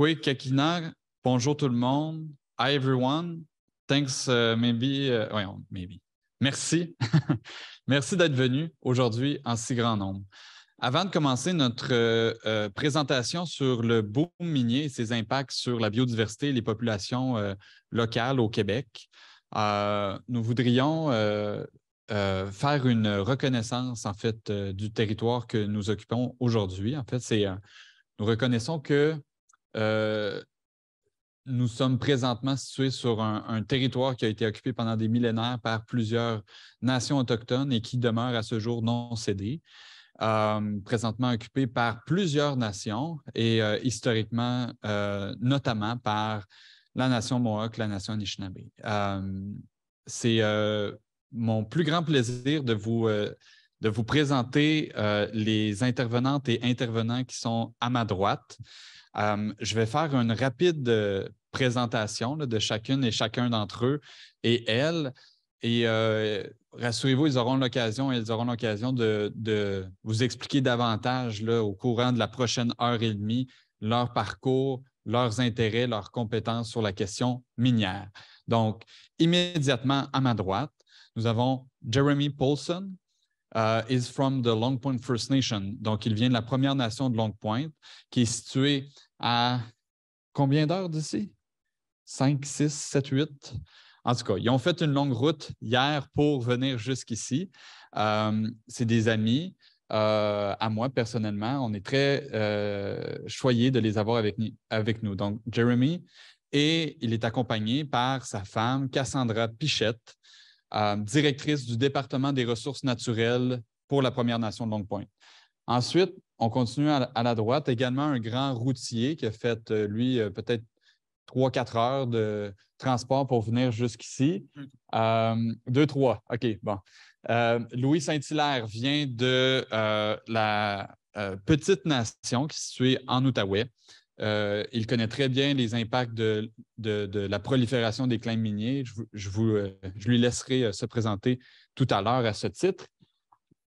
Oui, Kakina, bonjour tout le monde. Hi everyone. Thanks, euh, maybe. Euh, maybe. Merci. Merci d'être venu aujourd'hui en si grand nombre. Avant de commencer notre euh, présentation sur le boom minier et ses impacts sur la biodiversité et les populations locales au Québec, nous voudrions faire une reconnaissance en fait du territoire que nous occupons aujourd'hui. En fait, c'est nous reconnaissons que euh, nous sommes présentement situés sur un, territoire qui a été occupé pendant des millénaires par plusieurs nations autochtones et qui demeure à ce jour non cédé. Euh, présentement occupé par plusieurs nations et euh, historiquement, notamment par la nation Mohawk, la nation Anishinaabe. C'est mon plus grand plaisir de vous de vous présenter euh, les intervenantes et intervenants qui sont à ma droite. Euh, je vais faire une rapide euh, présentation de chacune et chacun d'entre eux et elles. Et rassurez-vous, ils auront l'occasion, ils auront l'occasion de, vous expliquer davantage au courant de la prochaine heure et demie leur parcours, leurs intérêts, leurs compétences sur la question minière. Donc, immédiatement à ma droite, nous avons Jeremy Paulson, euh, is from the Long Point First Nation. Donc, il vient de la première nation de Long Point, qui est située à combien d'heures d'ici? 5, 6, 7, 8. En tout cas, ils ont fait une longue route hier pour venir jusqu'ici. Euh, c'est des amis. Euh, à moi personnellement, on est très choyés de les avoir avec, avec nous. Donc, Jeremy, et il est accompagné par sa femme, Cassandra Pichette, directrice du département des ressources naturelles pour la Première Nation de Longue Pointe. Ensuite, on continue à, la droite, également un grand routier qui a fait, euh, lui, euh, peut-être trois, quatre heures de transport pour venir jusqu'ici. Euh, deux, trois. OK, bon. Louis Saint-Hilaire vient de la petite nation qui est située en Outaouais. Euh, il connaît très bien les impacts de, la prolifération des clins miniers. Euh, je, lui laisserai euh, se présenter tout à l'heure à ce titre.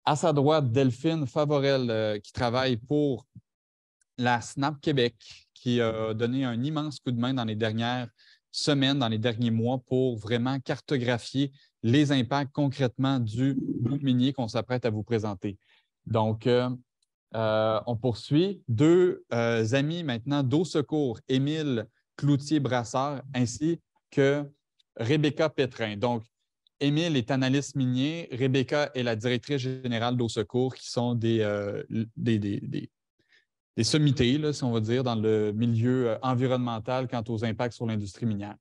À sa droite, Delphine Favorel, qui travaille pour la SNAP Québec, qui a donné un immense coup de main dans les dernières semaines, dans les derniers mois, pour vraiment cartographier les impacts concrètement du groupe minier qu'on s'apprête à vous présenter. Donc, euh, on poursuit. Deux euh, amis maintenant d'eau Secours, Émile Cloutier-Brassard, ainsi que Rebecca Pétrin. Donc, Émile est analyste minier, Rebecca est la directrice générale d'eau Secours, qui sont des, euh, sommités, si on va dire, dans le milieu environnemental quant aux impacts sur l'industrie minière.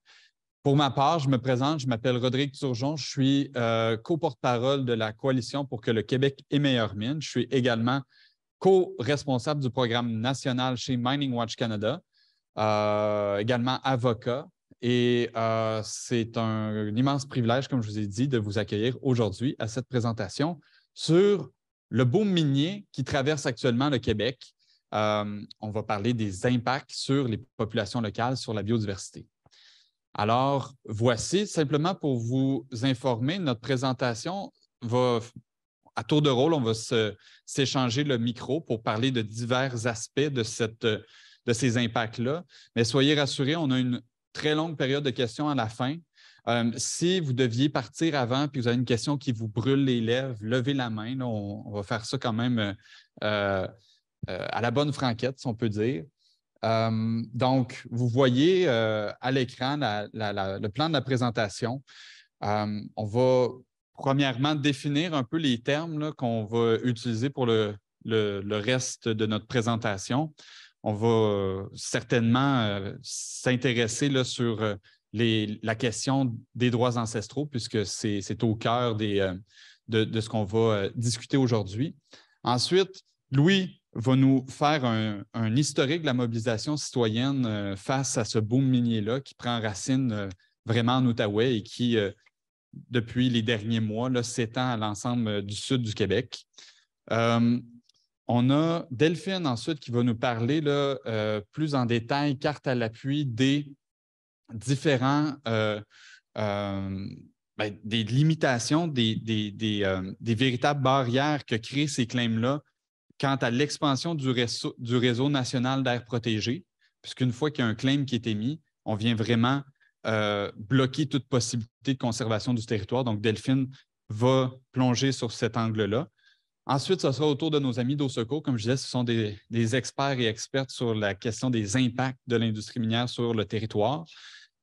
Pour ma part, je me présente, je m'appelle Rodrigue Turgeon, je suis co-porte-parole de la Coalition pour que le Québec ait meilleure mine. Je suis également co-responsable du programme national chez Mining Watch Canada, euh, également avocat. Et euh, c'est un, immense privilège, comme je vous ai dit, de vous accueillir aujourd'hui à cette présentation sur le boom minier qui traverse actuellement le Québec. Euh, on va parler des impacts sur les populations locales, sur la biodiversité. Alors, voici, simplement pour vous informer, notre présentation va à tour de rôle, on va s'échanger le micro pour parler de divers aspects de, ces impacts-là. Mais soyez rassurés, on a une très longue période de questions à la fin. Euh, si vous deviez partir avant puis vous avez une question qui vous brûle les lèvres, levez la main. on, va faire ça quand même euh, euh, à la bonne franquette, si on peut dire. donc, vous voyez à l'écran le plan de la présentation. on va premièrement, définir un peu les termes qu'on va utiliser pour le, le, reste de notre présentation. On va euh, certainement euh, s'intéresser sur euh, les, la question des droits ancestraux, puisque c'est au cœur des, de, ce qu'on va discuter aujourd'hui. Ensuite, Louis va nous faire un, un, historique de la mobilisation citoyenne face à ce boom minier-là qui prend racine vraiment en Outaouais et qui depuis les derniers mois, s'étend à l'ensemble euh, du sud du Québec. Euh, on a Delphine ensuite qui va nous parler euh, plus en détail, carte à l'appui des différents ben, des limitations, des, véritables barrières que créent ces claims-là quant à l'expansion du, réseau, du réseau national d'air protégé, puisqu'une fois qu'il y a un claim qui est émis, on vient vraiment euh, bloquer toute possibilité de conservation du territoire. Donc, Delphine va plonger sur cet angle-là. Ensuite, ce sera autour de nos amis d'Osoko. Comme je disais, ce sont des, experts et expertes sur la question des impacts de l'industrie minière sur le territoire.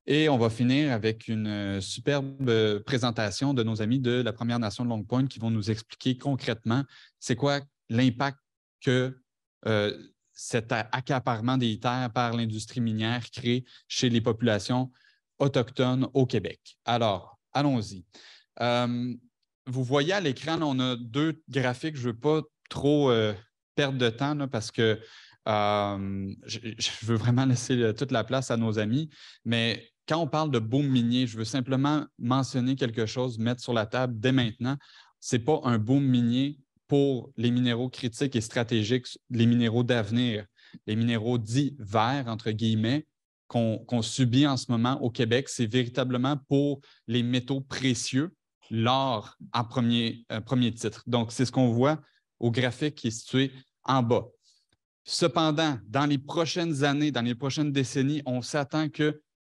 Et on va finir avec une euh, superbe euh, présentation de nos amis de la Première Nation de Long Point qui vont nous expliquer concrètement c'est quoi l'impact que cet accaparement des terres par l'industrie minière crée chez les populations autochtones au Québec. Alors, allons-y. Euh, vous voyez à l'écran, on a deux graphiques. Je ne veux pas trop euh, perdre de temps parce que euh, je, veux vraiment laisser toute la place à nos amis. Mais quand on parle de boom minier, je veux simplement mentionner quelque chose, mettre sur la table dès maintenant. Ce n'est pas un boom minier pour les minéraux critiques et stratégiques, les minéraux d'avenir, les minéraux dits verts, entre guillemets, qu'on subit en ce moment au Québec, c'est véritablement pour les métaux précieux, l'or en euh, premier, titre. Donc, c'est ce qu'on voit au graphique qui est situé en bas. Cependant, dans les prochaines années, dans les prochaines décennies, on s'attend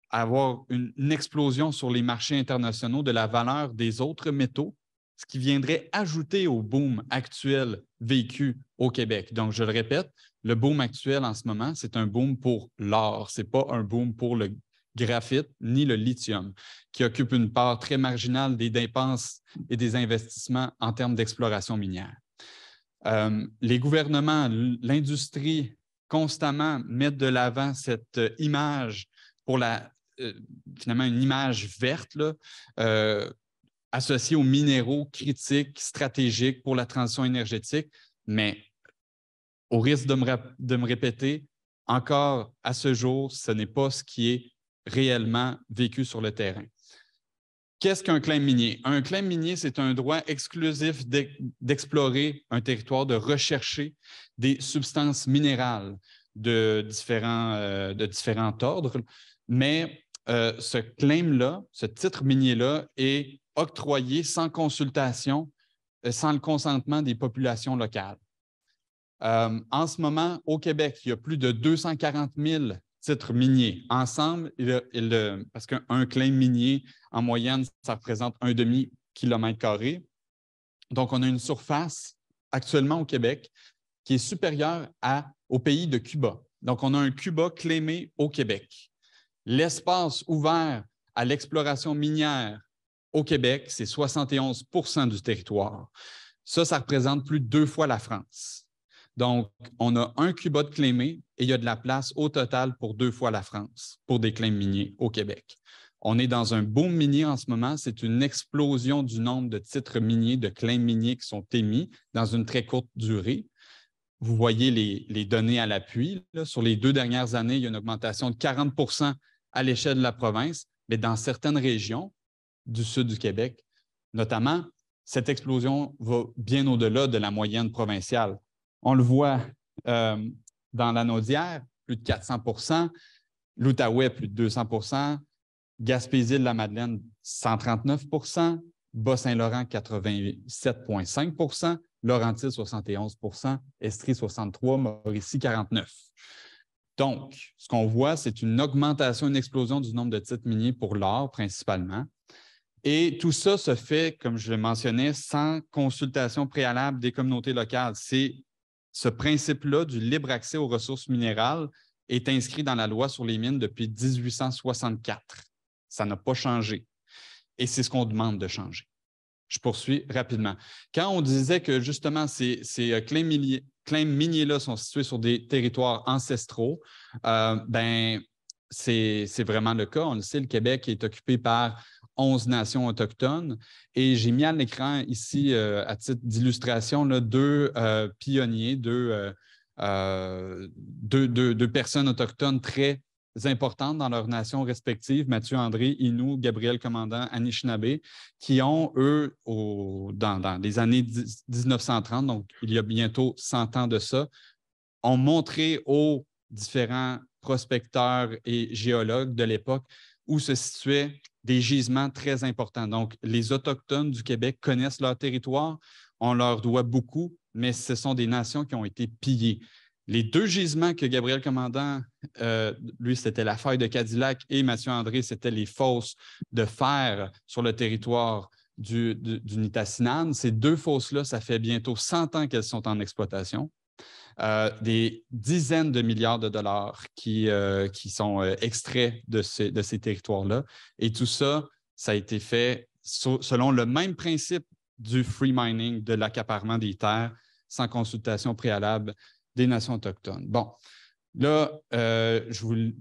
à avoir une explosion sur les marchés internationaux de la valeur des autres métaux, ce qui viendrait ajouter au boom actuel vécu au Québec. Donc, je le répète, le boom actuel en ce moment, c'est un boom pour l'or, ce n'est pas un boom pour le graphite ni le lithium, qui occupe une part très marginale des dépenses et des investissements en termes d'exploration minière. Euh, les gouvernements, l'industrie, constamment mettent de l'avant cette euh, image pour la, euh, finalement, une image verte là, associé aux minéraux critiques, stratégiques pour la transition énergétique, mais au risque de me, répéter, encore à ce jour, ce n'est pas ce qui est réellement vécu sur le terrain. Qu'est-ce qu'un claim minier? Un claim minier, c'est un droit exclusif d'explorer un territoire, de rechercher des substances minérales de différents, euh, de différents ordres, mais euh, ce claim-là, ce titre minier-là est octroyés sans consultation, euh, sans le consentement des populations locales. Euh, en ce moment, au Québec, il y a plus de 240 000 titres miniers. Ensemble, parce qu'un claim minier, en moyenne, ça représente un demi-kilomètre carré. Donc, on a une surface actuellement au Québec qui est supérieure à, au pays de Cuba. Donc, on a un Cuba claimé au Québec. L'espace ouvert à l'exploration minière, au Québec, c'est 71 du territoire. Ça, ça représente plus de deux fois la France. Donc, on a un cubot de claimé et il y a de la place au total pour deux fois la France pour des claims miniers au Québec. On est dans un boom minier en ce moment. C'est une explosion du nombre de titres miniers, de claims miniers qui sont émis dans une très courte durée. Vous voyez les, les données à l'appui. Sur les deux dernières années, il y a une augmentation de 40 à l'échelle de la province, mais dans certaines régions, du sud du Québec, notamment, cette explosion va bien au-delà de la moyenne provinciale. On le voit euh, dans la plus de 400 l'Outaouais, plus de 200 Gaspésie-de-la-Madeleine, 139 Bas-Saint-Laurent, 87,5 Laurentides, 71 Estrie, 63 Mauricie, 49 Donc, ce qu'on voit, c'est une augmentation, une explosion du nombre de titres miniers pour l'or principalement, et tout ça se fait, comme je le mentionnais, sans consultation préalable des communautés locales. C'est ce principe-là du libre accès aux ressources minérales est inscrit dans la loi sur les mines depuis 1864. Ça n'a pas changé. Et c'est ce qu'on demande de changer. Je poursuis rapidement. Quand on disait que justement ces, ces euh, miniers-là sont situés sur des territoires ancestraux, bien, euh, ben, c'est vraiment le cas. On le sait, le Québec est occupé par 11 nations autochtones. Et j'ai mis à l'écran ici, euh, à titre d'illustration, deux euh, pionniers, euh, deux, personnes autochtones très importantes dans leurs nations respectives, Mathieu André, Inou, Gabriel Commandant, Anishinaabe, qui ont, eux, dans, les années 1930, donc il y a bientôt 100 ans de ça, ont montré aux différents prospecteurs et géologues de l'époque où se situait des gisements très importants. Donc, les Autochtones du Québec connaissent leur territoire, on leur doit beaucoup, mais ce sont des nations qui ont été pillées. Les deux gisements que Gabriel Commandant, euh, lui, c'était la feuille de Cadillac, et Mathieu André, c'était les fosses de fer sur le territoire du, du, Ces deux fosses-là, ça fait bientôt 100 ans qu'elles sont en exploitation. Euh, des dizaines de milliards de dollars qui, euh, qui sont euh, extraits de, de ces territoires-là. Et tout ça, ça a été fait selon le même principe du free mining, de l'accaparement des terres, sans consultation préalable des nations autochtones. Bon, là, je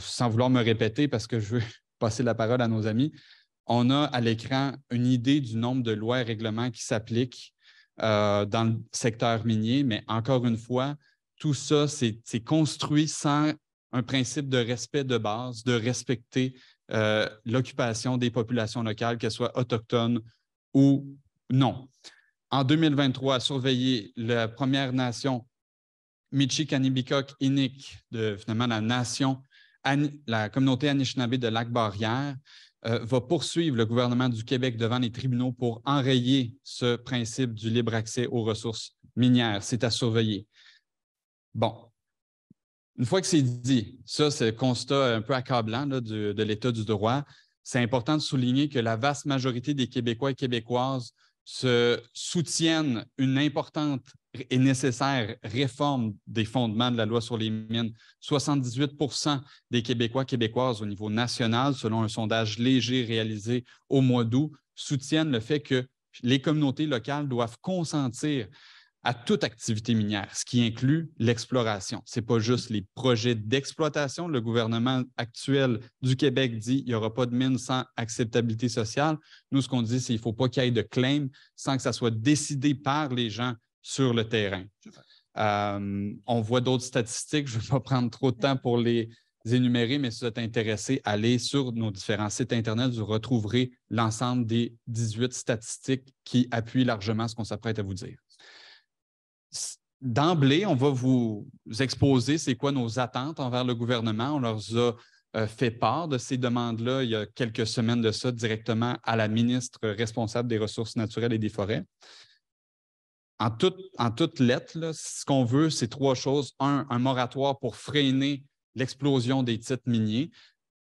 sans vouloir me répéter parce que je veux passer la parole à nos amis, on a à l'écran une idée du nombre de lois et règlements qui s'appliquent euh, dans le secteur minier, mais encore une fois, tout ça, c'est construit sans un principe de respect de base, de respecter euh, l'occupation des populations locales, qu'elles soient autochtones ou non. En 2023, a la Première Nation Michikanibikok Inik, de finalement la nation, la communauté Anishinaabe de Lac-Barrière, euh, va poursuivre le gouvernement du Québec devant les tribunaux pour enrayer ce principe du libre accès aux ressources minières. C'est à surveiller. Bon. Une fois que c'est dit, ça, c'est constat un peu accablant de l'état du droit. C'est important de souligner que la vaste majorité des Québécois et Québécoises se soutiennent une importante est nécessaire, réforme des fondements de la loi sur les mines. 78 des Québécois, Québécoises au niveau national, selon un sondage léger réalisé au mois d'août, soutiennent le fait que les communautés locales doivent consentir à toute activité minière, ce qui inclut l'exploration. Ce n'est pas juste les projets d'exploitation. Le gouvernement actuel du Québec dit qu'il n'y aura pas de mine sans acceptabilité sociale. Nous, ce qu'on dit, c'est qu'il ne faut pas qu'il y ait de claim sans que ça soit décidé par les gens sur le terrain. Euh, on voit d'autres statistiques, je ne vais pas prendre trop de temps pour les énumérer, mais si vous êtes intéressé, allez sur nos différents sites Internet, vous retrouverez l'ensemble des 18 statistiques qui appuient largement ce qu'on s'apprête à vous dire. D'emblée, on va vous exposer c'est quoi nos attentes envers le gouvernement. On leur a euh, fait part de ces demandes-là il y a quelques semaines de ça directement à la ministre responsable des Ressources naturelles et des Forêts en toute, lettre, ce qu'on veut, c'est trois choses. Un, un moratoire pour freiner l'explosion des titres miniers.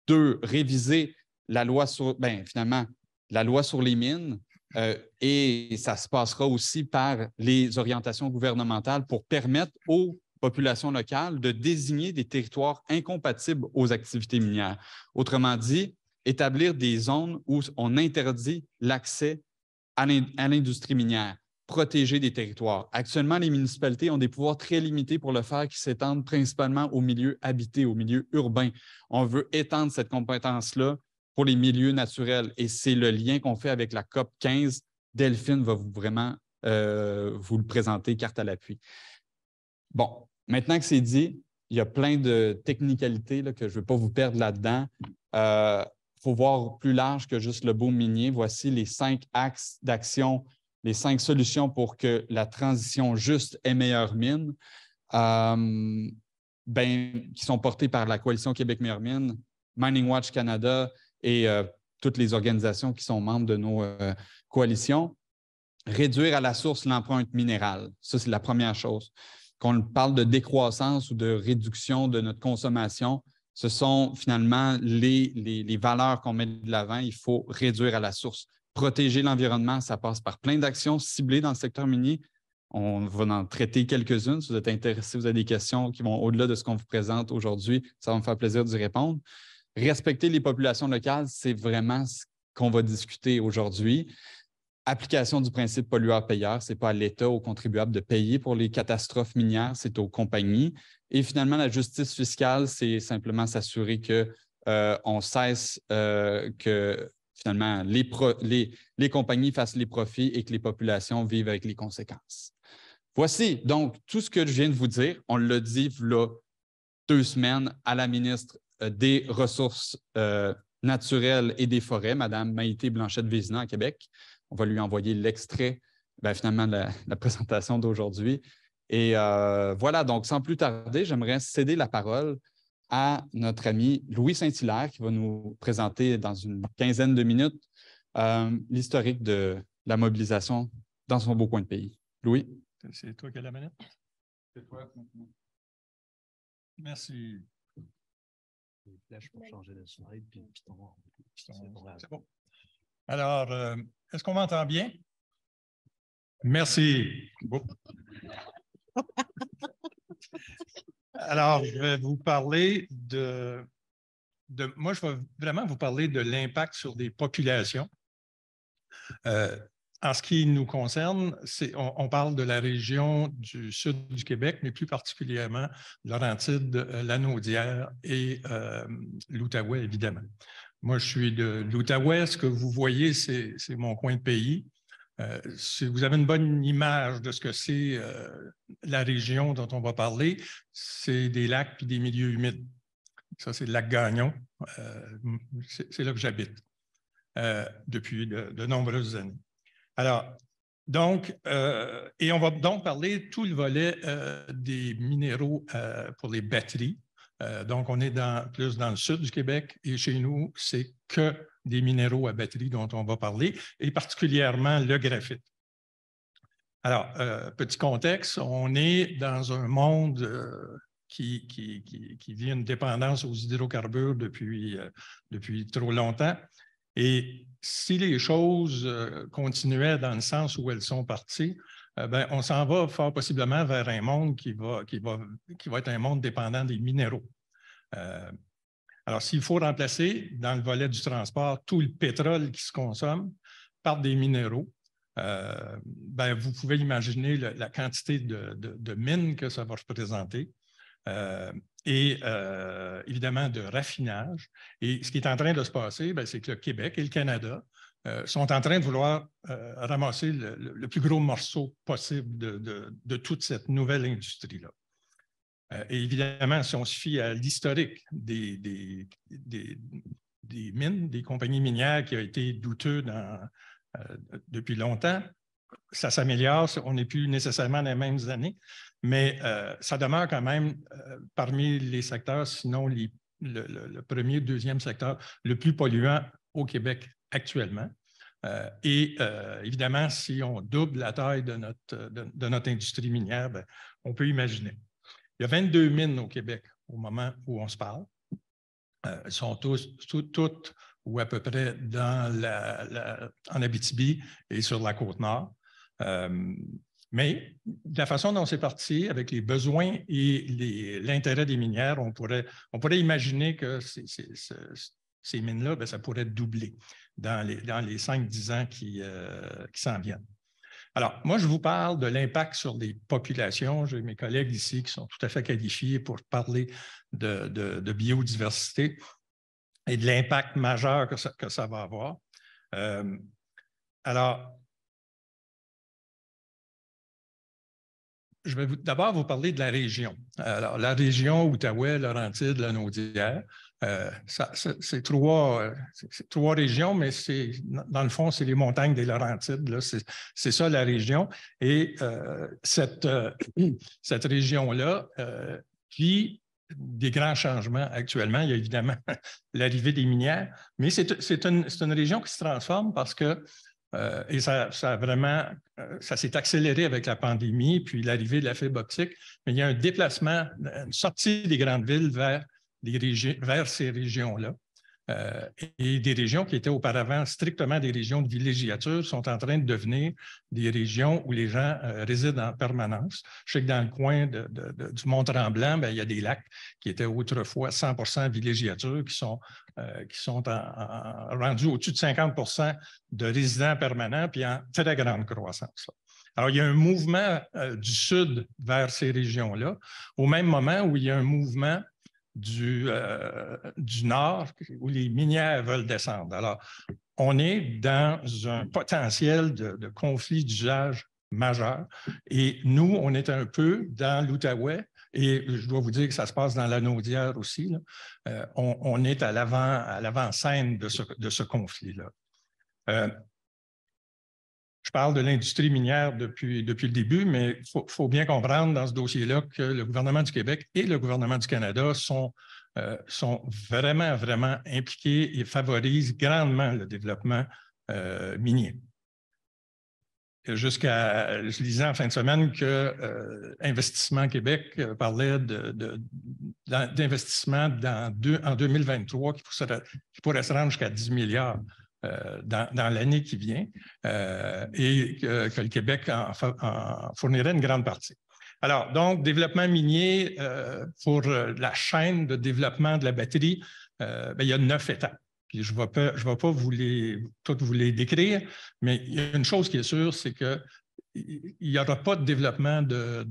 Deux, réviser la loi sur, ben, finalement, la loi sur les mines. Euh, et ça se passera aussi par les orientations gouvernementales pour permettre aux populations locales de désigner des territoires incompatibles aux activités minières. Autrement dit, établir des zones où on interdit l'accès à l'industrie minière protéger des territoires. Actuellement, les municipalités ont des pouvoirs très limités pour le faire qui s'étendent principalement aux milieux habités, aux milieux urbains. On veut étendre cette compétence-là pour les milieux naturels et c'est le lien qu'on fait avec la COP 15. Delphine va vous vraiment euh, vous le présenter carte à l'appui. Bon, maintenant que c'est dit, il y a plein de technicalités que je ne veux pas vous perdre là-dedans. Il euh, faut voir plus large que juste le beau minier. Voici les cinq axes d'action les cinq solutions pour que la transition juste ait meilleure mine, euh, ben, qui sont portées par la coalition Québec meilleure mine, Mining Watch Canada et euh, toutes les organisations qui sont membres de nos euh, coalitions. Réduire à la source l'empreinte minérale, ça c'est la première chose. Qu'on parle de décroissance ou de réduction de notre consommation, ce sont finalement les, les valeurs qu'on met de l'avant. Il faut réduire à la source protéger l'environnement, ça passe par plein d'actions ciblées dans le secteur minier. On va en traiter quelques-unes. Si vous êtes intéressé, vous avez des questions qui vont au-delà de ce qu'on vous présente aujourd'hui, ça va me faire plaisir d'y répondre. Respecter les populations locales, c'est vraiment ce qu'on va discuter aujourd'hui. Application du principe pollueur-payeur, ce n'est pas à l'État, ou aux contribuables de payer pour les catastrophes minières, c'est aux compagnies. Et finalement, la justice fiscale, c'est simplement s'assurer qu'on euh, cesse euh, que finalement, les, compagnies fassent les profits et que les populations vivent avec les conséquences. Voici donc tout ce que je viens de vous dire. On l'a dit là deux semaines à la ministre euh, des Ressources euh, naturelles et des Forêts, Mme Maïté Blanchette-Vézina à Québec. On va lui envoyer l'extrait, ben, finalement, de la, présentation d'aujourd'hui. Et euh, voilà, donc sans plus tarder, j'aimerais céder la parole à notre ami Louis Saint-Hilaire, qui va nous présenter dans une quinzaine de minutes euh, l'historique de la mobilisation dans son beau coin de pays. Louis. C'est toi qui as la manette? C'est toi Merci. Alors, euh, est-ce qu'on m'entend bien? Merci. Bon. Alors, je vais vous parler de, Moi, je vais vraiment vous parler de l'impact sur des populations. Euh, en ce qui nous concerne, on, on, parle de la région du sud du Québec, mais plus particulièrement Laurentide, euh, Lanaudière et euh, l'Outaouais, évidemment. Moi, je suis de l'Outaouais. Ce que vous voyez, c'est mon coin de pays. Euh, si vous avez une bonne image de ce que c'est euh, la région dont on va parler, c'est des lacs et des milieux humides. Ça, c'est le lac Gagnon. Euh, c'est là que j'habite depuis de, de, nombreuses années. Alors, donc, et on va donc parler tout le volet des minéraux pour les batteries, euh, donc, on est plus dans le sud du Québec et chez nous, c'est que des minéraux à batterie dont on va parler, et particulièrement le graphite. Alors, euh, petit contexte, on est dans un monde euh, qui, vit une dépendance aux hydrocarbures depuis, depuis trop longtemps. Et si les choses continuaient dans le sens où elles sont parties, euh, ben, on s'en va fort possiblement vers un monde qui va, qui va, être un monde dépendant des minéraux. Euh, alors, s'il faut remplacer dans le volet du transport tout le pétrole qui se consomme par des minéraux, euh, ben, vous pouvez imaginer la quantité de, mines que ça va représenter. et évidemment de raffinage. Et ce qui est en train de se passer, ben, c'est que le Québec et le Canada euh, sont en train de vouloir euh, ramasser le, plus gros morceau possible de, toute cette nouvelle industrie-là. Euh, et évidemment, si on se fie à l'historique des, des, mines, des compagnies minières qui ont été douteux depuis longtemps, ça s'améliore, on n'est plus nécessairement dans les mêmes années, mais ça demeure quand même parmi les secteurs, sinon les, le premier, deuxième secteur le plus polluant au Québec actuellement. Euh, et euh, évidemment, si on double la taille de notre, industrie minière, ben, on peut imaginer. Il y a 22 mines au Québec au moment où on se parle. elles euh, sont toutes ou à peu près dans la, en Abitibi et sur la côte nord. mais de la façon dont c'est parti, avec les besoins et l'intérêt des minières, on pourrait, on pourrait imaginer que ces mines-là, ben, ça pourrait doubler dans les, 5-10 ans euh, qui, s'en viennent. Alors, moi, je vous parle de l'impact sur les populations. J'ai mes collègues ici qui sont tout à fait qualifiés pour parler de, biodiversité et de l'impact majeur que ça, va avoir. Euh, alors, je vais d'abord vous parler de la région. Alors, la région Outaouais, Laurentide, Lanaudière, euh, euh, c'est trois, régions, mais dans le fond, c'est les montagnes des Laurentides. C'est ça la région. Et euh, cette, cette région-là puis des grands changements actuellement. Il y a évidemment l'arrivée des minières, mais c'est une, région qui se transforme parce que et ça, a vraiment, ça s'est accéléré avec la pandémie, puis l'arrivée de la fibre optique. Mais il y a un déplacement, une sortie des grandes villes vers vers ces régions-là. Euh, et des régions qui étaient auparavant strictement des régions de villégiature sont en train de devenir des régions où les gens euh, résident en permanence. Je sais que dans le coin du Mont-Tremblant, ben, il y a des lacs qui étaient autrefois 100 villégiature, qui sont, euh, qui sont rendus au-dessus de 50 de résidents permanents, puis en très grande croissance. Alors, il y a un mouvement du sud vers ces régions-là, au même moment où il y a un mouvement du, euh, du nord où les minières veulent descendre. Alors, on est dans un potentiel de, conflit d'usage majeur. Et nous, on est un peu dans l'Outaouais. Et je dois vous dire que ça se passe dans la Naudière aussi. Euh, on, est à l'avant-scène de ce, de ce conflit-là. Euh, parle de l'industrie minière depuis, depuis le début, mais il faut, bien comprendre dans ce dossier-là que le gouvernement du Québec et le gouvernement du Canada sont, euh, sont vraiment, vraiment impliqués et favorisent grandement le développement euh, minier. Jusqu'à, je lisais en fin de semaine que euh, Investissement Québec parlait d'investissements de, deux en 2023 qui, qui pourrait se rendre jusqu'à 10 milliards. Euh, dans, l'année qui vient euh, et que, le Québec en, fournirait une grande partie. Alors, donc, développement minier euh, pour la chaîne de développement de la batterie, ben, il y a neuf étapes. Puis je ne vais pas, vous les, toutes vous les décrire, mais il y a une chose qui est sûre, c'est que il n'y aura pas de développement de,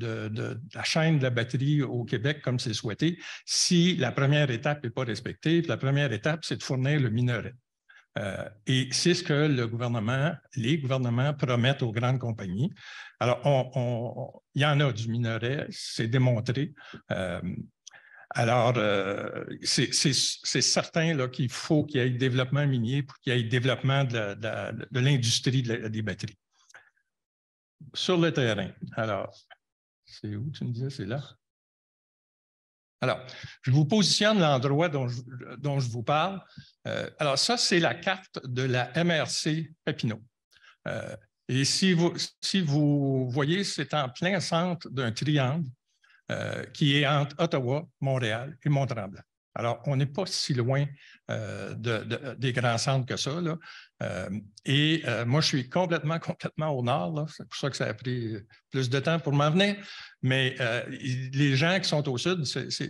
la chaîne de la batterie au Québec comme c'est souhaité si la première étape n'est pas respectée. la première étape, c'est de fournir le minerai. Euh, et c'est ce que le gouvernement, les gouvernements promettent aux grandes compagnies. Alors, il y en a du minerai, c'est démontré. Euh, alors, euh, c'est certain qu'il faut qu'il y ait développement minier pour qu'il y ait développement de l'industrie des batteries. Sur le terrain, alors, c'est où tu me disais, c'est là? Alors, je vous positionne l'endroit dont, je vous parle. Euh, alors, ça, c'est la carte de la MRC Papineau. Euh, et si vous, voyez, c'est en plein centre d'un triangle euh, qui est entre Ottawa, Montréal et mont alors, on n'est pas si loin euh, des grands centres que ça. Euh, et euh, moi, je suis complètement, complètement au nord. C'est pour ça que ça a pris plus de temps pour m'en venir. Mais les gens qui sont au sud,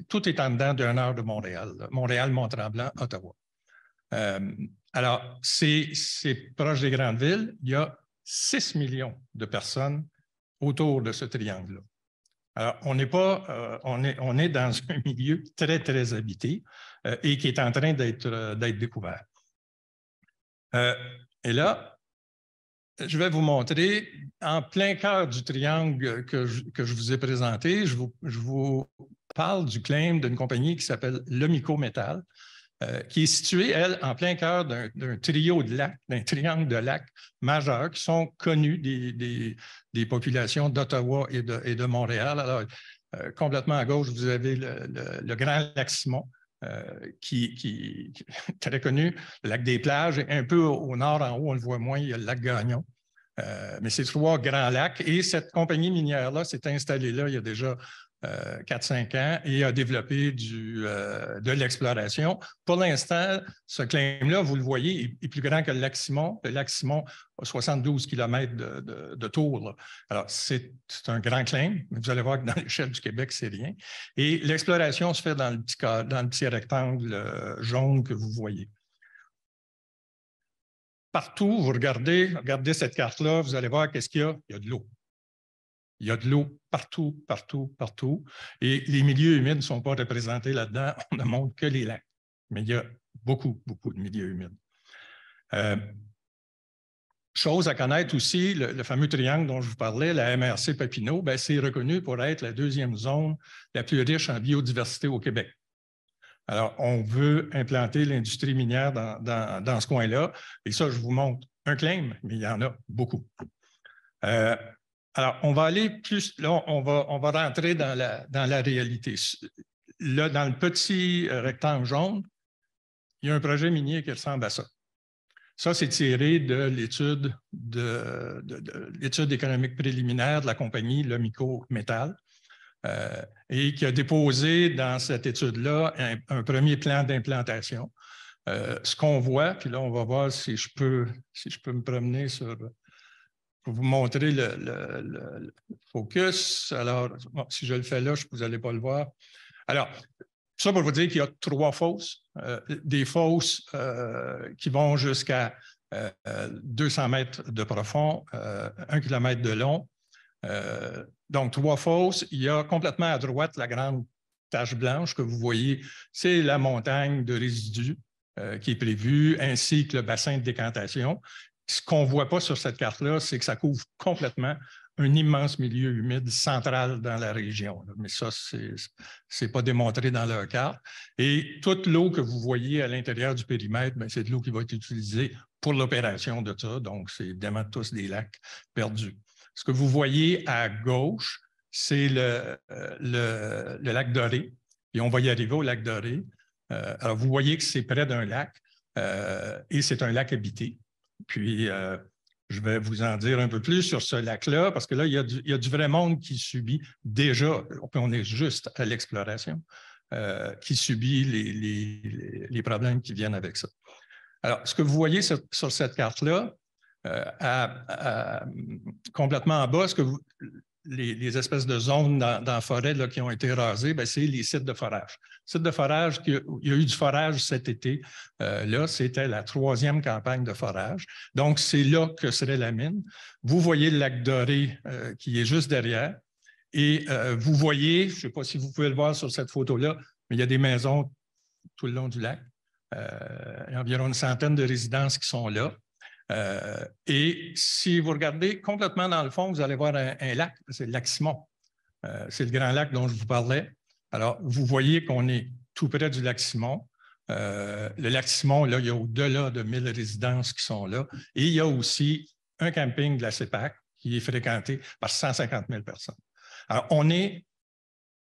tout est en dedans d'une heure de Montréal. Montréal, Mont-Tremblant, Ottawa. alors, c'est proche des grandes villes. Il y a 6 millions de personnes autour de ce triangle-là. Alors, on n'est pas, euh, est, dans un milieu très, très habité euh, et qui est en train d'être euh, découvert. et là, je vais vous montrer en plein cœur du triangle que je, vous ai présenté, je vous, parle du claim d'une compagnie qui s'appelle Lomico Metal, qui est située, elle, en plein cœur d'un trio de lacs, d'un triangle de lacs majeurs qui sont connus des, des populations d'Ottawa et de, Montréal. Alors, euh, complètement à gauche, vous avez le, Grand Lac Simon, euh, qui, est très connu, le lac des plages, et un peu au nord, en haut, on le voit moins, il y a le lac Gagnon. Euh, mais c'est trois grands lacs. Et cette compagnie minière-là s'est installée là il y a déjà 4-5 euh, ans et a développé euh, de l'exploration. Pour l'instant, ce claim-là, vous le voyez, est, plus grand que le lac Simon. Le lac Simon a 72 km de, tour. Alors, c'est un grand claim, mais vous allez voir que dans l'échelle du Québec, c'est rien. Et l'exploration se fait dans le petit, dans le petit rectangle euh, jaune que vous voyez partout, vous regardez, regardez cette carte-là, vous allez voir qu'est-ce qu'il y a. Il y a de l'eau. Il y a de l'eau partout, partout, partout. Et les milieux humides ne sont pas représentés là-dedans. On ne montre que les lacs. Mais il y a beaucoup, beaucoup de milieux humides. Euh, chose à connaître aussi, le, fameux triangle dont je vous parlais, la MRC Papineau, ben, c'est reconnu pour être la deuxième zone la plus riche en biodiversité au Québec. Alors, on veut implanter l'industrie minière dans, ce coin-là. Et ça, je vous montre un claim, mais il y en a beaucoup. Euh, alors, on va aller plus, là, on va, on va rentrer dans la, dans la réalité. Là, dans le petit euh, rectangle jaune, il y a un projet minier qui ressemble à ça. Ça, c'est tiré de l'étude de, l'étude économique préliminaire de la compagnie Lomico métal euh, et qui a déposé dans cette étude-là un, premier plan d'implantation. Euh, ce qu'on voit, puis là, on va voir si je peux, si je peux me promener sur pour vous montrer le, focus. Alors, si je le fais là, je, vous n'allez pas le voir. Alors, ça pour vous dire qu'il y a trois fosses. Euh, des fosses euh, qui vont jusqu'à 200 euh, mètres de profond, 1 km de long. donc, trois fosses. Il y a complètement à droite la grande tache blanche que vous voyez. C'est la montagne de résidus qui est prévue, ainsi que le bassin de décantation ce qu'on ne voit pas sur cette carte-là, c'est que ça couvre complètement un immense milieu humide central dans la région. Mais ça, ce n'est pas démontré dans leur carte. Et toute l'eau que vous voyez à l'intérieur du périmètre, ben, c'est de l'eau qui va être utilisée pour l'opération de ça. Donc, c'est évidemment tous des lacs perdus. Ce que vous voyez à gauche, c'est le, euh, lac Doré. Et on va y arriver au lac Doré. Euh, alors, vous voyez que c'est près d'un lac euh, et c'est un lac habité. Puis, euh, je vais vous en dire un peu plus sur ce lac-là, parce que là, il y, a du, vrai monde qui subit déjà, on est juste à l'exploration, euh, qui subit les, problèmes qui viennent avec ça. Alors, ce que vous voyez sur, cette carte-là, euh, complètement en bas, que les, espèces de zones dans, la forêt qui ont été rasées, ben, c'est les sites de forage site de forage, il y a eu du forage cet été. Euh, là, c'était la troisième campagne de forage. Donc, c'est là que serait la mine. Vous voyez le lac doré euh, qui est juste derrière. Et euh, vous voyez, je ne sais pas si vous pouvez le voir sur cette photo-là, mais il y a des maisons tout le long du lac. il y a environ une centaine de résidences qui sont là. et si vous regardez complètement dans le fond, vous allez voir un lac, c'est le lac Simon. c'est le grand lac dont je vous parlais. Alors, vous voyez qu'on est tout près du lac Simon. Euh, le lac Simon, là, il y a au-delà de 1000 résidences qui sont là. Et il y a aussi un camping de la CEPAC qui est fréquenté par 150 000 personnes. Alors, on est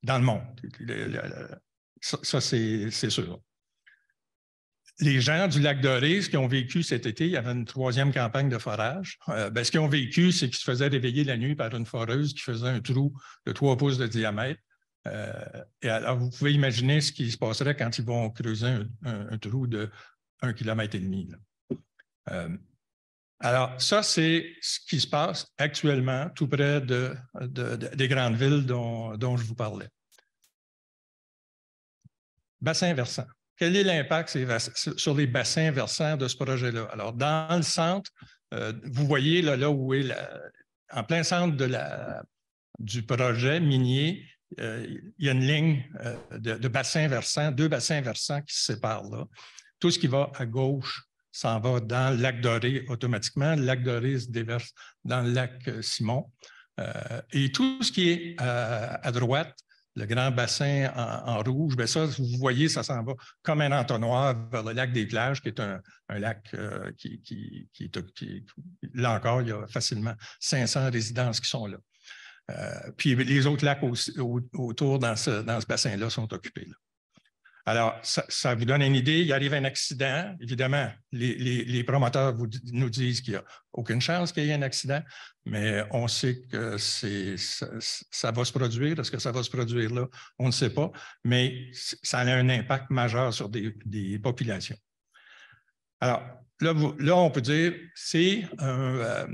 dans le monde. ça, c'est sûr. Les gens du lac Doré, ce qu'ils ont vécu cet été, il y avait une troisième campagne de forage. Euh, ben, ce qu'ils ont vécu, c'est qu'ils se faisaient réveiller la nuit par une foreuse qui faisait un trou de 3 pouces de diamètre euh, et alors, vous pouvez imaginer ce qui se passerait quand ils vont creuser un, trou de 1,5 km. et demi. Euh, alors, ça, c'est ce qui se passe actuellement tout près de, des grandes villes dont, je vous parlais. Bassin versant. Quel est l'impact sur les bassins versants de ce projet-là? Alors, dans le centre, euh, vous voyez là, là où est la, en plein centre de la, du projet minier, euh, il y a une ligne euh, de, bassins versants, deux bassins versants qui se séparent là. Tout ce qui va à gauche s'en va dans le lac Doré automatiquement. Le lac Doré se déverse dans le lac euh, Simon. et tout ce qui est à, droite, le grand bassin en, rouge, bien ça, vous voyez, ça s'en va comme un entonnoir vers le lac des Plages, qui est un, lac qui, est qui, là encore, il y a facilement 500 résidences qui sont là. Euh, puis les autres lacs autour dans ce, bassin-là sont occupés. Alors, ça, vous donne une idée. Il arrive un accident. Évidemment, les, promoteurs nous disent qu'il n'y a aucune chance qu'il y ait un accident, mais on sait que ça, va se produire. Est-ce que ça va se produire là? On ne sait pas, mais ça a un impact majeur sur des, populations. Alors, là, on peut dire, c'est un, euh,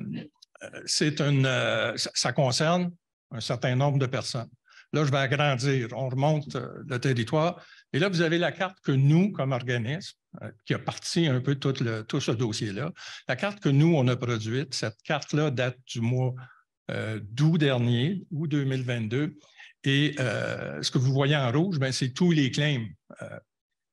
euh, c'est une, euh, ça concerne un certain nombre de personnes. Là, je vais agrandir, on remonte euh, le territoire. Et là, vous avez la carte que nous, comme organisme, qui a parti un peu tout, tout ce dossier-là, la carte que nous, on a produite, cette carte-là date du mois d'août dernier, août 2022. Et ce que vous voyez en rouge, ben, c'est tous les claims.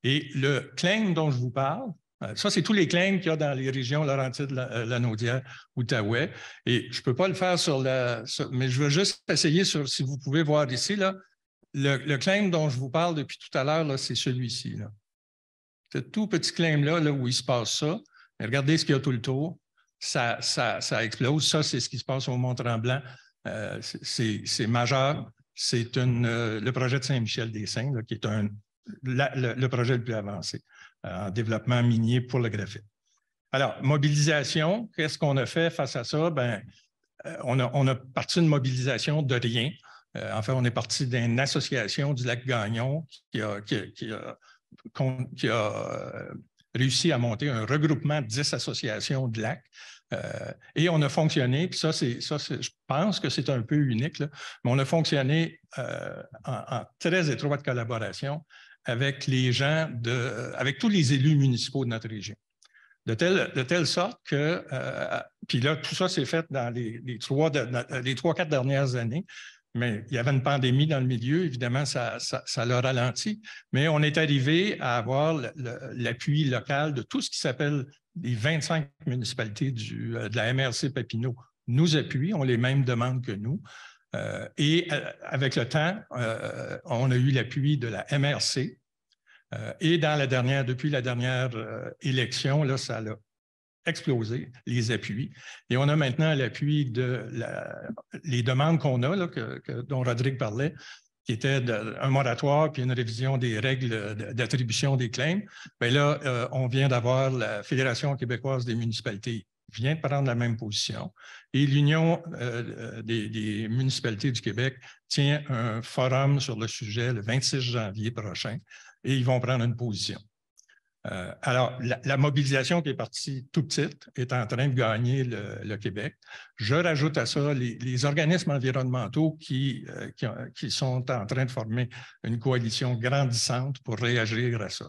et le claim dont je vous parle, euh, ça, c'est tous les claims qu'il y a dans les régions Laurentides, euh, Lanaudière, Outaouais. Et je ne peux pas le faire sur la. mais je veux juste essayer sur, si vous pouvez voir ici, là, le, le claim dont je vous parle depuis tout à l'heure, c'est celui-ci. Ce tout petit claim-là, là, où il se passe ça. Mais regardez ce qu'il y a tout le tour. Ça, ça, explose. Ça, c'est ce qui se passe au Mont-Tremblant. Euh, c'est majeur. C'est le projet de Saint-Michel-des-Saints, qui est le, projet le plus avancé. Euh, en développement minier pour le graphite. Alors, mobilisation, qu'est-ce qu'on a fait face à ça? Bien, euh, on a, on parti d'une mobilisation de rien. Euh, en fait, on est parti d'une association du lac Gagnon qui a, qui, a, réussi à monter un regroupement de 10 associations de lacs. et on a fonctionné, puis ça, c'est, ça je pense que c'est un peu unique, mais on a fonctionné en, en, très étroite collaboration avec les gens, de, avec tous les élus municipaux de notre région. De telle, de telle sorte que, euh, puis là, tout ça s'est fait dans les, les trois, euh, les trois, quatre dernières années, mais il y avait une pandémie dans le milieu, évidemment, ça, ça, ça l'a ralenti, mais on est arrivé à avoir l'appui local de tout ce qui s'appelle les 25 municipalités du, euh, de la MRC Papineau nous appuient, ont les mêmes demandes que nous. Euh, et euh, avec le temps, euh, on a eu l'appui de la MRC. et depuis la dernière élection, là, ça a explosé, les appuis. Et on a maintenant l'appui de les demandes qu'on a, dont Rodrigue parlait, qui était un moratoire puis une révision des règles d'attribution des claims. Mais ben là, on vient d'avoir la Fédération québécoise des municipalités vient prendre la même position. Et l'Union euh, euh, des, municipalités du Québec tient un forum sur le sujet le 26 janvier prochain et ils vont prendre une position. Euh, alors, la, mobilisation qui est partie tout petite est en train de gagner le, Québec. Je rajoute à ça les, organismes environnementaux qui, qui, sont en train de former une coalition grandissante pour réagir à ça.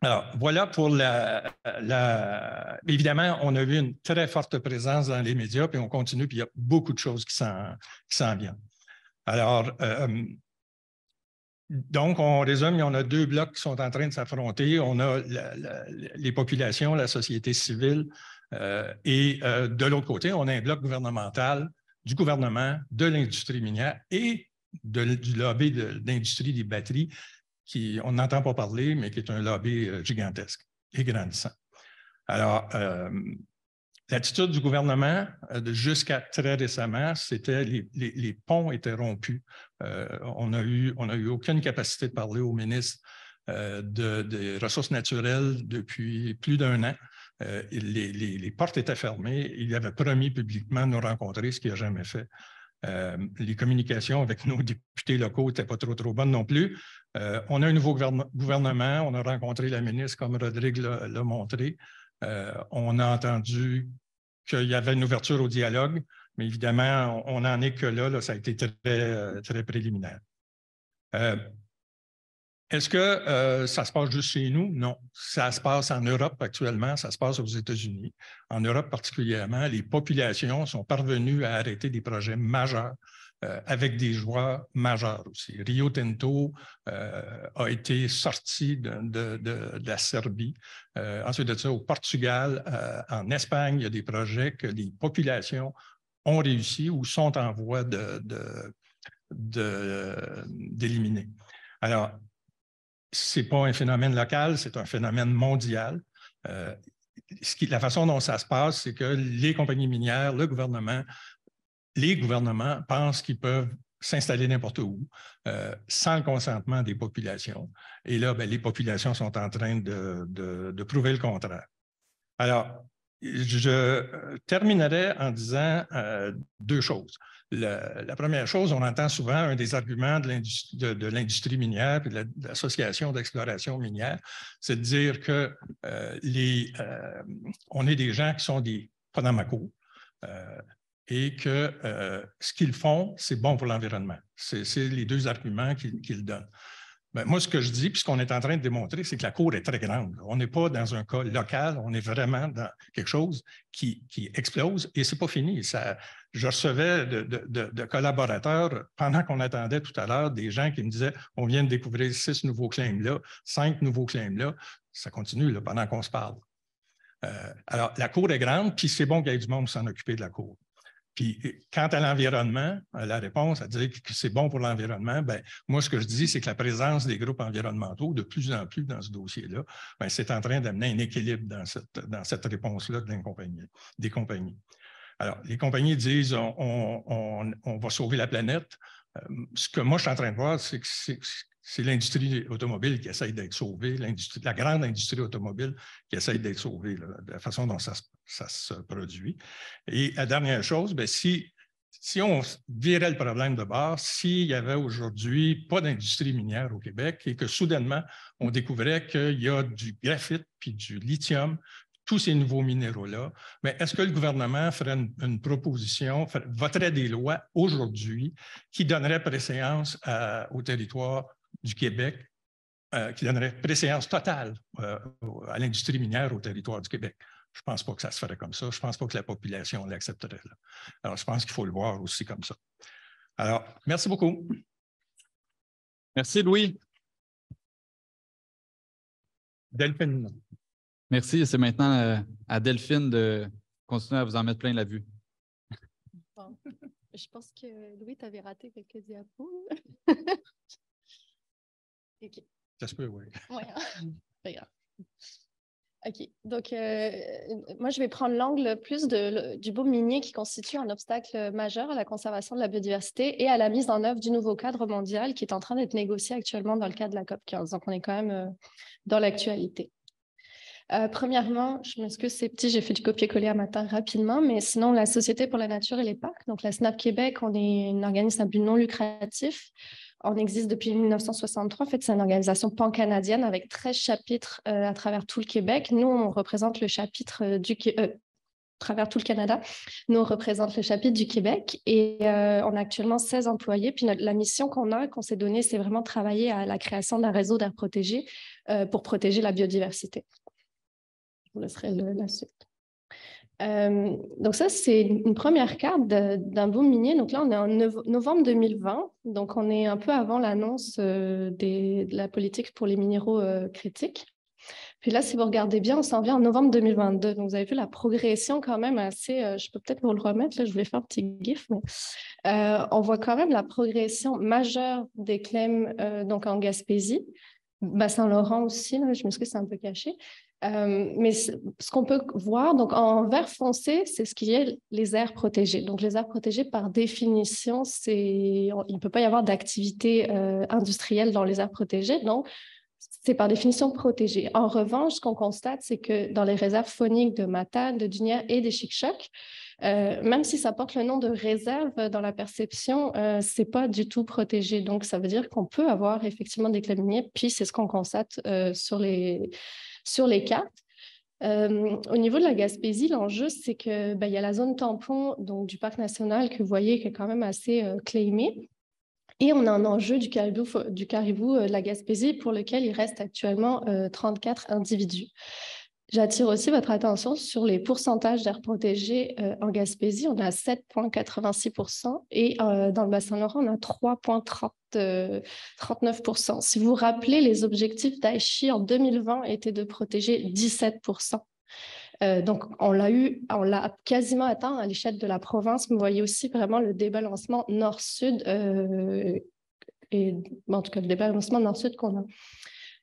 Alors, voilà pour la, Évidemment, on a eu une très forte présence dans les médias, puis on continue, puis il y a beaucoup de choses qui s'en viennent. Alors, euh, donc, on résume, on a deux blocs qui sont en train de s'affronter. On a les populations, la société civile, euh, et euh, de l'autre côté, on a un bloc gouvernemental du gouvernement, de l'industrie minière et du lobby de l'industrie des batteries qui, on n'entend pas parler, mais qui est un lobby euh, gigantesque et grandissant. Alors, euh, l'attitude du gouvernement euh, jusqu'à très récemment, c'était les, les, ponts étaient rompus. on n'a eu, eu aucune capacité de parler au ministre de, des ressources naturelles depuis plus d'un an. Les, portes étaient fermées. Il avait promis publiquement de nous rencontrer, ce qu'il n'a jamais fait. les communications avec nos députés locaux n'étaient pas trop, trop bonnes non plus. Euh, on a un nouveau gouvernement. On a rencontré la ministre, comme Rodrigue l'a montré. Euh, on a entendu qu'il y avait une ouverture au dialogue, mais évidemment, on en est que là, Ça a été très, euh, très préliminaire. Est-ce que euh, ça se passe juste chez nous? Non. Ça se passe en Europe actuellement, ça se passe aux États-Unis. En Europe particulièrement, les populations sont parvenues à arrêter des projets majeurs euh, avec des joies majeures aussi. Rio Tinto euh, a été sorti de, de la Serbie. ensuite de ça, au Portugal, en Espagne, il y a des projets que les populations ont réussi ou sont en voie d'éliminer. Alors, c'est pas un phénomène local, c'est un phénomène mondial. Euh, la façon dont ça se passe, c'est que les compagnies minières, le gouvernement, les gouvernements pensent qu'ils peuvent s'installer n'importe où euh, sans le consentement des populations. Et là, ben, les populations sont en train de, prouver le contraire. Alors, je terminerai en disant euh, deux choses la première chose, on entend souvent un des arguments de l'industrie minière et de l'association d'exploration minière, c'est de dire que euh, les, euh, on est des gens qui sont des panamacos euh, et que ce qu'ils font, c'est bon pour l'environnement. C'est les deux arguments qu'ils donnent. Ben, moi, ce que je dis, puisqu'on ce qu'on est en train de démontrer, c'est que la cour est très grande. On n'est pas dans un cas local, on est vraiment dans quelque chose qui, qui explose et ce n'est pas fini. Ça, je recevais de, collaborateurs, pendant qu'on attendait tout à l'heure, des gens qui me disaient On vient de découvrir six nouveaux claims-là, cinq nouveaux claims-là. Ça continue là, pendant qu'on se parle. Euh, alors, la cour est grande, puis c'est bon qu'il y ait du monde s'en occuper de la cour. Puis, euh, quant à l'environnement, euh, la réponse à dire que c'est bon pour l'environnement, ben moi, ce que je dis, c'est que la présence des groupes environnementaux, de plus en plus dans ce dossier-là, ben, c'est en train d'amener un équilibre dans cette, dans cette réponse-là des compagnies. Alors, les compagnies disent on, va sauver la planète. Euh, ce que moi, je suis en train de voir, c'est que c'est l'industrie automobile qui essaye d'être sauvée, la grande industrie automobile qui essaye d'être sauvée, de la façon dont ça, se produit. Et la dernière chose, ben, si, si on virait le problème de bord, s'il y avait aujourd'hui pas d'industrie minière au Québec et que soudainement, on découvrait qu'il y a du graphite puis du lithium tous ces nouveaux minéraux-là, mais est-ce que le gouvernement ferait une, proposition, voterait des lois aujourd'hui qui donneraient préséance euh, au territoire du Québec, euh, qui donnerait préséance totale euh, à l'industrie minière au territoire du Québec? Je ne pense pas que ça se ferait comme ça. Je ne pense pas que la population l'accepterait. Alors, je pense qu'il faut le voir aussi comme ça. Alors, merci beaucoup. Merci, Louis. Delphine. Merci. C'est maintenant euh, à Delphine de continuer à vous en mettre plein la vue. Je pense que Louis, tu avais raté quelques diapos. Ok. Ça se peut, oui. Hein. OK. Donc, euh, moi, je vais prendre l'angle plus du beau minier qui constitue un obstacle majeur à la conservation de la biodiversité et à la mise en œuvre du nouveau cadre mondial qui est en train d'être négocié actuellement dans le cadre de la COP15. Donc, on est quand même euh, dans l'actualité. Euh, premièrement, je m'excuse, c'est petit, j'ai fait du copier-coller à matin rapidement, mais sinon, la Société pour la nature et les parcs, donc la SNAP Québec, on est un organisme à but non lucratif. On existe depuis 1963. En fait, c'est une organisation pancanadienne avec 13 chapitres euh, à travers tout le Québec. Nous, on représente le chapitre euh, du, à travers tout le Canada. Nous, on représente le chapitre du Québec et on a actuellement 16 employés. Puis la mission qu'on a, qu'on s'est donnée, c'est vraiment travailler à la création d'un réseau d'air protégé pour protéger la biodiversité vous laisserai la suite. Euh, donc ça, c'est une première carte d'un boom minier. Donc là, on est en novembre 2020, donc on est un peu avant l'annonce euh, de la politique pour les minéraux euh, critiques. Puis là, si vous regardez bien, on s'en vient en novembre 2022. Donc vous avez vu la progression quand même assez, je peux peut-être vous le remettre, là, je voulais faire un petit gif, mais on voit quand même la progression majeure des claims donc en Gaspésie. Bassin-Laurent aussi, Je je m'excuse, c'est un peu caché. Euh, mais ce qu'on peut voir, donc en vert foncé, c'est ce qui est les aires protégées. Donc les aires protégées, par définition, il ne peut pas y avoir d'activité euh, industrielle dans les aires protégées, donc c'est par définition protégé. En revanche, ce qu'on constate, c'est que dans les réserves phoniques de Matane, de Dunia et des Chic-Chocs, euh, même si ça porte le nom de réserve dans la perception, euh, c'est pas du tout protégé. Donc, ça veut dire qu'on peut avoir effectivement des claminiers, puis c'est ce qu'on constate sur les, sur les cartes. Euh, au niveau de la Gaspésie, l'enjeu, c'est qu'il ben, il y a la zone tampon donc, du parc national que vous voyez qui est quand même assez euh, claimée. Et on a un enjeu du caribou, du caribou euh, de la Gaspésie pour lequel il reste actuellement 34 individus. J'attire aussi votre attention sur les pourcentages d'air protégé euh, en Gaspésie. On a 7,86% et euh, dans le Bassin-Laurent, on a 3,39%. Euh, si vous vous rappelez, les objectifs d'Aichi en 2020 étaient de protéger 17%. donc, on l'a eu, on l'a quasiment atteint à l'échelle de la province. Vous voyez aussi vraiment le débalancement nord-sud et en tout cas le débalancement nord-sud qu'on a.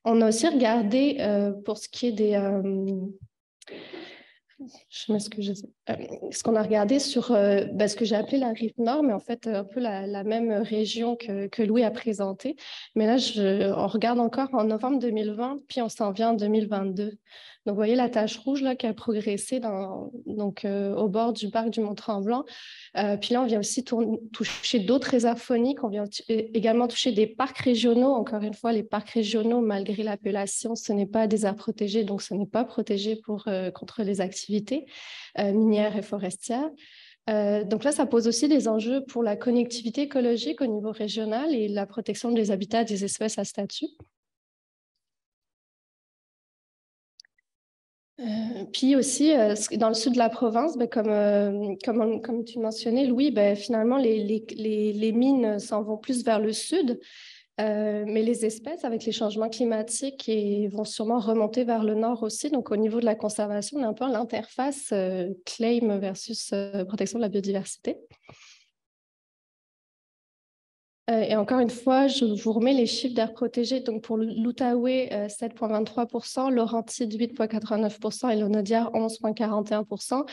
On a aussi regardé euh, pour ce qui est des. Euh, je euh, ce qu'on a regardé sur ben, ce que j'ai appelé la rive nord, mais en fait un peu la, même région que, Louis a présentée. Mais là, on regarde encore en novembre 2020, puis on s'en vient en 2022. Donc, vous voyez la tache rouge là, qui a progressé donc, euh, au bord du parc du Mont-Tremblant. Euh, puis là, on vient aussi toucher d'autres réserves phoniques. On vient également toucher des parcs régionaux. Encore une fois, les parcs régionaux, malgré l'appellation, ce n'est pas des aires protégés. donc ce n'est pas protégé pour, euh, contre les activités minières et forestières. donc là, ça pose aussi des enjeux pour la connectivité écologique au niveau régional et la protection des habitats des espèces à statut. Euh, puis aussi, euh, dans le sud de la province, ben, comme, euh, comme, tu mentionnais, Louis, ben, finalement, les, les, les, mines s'en vont plus vers le sud, mais les espèces, avec les changements climatiques, vont sûrement remonter vers le nord aussi. Donc, au niveau de la conservation, on est un peu l'interface claim versus protection de la biodiversité. Euh, et encore une fois, je vous remets les chiffres d'air protégé. Donc pour l'Outaouais, 7,23%, Laurentide 8,89% et l'Onodière, 11,41%.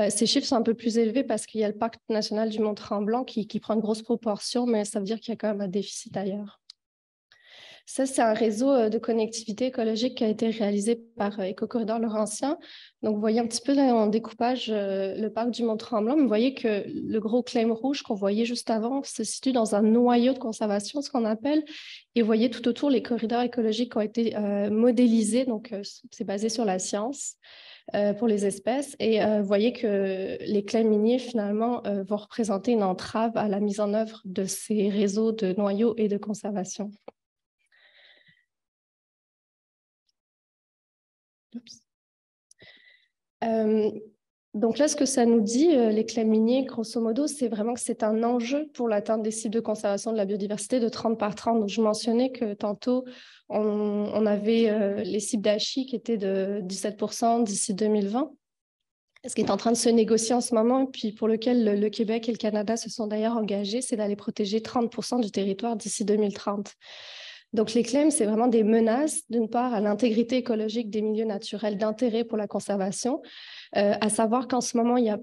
Euh, ces chiffres sont un peu plus élevés parce qu'il y a le parc national du Mont-Tremblant qui prend une grosse proportion, mais ça veut dire qu'il y a quand même un déficit ailleurs. Ça, c'est un réseau euh, de connectivité écologique qui a été réalisé par euh, éco Laurentien. Donc, vous voyez un petit peu en découpage euh, le parc du Mont-Tremblant. Vous voyez que le gros claim rouge qu'on voyait juste avant se situe dans un noyau de conservation, ce qu'on appelle. Et vous voyez tout autour les corridors écologiques qui ont été modélisés. Donc, c'est basé sur la science. pour les espèces. Et vous voyez que les claims miniers, finalement, vont représenter une entrave à la mise en œuvre de ces réseaux de noyaux et de conservation. Euh, donc là, ce que ça nous dit, euh, les claminiers, grosso modo, c'est vraiment que c'est un enjeu pour l'atteinte des cibles de conservation de la biodiversité de 30 par 30. Donc, je mentionnais que tantôt, on, avait euh, les cibles d'Achi qui étaient de 17% d'ici 2020, ce qui est en train de se négocier en ce moment, et puis pour lequel le, le Québec et le Canada se sont d'ailleurs engagés, c'est d'aller protéger 30% du territoire d'ici 2030. Donc les claims, c'est vraiment des menaces, d'une part, à l'intégrité écologique des milieux naturels d'intérêt pour la conservation, euh, à savoir qu'en ce moment, il y a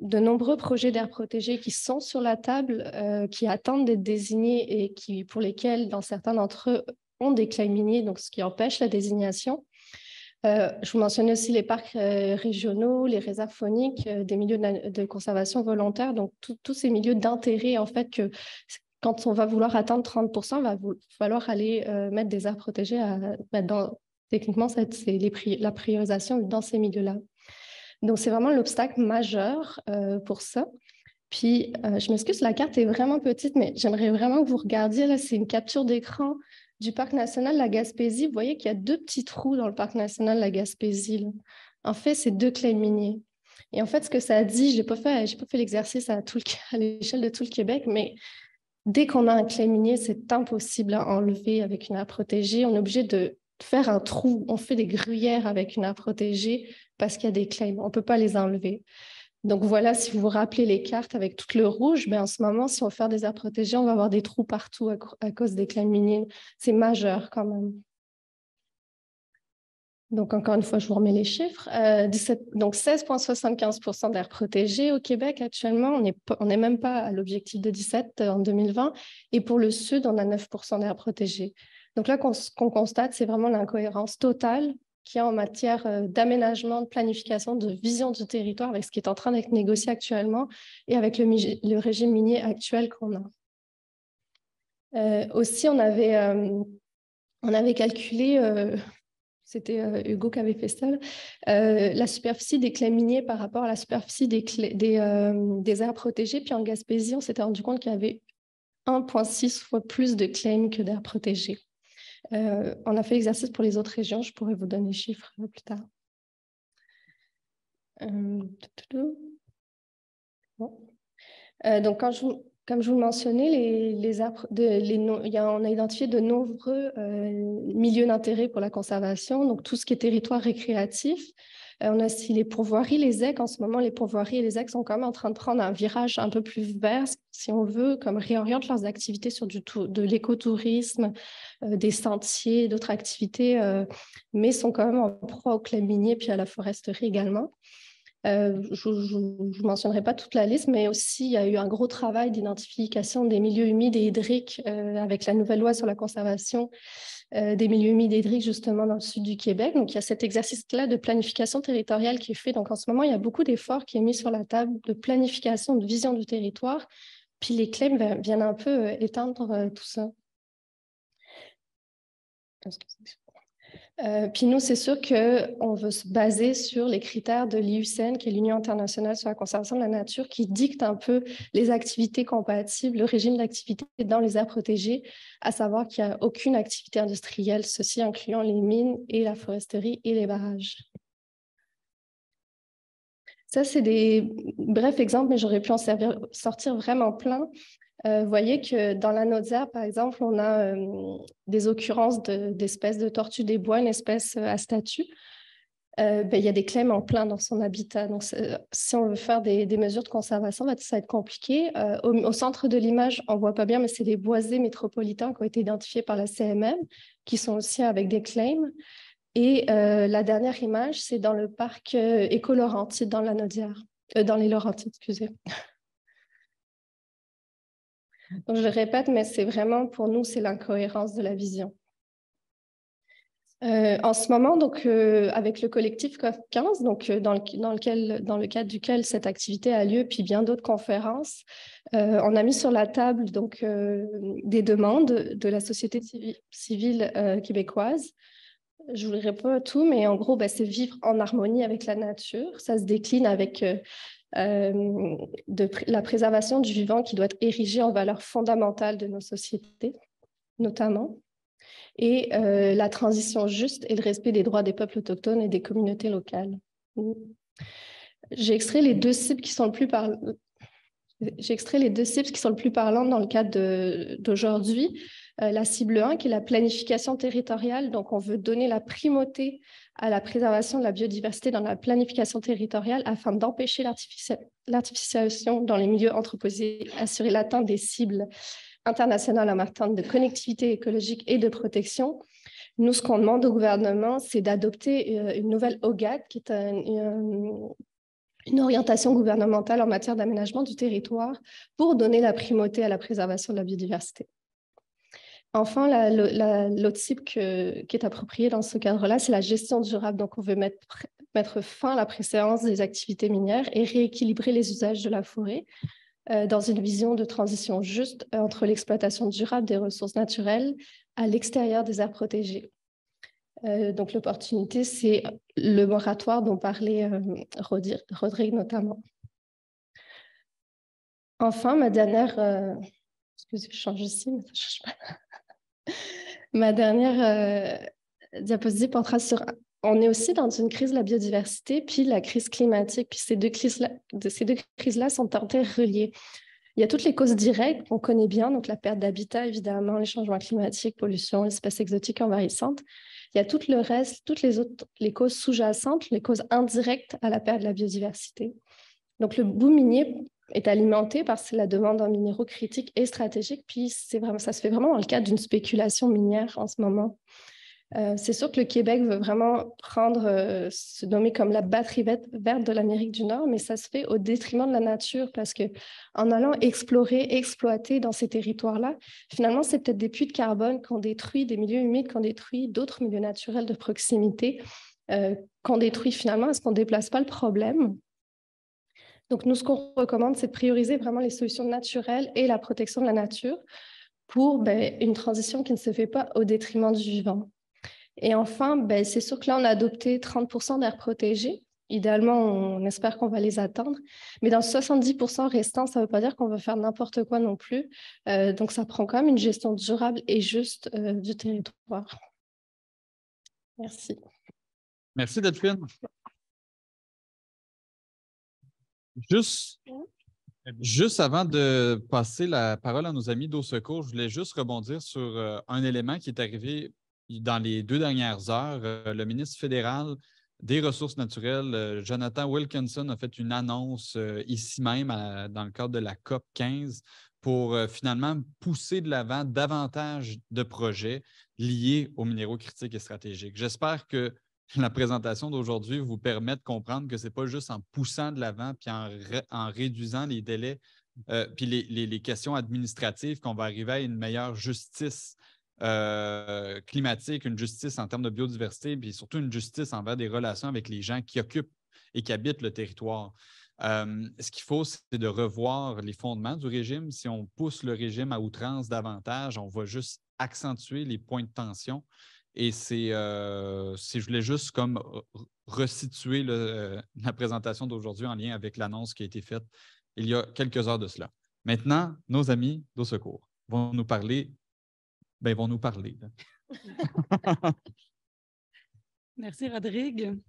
de nombreux projets d'air protégé qui sont sur la table, euh, qui attendent d'être désignés et qui, pour lesquels, dans certains d'entre eux, ont des claims miniers, donc ce qui empêche la désignation. Euh, je vous mentionnais aussi les parcs régionaux, les réserves phoniques, des milieux de, de, conservation volontaire, donc tous ces milieux d'intérêt en fait que, quand on va vouloir atteindre 30%, il va falloir aller euh, mettre des aires protégés. À, bah, techniquement, c'est la priorisation dans ces milieux-là. Donc, c'est vraiment l'obstacle majeur euh, pour ça. Puis, euh, je m'excuse, la carte est vraiment petite, mais j'aimerais vraiment que vous regardiez. Là, c'est une capture d'écran du parc national de la Gaspésie. Vous voyez qu'il y a deux petits trous dans le parc national de la Gaspésie. En fait, c'est deux clés miniers. Et en fait, ce que ça dit, je n'ai pas fait, fait l'exercice à, à l'échelle de tout le Québec, mais dès qu'on a un clé minier, c'est impossible à enlever avec une aire protégée. On est obligé de faire un trou. On fait des gruyères avec une aire protégée parce qu'il y a des claims. On ne peut pas les enlever. Donc voilà, si vous vous rappelez les cartes avec tout le rouge, mais ben, en ce moment, si on veut faire des aires protégées, on va avoir des trous partout à, cause des claims miniers. C'est majeur quand même. Donc, encore une fois, je vous remets les chiffres. Euh, donc, 16,75% d'air protégé au Québec actuellement. On n'est on même pas à l'objectif de 17 euh, en 2020. Et pour le Sud, on a 9% d'air protégé. Donc là, qu'on constate, c'est vraiment l'incohérence totale qu'il y a en matière euh, d'aménagement, de planification, de vision du territoire avec ce qui est en train d'être négocié actuellement et avec le, régime minier actuel qu'on a. aussi, on avait, on avait calculé c'était euh, Hugo qui avait fait ça, euh, la superficie des miniers par rapport à la superficie des, euh, des, aires protégées. Puis en Gaspésie, on s'était rendu compte qu'il y avait 1,6 fois plus de claims que d'aires protégées. on a fait l'exercice pour les autres régions, je pourrais vous donner les chiffres plus tard. donc, quand je, comme je vous le mentionnais, a, on a identifié de nombreux euh, milieux d'intérêt pour la conservation, donc tout ce qui est territoire récréatif. Euh, on a aussi les pourvoiries, les ecs, En ce moment, les pourvoiries et les aigles sont quand même en train de prendre un virage un peu plus vert, si on veut, comme réorientent leurs activités sur du de l'écotourisme, euh, des sentiers, d'autres activités, mais sont quand même en proie au minier puis à la foresterie également. Euh, je ne mentionnerai pas toute la liste, mais aussi il y a eu un gros travail d'identification des milieux humides et hydriques euh, avec la nouvelle loi sur la conservation euh, des milieux humides et hydriques justement dans le sud du Québec. Donc il y a cet exercice-là de planification territoriale qui est fait. Donc en ce moment, il y a beaucoup d'efforts qui est mis sur la table de planification, de vision du territoire. Puis les clés viennent un peu éteindre tout ça. Euh, puis nous, c'est sûr qu'on veut se baser sur les critères de l'IUCN, qui est l'Union internationale sur la conservation de la nature, qui dicte un peu les activités compatibles, le régime d'activité dans les aires protégées, à savoir qu'il n'y a aucune activité industrielle, ceci incluant les mines et la foresterie et les barrages. Ça, c'est des brefs exemples, mais j'aurais pu en sortir vraiment plein. Euh, vous voyez que dans la par exemple, on a euh, des occurrences d'espèces de, tortues des bois, une espèce euh, à statut. Ben, il y a des clèmes en plein dans son habitat. Donc, si on veut faire des, mesures de conservation, ben, ça va être compliqué. Au, centre de l'image, on ne voit pas bien, mais c'est les boisés métropolitains qui ont été identifiés par la CMM, qui sont aussi avec des claims. Et la dernière image, c'est dans le parc écolorenti, dans la dans les Laurentides, excusez je le répète, mais c'est vraiment pour nous, c'est l'incohérence de la vision. Euh, en ce moment, donc, euh, avec le collectif COP15, donc, euh, dans, le, lequel, dans le cadre duquel cette activité a lieu, puis bien d'autres conférences, on a mis sur la table donc, des demandes de la société civile, québécoise. Je ne vous réponds pas tout, mais en gros, bah, c'est vivre en harmonie avec la nature. Ça se décline avec euh, de la préservation du vivant qui doit être érigée en valeur fondamentale de nos sociétés, notamment, et euh, la transition juste et le respect des droits des peuples autochtones et des communautés locales. J'ai extrait les deux cibles qui sont le plus par... J'ai extrait les deux cibles qui sont le plus parlantes dans le cadre d'aujourd'hui. Euh, la cible 1, qui est la planification territoriale. Donc, on veut donner la primauté à la préservation de la biodiversité dans la planification territoriale afin d'empêcher l'artificialisation dans les milieux entreposés, assurer l'atteinte des cibles internationales en matière de connectivité écologique et de protection. Nous, ce qu'on demande au gouvernement, c'est d'adopter euh, une nouvelle OGAT, qui est une orientation gouvernementale en matière d'aménagement du territoire pour donner la primauté à la préservation de la biodiversité. Enfin, l'autre type qui est approprié dans ce cadre-là, c'est la gestion durable. Donc, on veut mettre, fin à la préséance des activités minières et rééquilibrer les usages de la forêt euh, dans une vision de transition juste euh, entre l'exploitation durable des ressources naturelles à l'extérieur des aires protégées. Euh, donc, l'opportunité, c'est le moratoire dont parlait Rodrigue, notamment. Enfin, ma dernière... Excusez, je change ici, mais ça ne change pas. Ma dernière euh, diapositive portera sur. On est aussi dans une crise de la biodiversité, puis la crise climatique. Puis ces deux crises-là crises sont interreliées. Il y a toutes les causes directes qu'on connaît bien, donc la perte d'habitat, évidemment, les changements climatiques, pollution, espèces exotiques envahissantes. Il y a tout le reste, toutes les autres, les causes sous-jacentes, les causes indirectes à la perte de la biodiversité. Donc, le bout minier est alimentée par la demande en minéraux critiques et stratégiques. Puis c'est vraiment, ça se fait vraiment dans le cadre d'une spéculation minière en ce moment. Euh, c'est sûr que le Québec veut vraiment prendre, euh, se nommer comme la batterie verte de l'Amérique du Nord, mais ça se fait au détriment de la nature parce que en allant explorer, exploiter dans ces territoires-là, finalement, c'est peut-être des puits de carbone qu'on détruit, des milieux humides qu'on détruit, d'autres milieux naturels de proximité euh, qu'on détruit finalement. Est-ce qu'on ne déplace pas le problème donc nous, ce qu'on recommande, c'est de prioriser vraiment les solutions naturelles et la protection de la nature pour ben, une transition qui ne se fait pas au détriment du vivant. Et enfin, ben, c'est sûr que là, on a adopté 30 d'air protégé. Idéalement, on espère qu'on va les atteindre. Mais dans 70% restants, ça ne veut pas dire qu'on va faire n'importe quoi non plus. Euh, donc, ça prend quand même une gestion durable et juste euh, du territoire. Merci. Merci, Delphine. Juste, juste avant de passer la parole à nos amis d'Au Secours, je voulais juste rebondir sur euh, un élément qui est arrivé dans les deux dernières heures. Euh, le ministre fédéral des Ressources naturelles, euh, Jonathan Wilkinson, a fait une annonce ici même dans le cadre de la COP 15 pour finalement pousser de l'avant davantage de projets liés aux minéraux critiques et stratégiques. J'espère que la présentation d'aujourd'hui vous permet de comprendre que ce n'est pas juste en poussant de l'avant puis en, réduisant les délais et euh, puis les, questions administratives qu'on va arriver à une meilleure justice euh, climatique, une justice en termes de biodiversité, puis surtout une justice envers des relations avec les gens qui occupent et qui habitent le territoire. Euh, ce qu'il faut, c'est de revoir les fondements du régime. Si on pousse le régime à outrance davantage, on va juste accentuer les points de tension. Et c'est, euh, si je voulais juste comme euh, resituer euh, la présentation d'aujourd'hui en lien avec l'annonce qui a été faite il y a quelques heures de cela. Maintenant, nos amis d'Au Secours vont nous parler. Ben, vont nous parler. Merci, Rodrigue.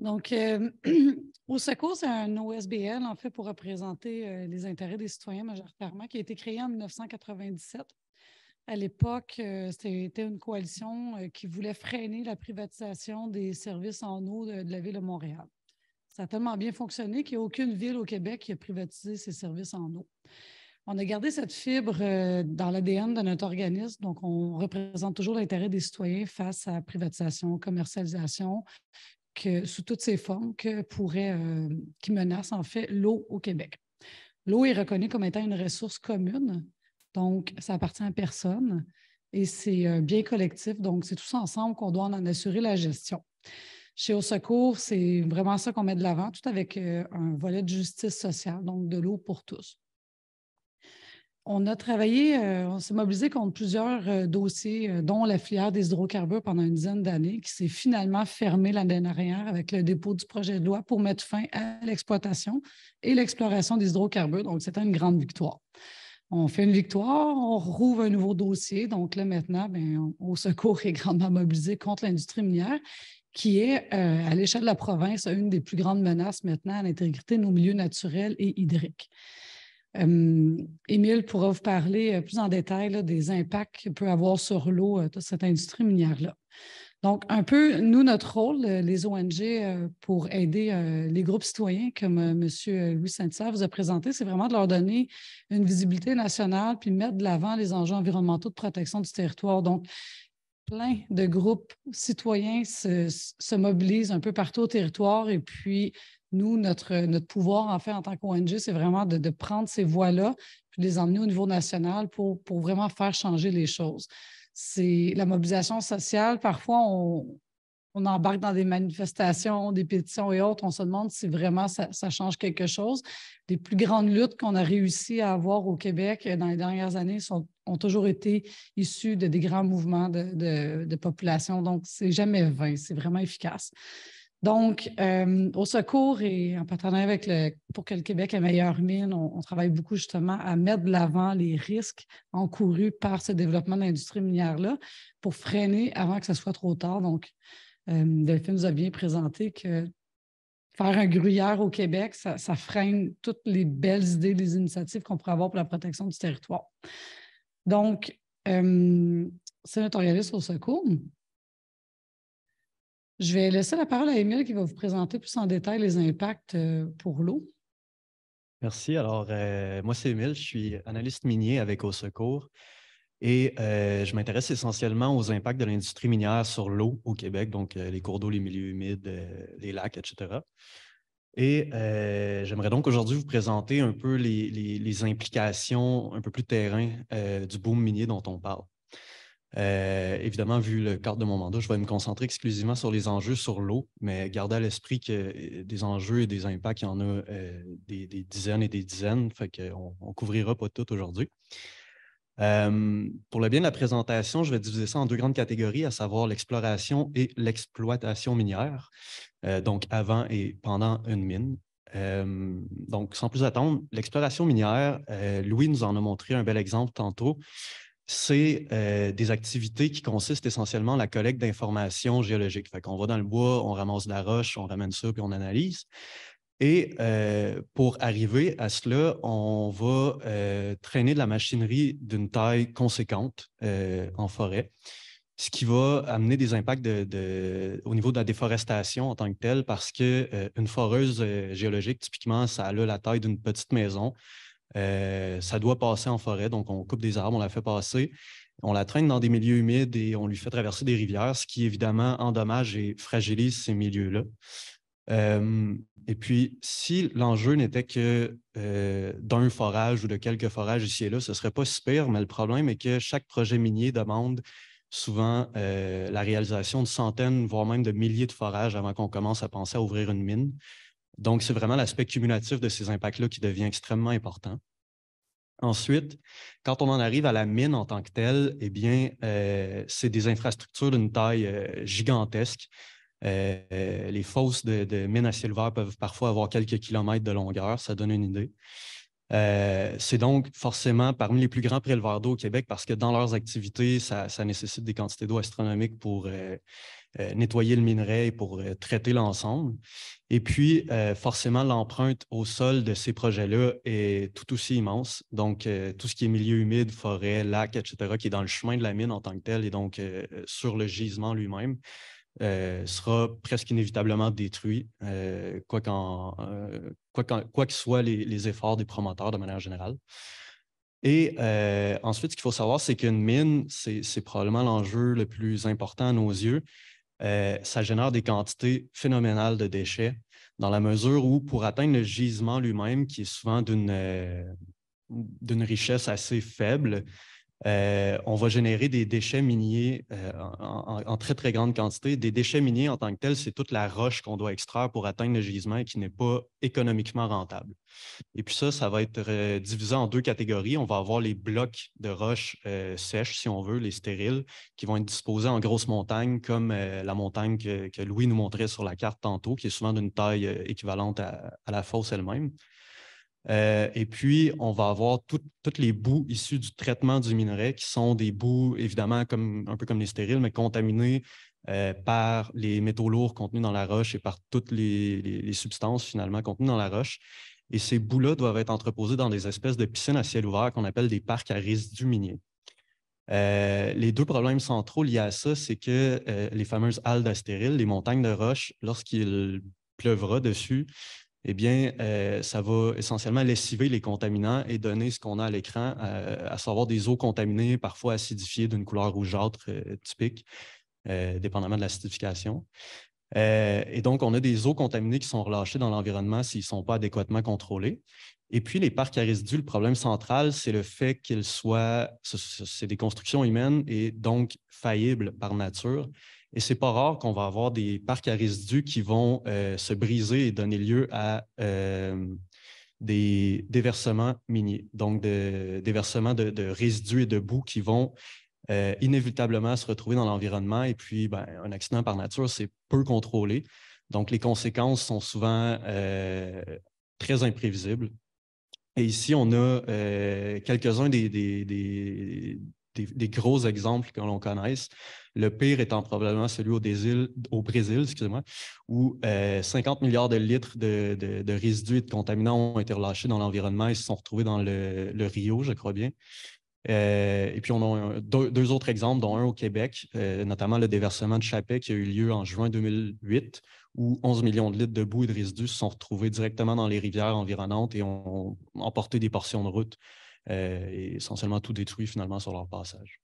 Donc, Au Secours, c'est un OSBL, en fait, pour représenter les intérêts des citoyens majoritairement, qui a été créé en 1997 à l'époque, euh, c'était une coalition euh, qui voulait freiner la privatisation des services en eau de, la ville de Montréal. Ça a tellement bien fonctionné qu'il n'y a aucune ville au Québec qui a privatisé ses services en eau. On a gardé cette fibre euh, dans l'ADN de notre organisme, donc on représente toujours l'intérêt des citoyens face à la privatisation, commercialisation, que, sous toutes ces formes que pourrait, qui menace en fait l'eau au Québec. L'eau est reconnue comme étant une ressource commune donc, ça appartient à personne et c'est un bien collectif. Donc, c'est tous ensemble qu'on doit en assurer la gestion. Chez Au Secours, c'est vraiment ça qu'on met de l'avant, tout avec euh, un volet de justice sociale, donc de l'eau pour tous. On a travaillé, euh, on s'est mobilisé contre plusieurs euh, dossiers, dont la filière des hydrocarbures pendant une dizaine d'années, qui s'est finalement fermée l'année dernière avec le dépôt du projet de loi pour mettre fin à l'exploitation et l'exploration des hydrocarbures. Donc, c'était une grande victoire on fait une victoire, on rouvre un nouveau dossier. Donc là, maintenant, ben, au secours est grandement mobilisé contre l'industrie minière, qui est, euh, à l'échelle de la province, une des plus grandes menaces maintenant à l'intégrité de nos milieux naturels et hydriques. Euh, Émile pourra vous parler euh, plus en détail des impacts que peut avoir sur l'eau toute cette industrie minière-là. Donc, un peu, nous, notre rôle, euh, les ONG, euh, pour aider euh, les groupes citoyens, comme M. Louis Saint-Cyr vous a présenté, c'est vraiment de leur donner une visibilité nationale puis mettre de l'avant les enjeux environnementaux de protection du territoire. Donc, plein de groupes citoyens se, mobilisent un peu partout au territoire et puis nous, notre, pouvoir, en fait, en tant qu'ONG, c'est vraiment de, prendre ces voies-là puis les emmener au niveau national pour vraiment faire changer les choses c'est la mobilisation sociale. Parfois, on, embarque dans des manifestations, des pétitions et autres. On se demande si vraiment ça, change quelque chose. Les plus grandes luttes qu'on a réussi à avoir au Québec euh, dans les dernières années ont toujours été issues de des grands mouvements de, de population. Donc, c'est jamais vain, c'est vraiment efficace. Donc, euh, au secours et en partenariat avec le Pour que le Québec ait meilleure mine, on, travaille beaucoup justement à mettre de l'avant les risques encourus par ce développement d'industrie minière-là pour freiner avant que ce soit trop tard. Donc, euh, Delphine nous a bien présenté que faire un gruyère au Québec, ça, freine toutes les belles idées, les initiatives qu'on pourrait avoir pour la protection du territoire. Donc, euh, c'est notre au secours. Je vais laisser la parole à Émile qui va vous présenter plus en détail les impacts euh, pour l'eau. Merci. Alors, euh, moi, c'est Émile, je suis analyste minier avec Au Secours et euh, je m'intéresse essentiellement aux impacts de l'industrie minière sur l'eau au Québec, donc les cours d'eau, les milieux humides, les lacs, etc. Et j'aimerais donc aujourd'hui vous présenter un peu les, implications un peu plus terrain du boom minier dont on parle. Euh, évidemment, vu le cadre de mon mandat, je vais me concentrer exclusivement sur les enjeux sur l'eau, mais garder à l'esprit que euh, des enjeux et des impacts, il y en a euh, des, dizaines et des dizaines, fait qu'on ne couvrira pas tout aujourd'hui. pour le bien de la présentation, je vais diviser ça en deux grandes catégories, à savoir l'exploration et l'exploitation minière, donc avant et pendant une mine. donc, sans plus attendre, l'exploration minière, Louis nous en a montré un bel exemple tantôt c'est euh, des activités qui consistent essentiellement à la collecte d'informations géologiques. On va dans le bois, on ramasse de la roche, on ramène ça, puis on analyse. Et euh, pour arriver à cela, on va euh, traîner de la machinerie d'une taille conséquente en forêt, ce qui va amener des impacts au niveau de la déforestation en tant que telle, parce qu'une foreuse géologique, typiquement, ça a la taille d'une petite maison. Euh, ça doit passer en forêt, donc on coupe des arbres, on la fait passer. On la traîne dans des milieux humides et on lui fait traverser des rivières, ce qui évidemment endommage et fragilise ces milieux-là. Euh, et puis, si l'enjeu n'était que euh, d'un forage ou de quelques forages ici et là, ce ne serait pas si pire, mais le problème est que chaque projet minier demande souvent la réalisation de centaines, voire même de milliers de forages avant qu'on commence à penser à ouvrir une mine. Donc, c'est vraiment l'aspect cumulatif de ces impacts-là qui devient extrêmement important. Ensuite, quand on en arrive à la mine en tant que telle, eh bien, euh, c'est des infrastructures d'une taille euh, gigantesque. Euh, les fosses de, mines à ciel peuvent parfois avoir quelques kilomètres de longueur, ça donne une idée. c'est donc forcément parmi les plus grands préleveurs d'eau au Québec parce que dans leurs activités, ça, nécessite des quantités d'eau astronomiques pour euh, nettoyer le minerai pour euh, traiter l'ensemble. Et puis, euh, forcément, l'empreinte au sol de ces projets-là est tout aussi immense. Donc, tout ce qui est milieu humide, forêt, lac, etc., qui est dans le chemin de la mine en tant que tel et donc sur le gisement lui-même. sera presque inévitablement détruit, quoi, quoi, que soient les, efforts des promoteurs de manière générale. Et ensuite, ce qu'il faut savoir, c'est qu'une mine, c'est probablement l'enjeu le plus important à nos yeux. Euh, ça génère des quantités phénoménales de déchets, dans la mesure où, pour atteindre le gisement lui-même, qui est souvent d'une euh, richesse assez faible, euh, on va générer des déchets miniers euh, en, très, très grande quantité. Des déchets miniers en tant que tels, c'est toute la roche qu'on doit extraire pour atteindre le gisement qui n'est pas économiquement rentable. Et puis ça, ça va être euh, divisé en deux catégories. On va avoir les blocs de roches sèches, si on veut, les stériles, qui vont être disposés en grosses montagnes, comme la montagne que, Louis nous montrait sur la carte tantôt, qui est souvent d'une taille équivalente à la fosse elle-même. Euh, et puis, on va avoir tous les bouts issus du traitement du minerai, qui sont des bouts, évidemment, un peu comme les stériles, mais contaminés euh, par les métaux lourds contenus dans la roche et par toutes les, substances, finalement, contenues dans la roche. Et ces bouts-là doivent être entreposés dans des espèces de piscines à ciel ouvert qu'on appelle des parcs à résidus miniers. Euh, les deux problèmes centraux liés à ça, c'est que euh, les fameuses haldes stériles, les montagnes de roche, lorsqu'il pleuvra dessus, eh bien, euh, ça va essentiellement lessiver les contaminants et donner ce qu'on a à l'écran, euh, à savoir des eaux contaminées, parfois acidifiées d'une couleur rougeâtre euh, typique, dépendamment de l'acidification. et donc, on a des eaux contaminées qui sont relâchées dans l'environnement s'ils ne sont pas adéquatement contrôlés. Et puis, les parcs à résidus, le problème central, c'est le fait qu'ils soient, c'est des constructions humaines et donc faillibles par nature. Et c'est pas rare qu'on va avoir des parcs à résidus qui vont euh, se briser et donner lieu à euh, des déversements miniers, donc des déversements de, résidus et de boue qui vont euh, inévitablement se retrouver dans l'environnement. Et puis, ben, un accident par nature, c'est peu contrôlé. Donc, les conséquences sont souvent très imprévisibles. Et ici, on a quelques-uns des, gros exemples que l'on connaisse. Le pire étant probablement celui au, Brésil, excusez-moi, où 50 euh, milliards de litres de, de, résidus et de contaminants ont été relâchés dans l'environnement et se sont retrouvés dans le, Rio, je crois bien. Euh, et puis, on a deux, autres exemples, dont un au Québec, euh, notamment le déversement de Chapet qui a eu lieu en juin 2008, où 11 millions de litres de boue et de résidus se sont retrouvés directement dans les rivières environnantes et ont, emporté des portions de route et essentiellement tout détruit finalement sur leur passage.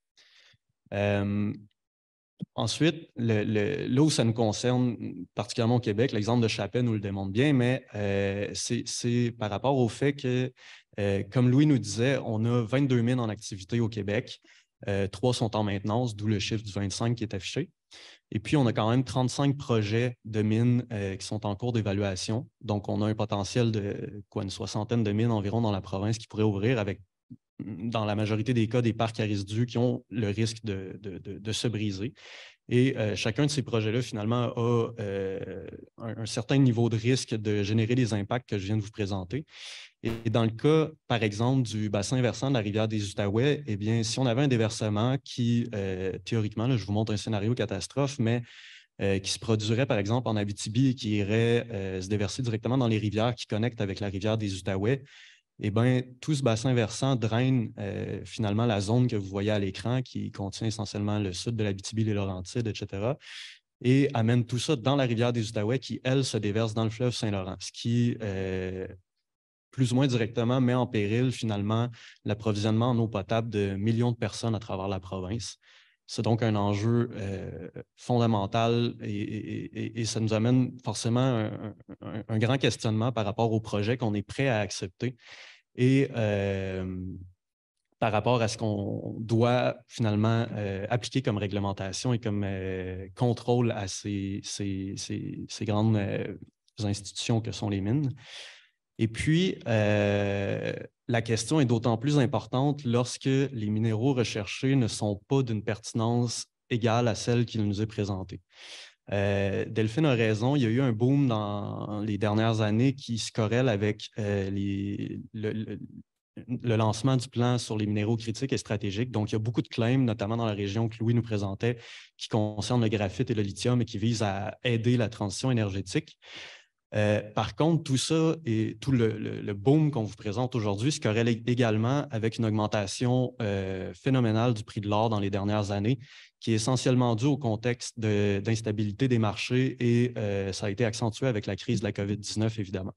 Ensuite, là où ça nous concerne, particulièrement au Québec, l'exemple de Chapin nous le démontre bien, mais euh, c'est par rapport au fait que, euh, comme Louis nous disait, on a 22 mines en activité au Québec. Euh, trois sont en maintenance, d'où le chiffre du 25 qui est affiché. Et puis, on a quand même 35 projets de mines qui sont en cours d'évaluation. Donc, on a un potentiel de quoi, une soixantaine de mines environ dans la province qui pourraient ouvrir avec dans la majorité des cas, des parcs à résidus qui ont le risque de, se briser. Et euh, chacun de ces projets-là, finalement, a euh, un, certain niveau de risque de générer les impacts que je viens de vous présenter. Et dans le cas, par exemple, du bassin versant de la rivière des Outaouais, eh bien, si on avait un déversement qui, euh, théoriquement, je vous montre un scénario catastrophe, mais qui se produirait, par exemple, en Abitibi et qui irait se déverser directement dans les rivières qui connectent avec la rivière des Outaouais, eh bien, tout ce bassin versant draine euh, finalement la zone que vous voyez à l'écran qui contient essentiellement le sud de la Bitibi, les Laurentides, etc. Et amène tout ça dans la rivière des Outaouais qui, elle, se déverse dans le fleuve Saint-Laurent, ce qui, euh, plus ou moins directement, met en péril finalement l'approvisionnement en eau potable de millions de personnes à travers la province. C'est donc un enjeu euh, fondamental et, ça nous amène forcément un, un grand questionnement par rapport au projet qu'on est prêt à accepter. Et euh, par rapport à ce qu'on doit finalement euh, appliquer comme réglementation et comme euh, contrôle à ces, grandes institutions que sont les mines. Et puis, la question est d'autant plus importante lorsque les minéraux recherchés ne sont pas d'une pertinence égale à celle qui nous est présentée. Euh, Delphine a raison, il y a eu un boom dans les dernières années qui se corrèle avec euh, le, lancement du plan sur les minéraux critiques et stratégiques. Donc, il y a beaucoup de claims, notamment dans la région que Louis nous présentait, qui concernent le graphite et le lithium et qui visent à aider la transition énergétique. Euh, par contre, tout ça et tout le, boom qu'on vous présente aujourd'hui se corrèle également avec une augmentation phénoménale du prix de l'or dans les dernières années qui est essentiellement dû au contexte d'instabilité des marchés et euh, ça a été accentué avec la crise de la COVID-19, évidemment.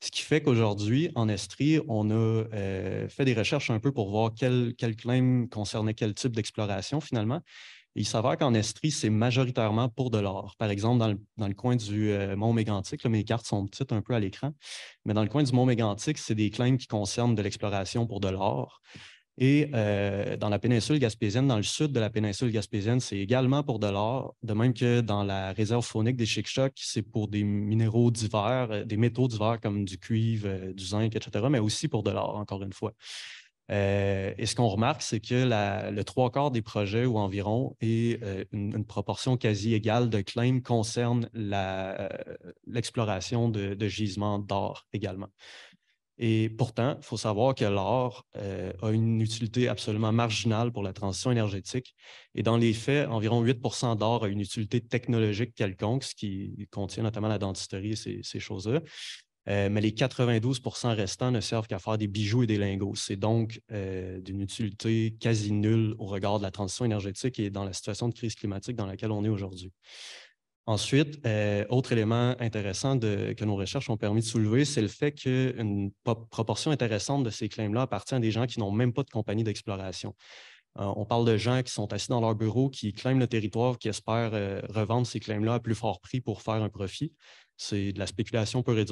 Ce qui fait qu'aujourd'hui, en Estrie, on a euh, fait des recherches un peu pour voir quel, quel claim concernait quel type d'exploration finalement. il s'avère qu'en Estrie, c'est majoritairement pour de l'or. Par exemple, dans le, dans le coin du euh, Mont Mégantic, là, mes cartes sont petites un peu à l'écran, mais dans le coin du Mont Mégantic, c'est des claims qui concernent de l'exploration pour de l'or. Et euh, dans la péninsule gaspésienne, dans le sud de la péninsule gaspésienne, c'est également pour de l'or, de même que dans la réserve faunique des Chic-Chocs, c'est pour des minéraux divers, euh, des métaux divers comme du cuivre, euh, du zinc, etc., mais aussi pour de l'or, encore une fois. et ce qu'on remarque, c'est que le trois quarts des projets ou environ et une, proportion quasi égale de claims concerne l'exploration de, de, gisements d'or également. Et pourtant, il faut savoir que l'or euh, a une utilité absolument marginale pour la transition énergétique. Et dans les faits, environ 8 d'or a une utilité technologique quelconque, ce qui contient notamment la dentisterie et ces, choses-là. Euh, mais les 92 restants ne servent qu'à faire des bijoux et des lingots. C'est donc euh, d'une utilité quasi nulle au regard de la transition énergétique et dans la situation de crise climatique dans laquelle on est aujourd'hui. Ensuite, euh, autre élément intéressant que nos recherches ont permis de soulever, c'est le fait qu'une proportion intéressante de ces claims-là appartient à des gens qui n'ont même pas de compagnie d'exploration. Euh, on parle de gens qui sont assis dans leur bureau, qui claiment le territoire, qui espèrent euh, revendre ces claims-là à plus fort prix pour faire un profit. C'est de la spéculation pure et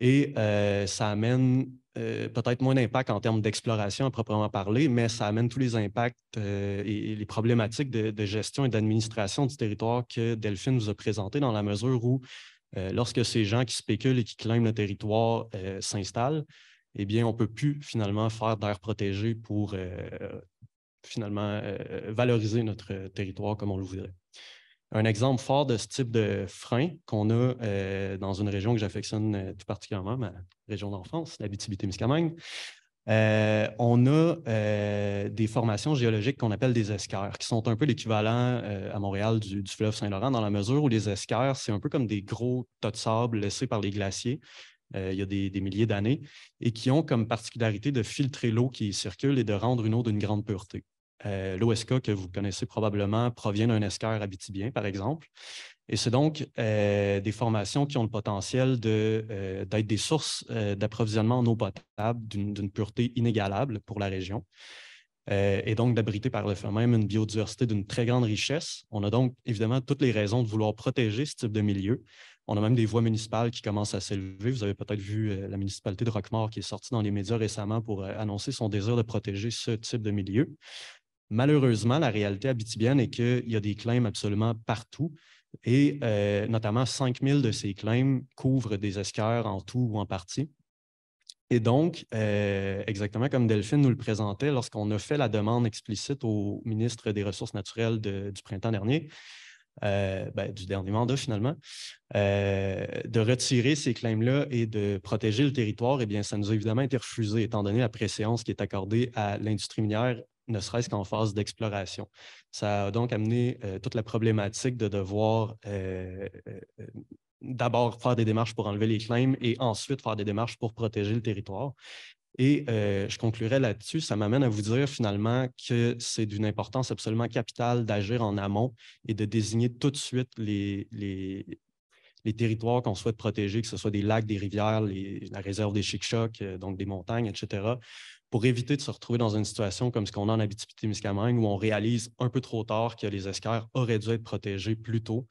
et euh, ça amène euh, peut-être moins d'impact en termes d'exploration à proprement parler, mais ça amène tous les impacts euh, et, les problématiques de, gestion et d'administration du territoire que Delphine vous a présenté dans la mesure où, lorsque ces gens qui spéculent et qui claiment le territoire s'installent, eh bien, on ne peut plus finalement faire d'air protégé pour finalement valoriser notre territoire comme on le voudrait. Un exemple fort de ce type de frein qu'on a euh, dans une région que j'affectionne euh, tout particulièrement, ma région d'enfance, la euh, on a des formations géologiques qu'on appelle des escarres, qui sont un peu l'équivalent à Montréal du, fleuve Saint-Laurent, dans la mesure où les escarres, c'est un peu comme des gros tas de sable laissés par les glaciers il y a des, des milliers d'années, et qui ont comme particularité de filtrer l'eau qui circule et de rendre une eau d'une grande pureté. Euh, L'OSK que vous connaissez probablement provient d'un esquerre habitibien, par exemple. Et c'est donc euh, des formations qui ont le potentiel d'être de, euh, d'être des sources euh, d'approvisionnement en eau potable d'une pureté inégalable pour la région. et donc d'abriter par le fait même une biodiversité d'une très grande richesse. On a donc évidemment toutes les raisons de vouloir protéger ce type de milieu. On a même des voies municipales qui commencent à s'élever. Vous avez peut-être vu la municipalité de Roquemort qui est sortie dans les médias récemment pour annoncer son désir de protéger ce type de milieu. Malheureusement, la réalité abitibienne est qu'il y a des claims absolument partout. Et euh, notamment notamment, 5000 de ces claims couvrent des escarres en tout ou en partie. Et donc, euh, exactement comme Delphine nous le présentait, lorsqu'on a fait la demande explicite au ministre des Ressources naturelles du printemps dernier, euh, ben, du dernier mandat finalement, de retirer ces claims-là et de protéger le territoire, eh bien, ça nous a évidemment été refusé, étant donné la préséance qui est accordée à l'industrie minière ne serait-ce qu'en phase d'exploration. Ça a donc amené euh, toute la problématique de devoir euh, euh, d'abord faire des démarches pour enlever les claims et ensuite faire des démarches pour protéger le territoire. Et je conclurai là-dessus, ça m'amène à vous dire finalement que c'est d'une importance absolument capitale d'agir en amont et de désigner tout de suite les, territoires qu'on souhaite protéger, que ce soit des lacs, des rivières, la réserve des Chic-Chocs, donc des montagnes, etc pour éviter de se retrouver dans une situation comme ce qu'on a en Abitibi-Témiscamingue où on réalise un peu trop tard que les escarres auraient dû être protégés plus tôt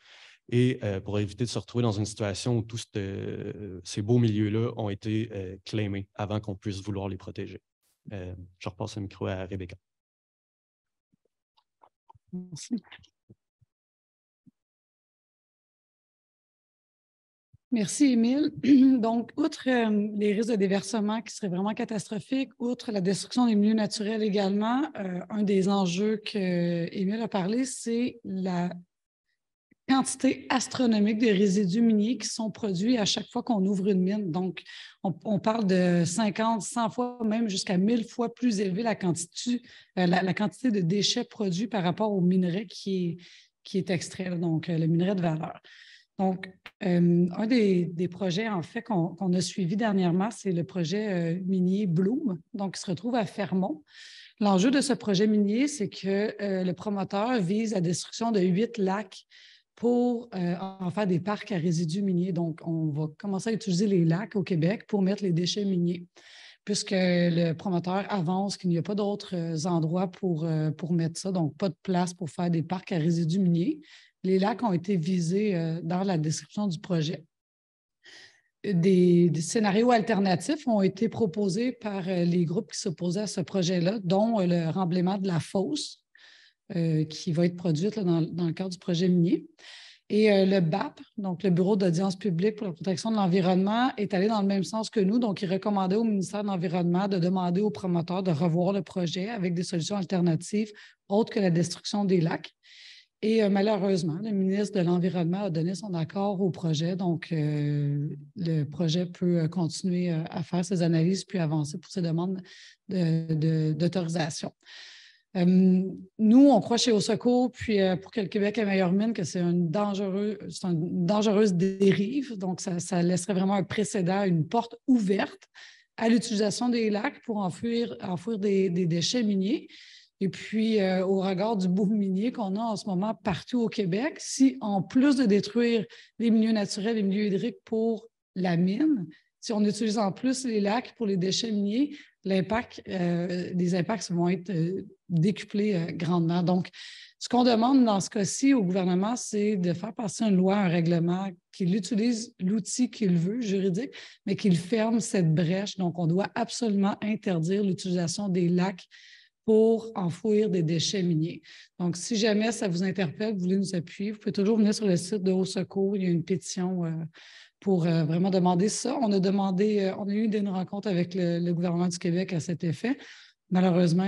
et euh, pour éviter de se retrouver dans une situation où tous euh, ces beaux milieux-là ont été euh, claimés avant qu'on puisse vouloir les protéger. je repasse le micro à Rebecca. Merci. Merci, Émile. Donc, outre euh, les risques de déversement qui seraient vraiment catastrophiques, outre la destruction des milieux naturels également, euh, un des enjeux qu'Émile euh, a parlé, c'est la quantité astronomique de résidus miniers qui sont produits à chaque fois qu'on ouvre une mine. Donc, on, parle de 50, 100 fois, même jusqu'à 1000 fois plus élevée la quantité, la, quantité de déchets produits par rapport au minerai qui est extrait, donc le minerai de valeur. Donc, euh, un des, projets, en fait, qu'on a suivi dernièrement, c'est le projet euh, minier Bloom, donc qui se retrouve à Fermont. L'enjeu de ce projet minier, c'est que euh, le promoteur vise la destruction de huit lacs pour en faire des parcs à résidus miniers. Donc, on va commencer à utiliser les lacs au Québec pour mettre les déchets miniers, puisque le promoteur avance qu'il n'y a pas d'autres endroits pour, pour mettre ça, donc pas de place pour faire des parcs à résidus miniers, les lacs ont été visés euh, dans la description du projet. Des, scénarios alternatifs ont été proposés par euh, les groupes qui s'opposaient à ce projet-là, dont euh, le remblaiement de la fosse qui va être produite dans, dans, le cadre du projet minier. Et le BAP, donc le Bureau d'audience publique pour la protection de l'environnement, est allé dans le même sens que nous. Donc, il recommandait au ministère de l'Environnement de demander aux promoteurs de revoir le projet avec des solutions alternatives autres que la destruction des lacs. Et euh, malheureusement, le ministre de l'Environnement a donné son accord au projet. Donc, euh, le projet peut euh, continuer à faire ses analyses puis avancer pour ses demandes d'autorisation. nous, on croit chez Au puis pour que le Québec ait meilleure mine, que c'est une, dangereuse dérive. Donc, ça, laisserait vraiment un précédent, une porte ouverte à l'utilisation des lacs pour enfouir, des, des, déchets miniers. Et puis, euh, au regard du boom minier qu'on a en ce moment partout au Québec, si en plus de détruire les milieux naturels, les milieux hydriques pour la mine, si on utilise en plus les lacs pour les déchets miniers, euh, les impacts vont être euh, décuplés grandement. Donc, ce qu'on demande dans ce cas-ci au gouvernement, c'est de faire passer une loi, un règlement, qu'il utilise l'outil qu'il veut, juridique, mais qu'il ferme cette brèche. Donc, on doit absolument interdire l'utilisation des lacs pour enfouir des déchets miniers. Donc, si jamais ça vous interpelle, vous voulez nous appuyer, vous pouvez toujours venir sur le site de Haut Secours. Il y a une pétition euh, pour euh, vraiment demander ça. On a demandé, euh, on a eu une rencontre avec le, gouvernement du Québec à cet effet. Malheureusement,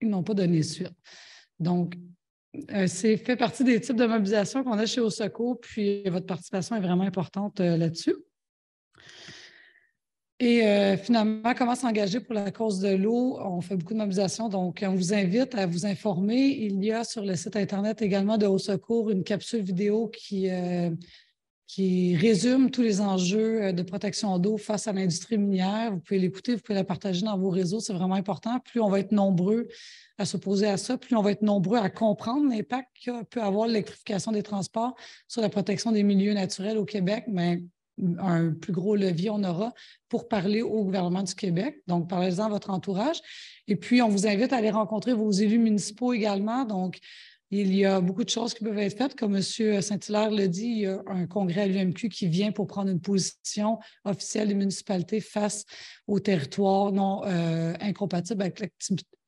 ils n'ont pas donné suite. Donc, c'est fait partie des types de mobilisation qu'on a chez Haut Secours, puis votre participation est vraiment importante là-dessus. Et euh, finalement, comment s'engager pour la cause de l'eau? On fait beaucoup de mobilisation, donc on vous invite à vous informer. Il y a sur le site Internet également de Haut Secours une capsule vidéo qui, euh, qui résume tous les enjeux euh, de protection d'eau face à l'industrie minière. Vous pouvez l'écouter, vous pouvez la partager dans vos réseaux, c'est vraiment important. Plus on va être nombreux à s'opposer à ça, plus on va être nombreux à comprendre l'impact que peut avoir l'électrification des transports sur la protection des milieux naturels au Québec. Mais ben, un plus gros levier on aura pour parler au gouvernement du Québec. Donc, parlez-en à votre entourage. Et puis, on vous invite à aller rencontrer vos élus municipaux également. Donc, il y a beaucoup de choses qui peuvent être faites. Comme M. Saint-Hilaire le dit, il y a un congrès à l'UMQ qui vient pour prendre une position officielle des municipalités face aux territoires non euh, incompatibles avec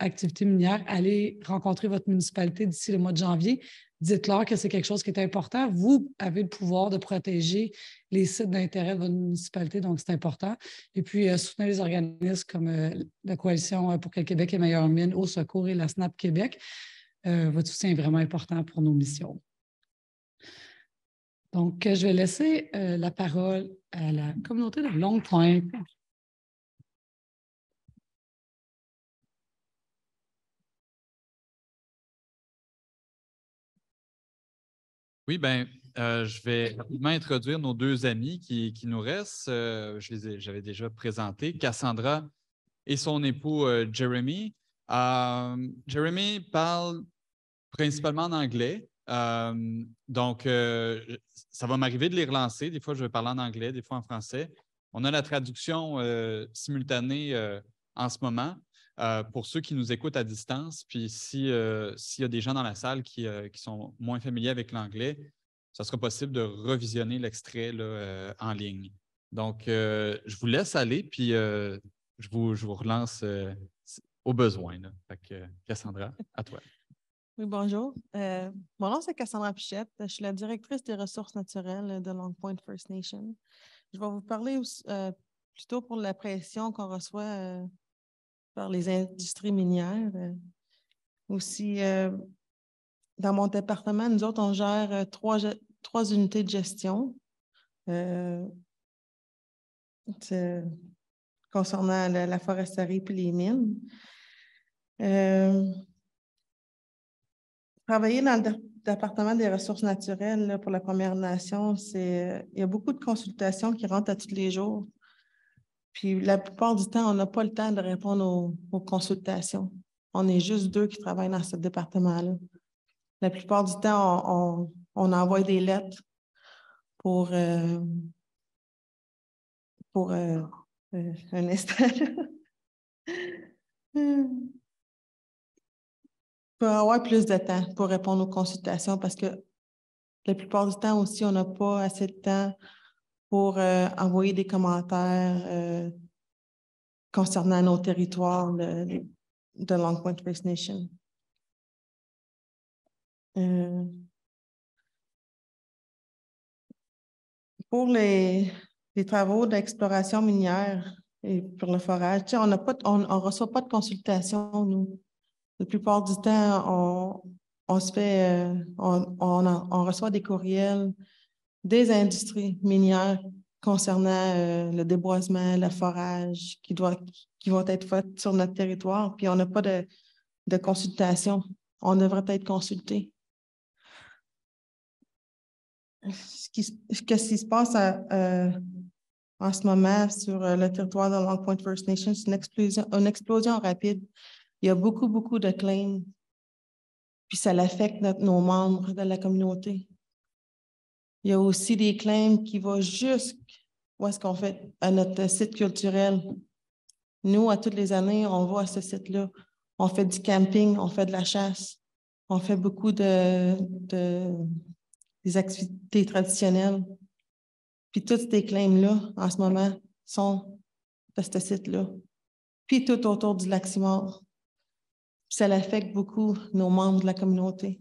l'activité minière. Allez rencontrer votre municipalité d'ici le mois de janvier dites-leur que c'est quelque chose qui est important. Vous avez le pouvoir de protéger les sites d'intérêt de votre municipalité, donc c'est important. Et puis, euh, soutenir soutenez les organismes comme euh, la Coalition euh, pour que le Québec ait meilleure mine, Au Secours et la SNAP Québec. votre soutien est vraiment important pour nos missions. Donc, je vais laisser la parole à la communauté de Longue Pointe. Oui, bien, euh, je vais rapidement introduire nos deux amis qui, nous restent. Euh, je les j'avais déjà présentés, Cassandra et son époux euh, Jeremy. Jeremy parle principalement en anglais. donc, ça va m'arriver de les relancer. Des fois, je vais parler en anglais, des fois en français. On a la traduction simultanée en ce moment. Euh, pour ceux qui nous écoutent à distance, puis euh, s'il y a des gens dans la salle qui, euh, qui sont moins familiers avec l'anglais, ça sera possible de revisionner l'extrait en ligne. Donc, je vous laisse aller, puis je, vous, je vous relance au besoin. Là. Cassandra, à toi. Oui, bonjour. Bonjour, c'est Cassandra Pichette. Je suis la directrice des ressources naturelles de Long Point First Nation. Je vais vous parler plutôt pour la pression qu'on reçoit par les industries minières. Euh, aussi, euh, dans mon département, nous autres, on gère euh, trois, unités de gestion. concernant la, foresterie et les mines. travailler dans le département des ressources naturelles pour la Première Nation, c'est il y a beaucoup de consultations qui rentrent à tous les jours. Puis la plupart du temps, on n'a pas le temps de répondre aux, consultations. On est juste deux qui travaillent dans ce département-là. La plupart du temps, on, envoie des lettres pour, euh, pour euh, euh, un instant. pour avoir plus de temps pour répondre aux consultations parce que la plupart du temps aussi, on n'a pas assez de temps pour euh, envoyer des commentaires euh, concernant nos territoires de Long Point Race Nation. Euh, pour les, travaux d'exploration minière et pour le forage, on ne reçoit pas de consultation, nous. La plupart du temps, on, se fait, on, reçoit des courriels des industries minières concernant euh, le déboisement, le forage, qui, doit, qui vont être faites sur notre territoire, puis on n'a pas de, consultation. On devrait être consulté. Ce qui, se passe euh, en ce moment sur euh, le territoire de Long Point First Nation, c'est une explosion, une explosion rapide. Il y a beaucoup, beaucoup de claims, puis ça l'affecte nos membres de la communauté. Il y a aussi des claims qui vont jusqu'à ce qu'on fait, à notre site culturel. Nous, à toutes les années, on va à ce site-là. On fait du camping, on fait de la chasse, on fait beaucoup de, des activités traditionnelles. Puis toutes ces claims-là, en ce moment, sont de ce site-là. Puis tout autour du lac Simard. Ça affecte beaucoup nos membres de la communauté.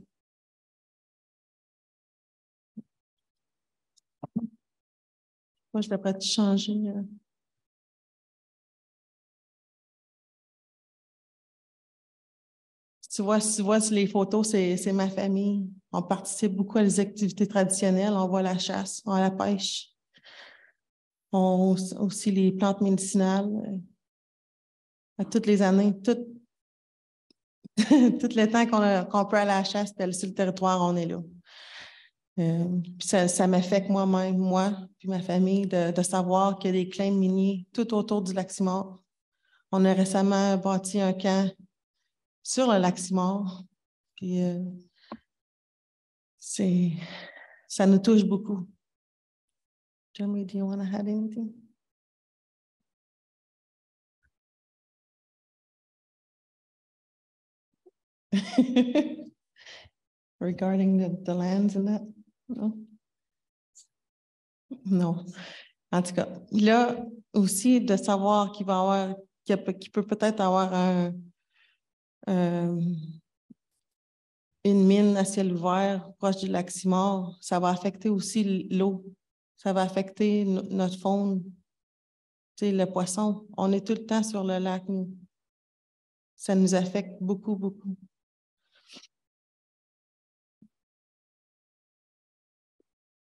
je je devrais changer. Euh. Tu vois, tu vois les photos, c'est ma famille. On participe beaucoup à les activités traditionnelles. On voit la chasse, on la pêche. On aussi les plantes médicinales. Euh, à Toutes les années, tout, tout le temps qu'on qu peut à la chasse, puis sur le territoire, on est là. Euh, ça, m'affecte moi-même, moi, puis ma famille, de, savoir qu'il y a des claims miniers tout autour du lac Simard. On a récemment bâti un camp sur le lac Simard. Puis euh, ça nous touche beaucoup. Tommy, do you want to add anything? Regarding the, the lands and that? Non. En tout cas, là aussi, de savoir qu'il va avoir, qu'il peut peut-être avoir euh, une mine à ciel ouvert proche du lac Simard, ça va affecter aussi l'eau. Ça va affecter notre faune, le poisson. On est tout le temps sur le lac, Ça nous affecte beaucoup, beaucoup.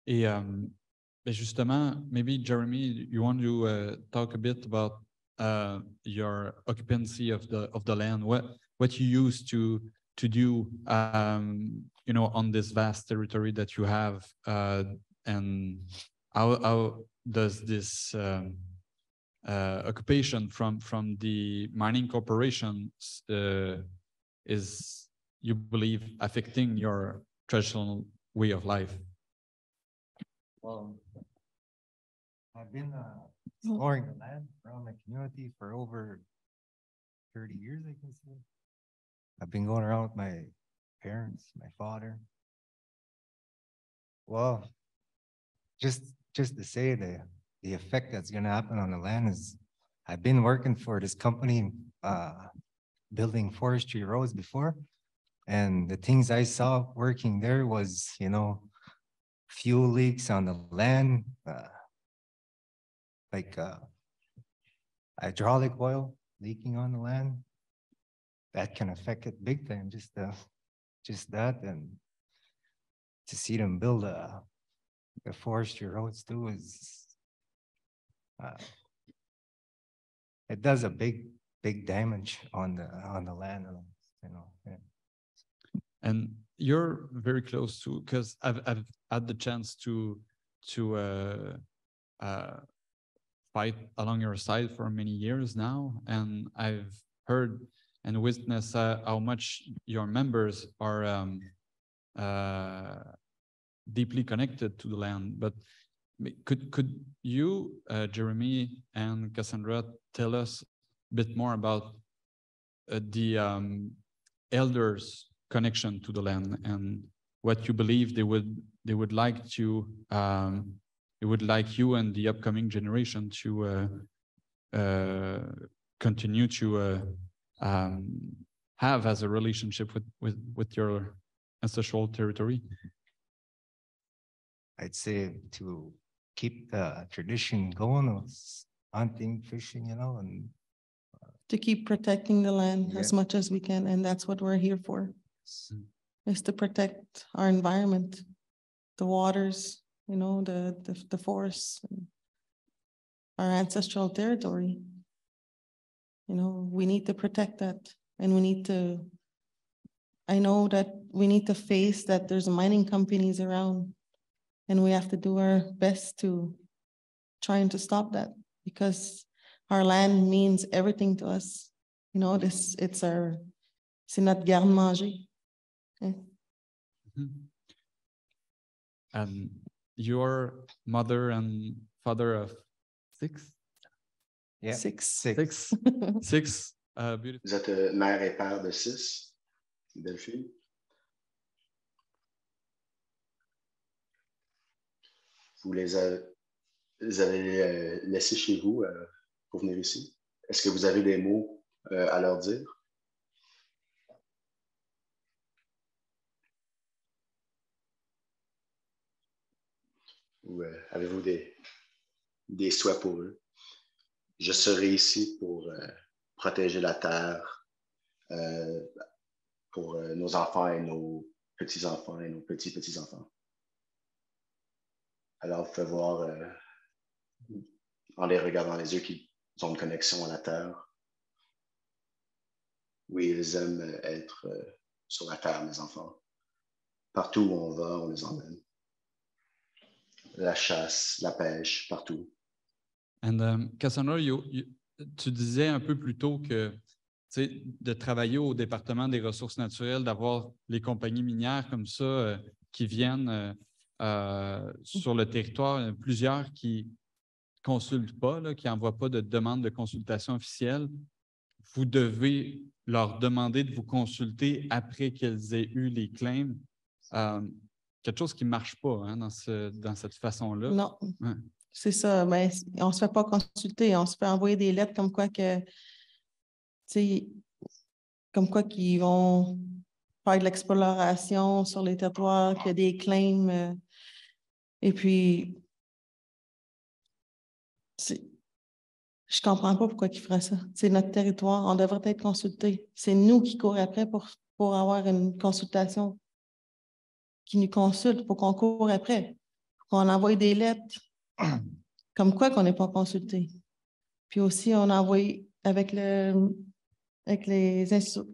Et um, justement, maybe Jeremy, you want to uh, talk a bit about uh, your occupancy of the of the land, what what you used to to do, um, you know, on this vast territory that you have, uh, and how how does this um, uh, occupation from from the mining corporations uh, is you believe affecting your traditional way of life? Well, um, I've been uh, exploring the land around the community for over 30 years, I can say. I've been going around with my parents, my father. Well, just just to say the the effect that's going to happen on the land is I've been working for this company uh, building forestry roads before, and the things I saw working there was you know fuel leaks on the land, uh, like uh, hydraulic oil leaking on the land. That can affect it big time. Just uh, just that, and to see them build a, a forestry roads too is. Uh, it does a big, big damage on the on the land, you know. Yeah. And you're very close to because I've, I've had the chance to to uh, uh, fight along your side for many years now, and I've heard and witnessed uh, how much your members are um, uh, deeply connected to the land. But could could you, uh, Jeremy and Cassandra, tell us a bit more about uh, the um, elders connection to the land and what you believe they would they would like to um, they would like you and the upcoming generation to uh, uh, continue to uh, um, have as a relationship with with with your ancestral territory. I'd say to keep the tradition going of hunting, fishing, you know, and uh, to keep protecting the land yeah. as much as we can, and that's what we're here for is to protect our environment, the waters, you know, the, the, the forests, our ancestral territory. You know, we need to protect that and we need to I know that we need to face that there's mining companies around and we have to do our best to trying to stop that because our land means everything to us. You know, this it's our c'est notre garde manger. Mm. Mm-hmm. And your mother and father of six? Yeah. Six. Six. six. Uh, beautiful. Vous êtes euh, mère et père de six, belle fille. Vous les, a, avez euh, laissés chez vous euh, pour venir ici. Est-ce que vous avez des mots euh, à leur dire? ou euh, avez-vous des, souhaits pour eux? Je serai ici pour euh, protéger la terre, euh, pour nos enfants et nos petits-enfants et nos petits-petits-enfants. Alors, vous pouvez voir, en les regardant les yeux, qu'ils ont une connexion à la terre. Oui, ils aiment être sur la terre, mes enfants. Partout où on va, on les emmène la chasse, la pêche, partout. And um, Cassandra, tu disais un peu plus tôt que de travailler au département des ressources naturelles, d'avoir les compagnies minières comme ça euh, qui viennent euh, euh, sur le territoire, plusieurs qui consultent pas, qui n'envoient pas de demande de consultation officielle, vous devez leur demander de vous consulter après qu'elles aient eu les claims quelque chose qui ne marche pas hein, dans, cette façon-là. Non. C'est ça. Mais on ne se fait pas consulter. On se fait envoyer des lettres comme quoi que, comme quoi qu'ils vont faire de l'exploration sur les territoires, qu'il y a des claims. Euh, et puis, je comprends pas pourquoi ils feraient ça. C'est notre territoire. On devrait être consulté. C'est nous qui courons après pour, pour avoir une consultation qui nous consultent pour qu'on court après, qu'on envoie des lettres, comme quoi qu'on n'est pas consulté. Puis aussi, on a envoyé avec, le, avec les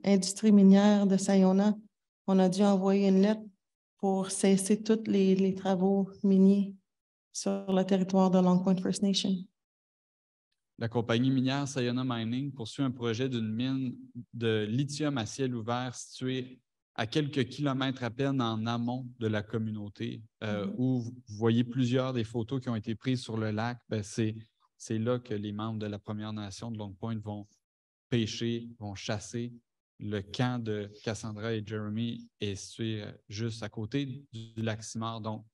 industries minières de Sayona, on a dû envoyer une lettre pour cesser tous les, les travaux miniers sur le territoire de Longpoint First Nation. La compagnie minière Sayona Mining poursuit un projet d'une mine de lithium à ciel ouvert située à quelques kilomètres à peine en amont de la communauté, euh, mhm. où vous voyez plusieurs des photos qui ont été prises sur le lac, ben, c'est là que les membres de la Première Nation de Long Point vont pêcher, vont chasser. Le camp de Cassandra et Jeremy est situé juste à côté du lac Simard. Donc,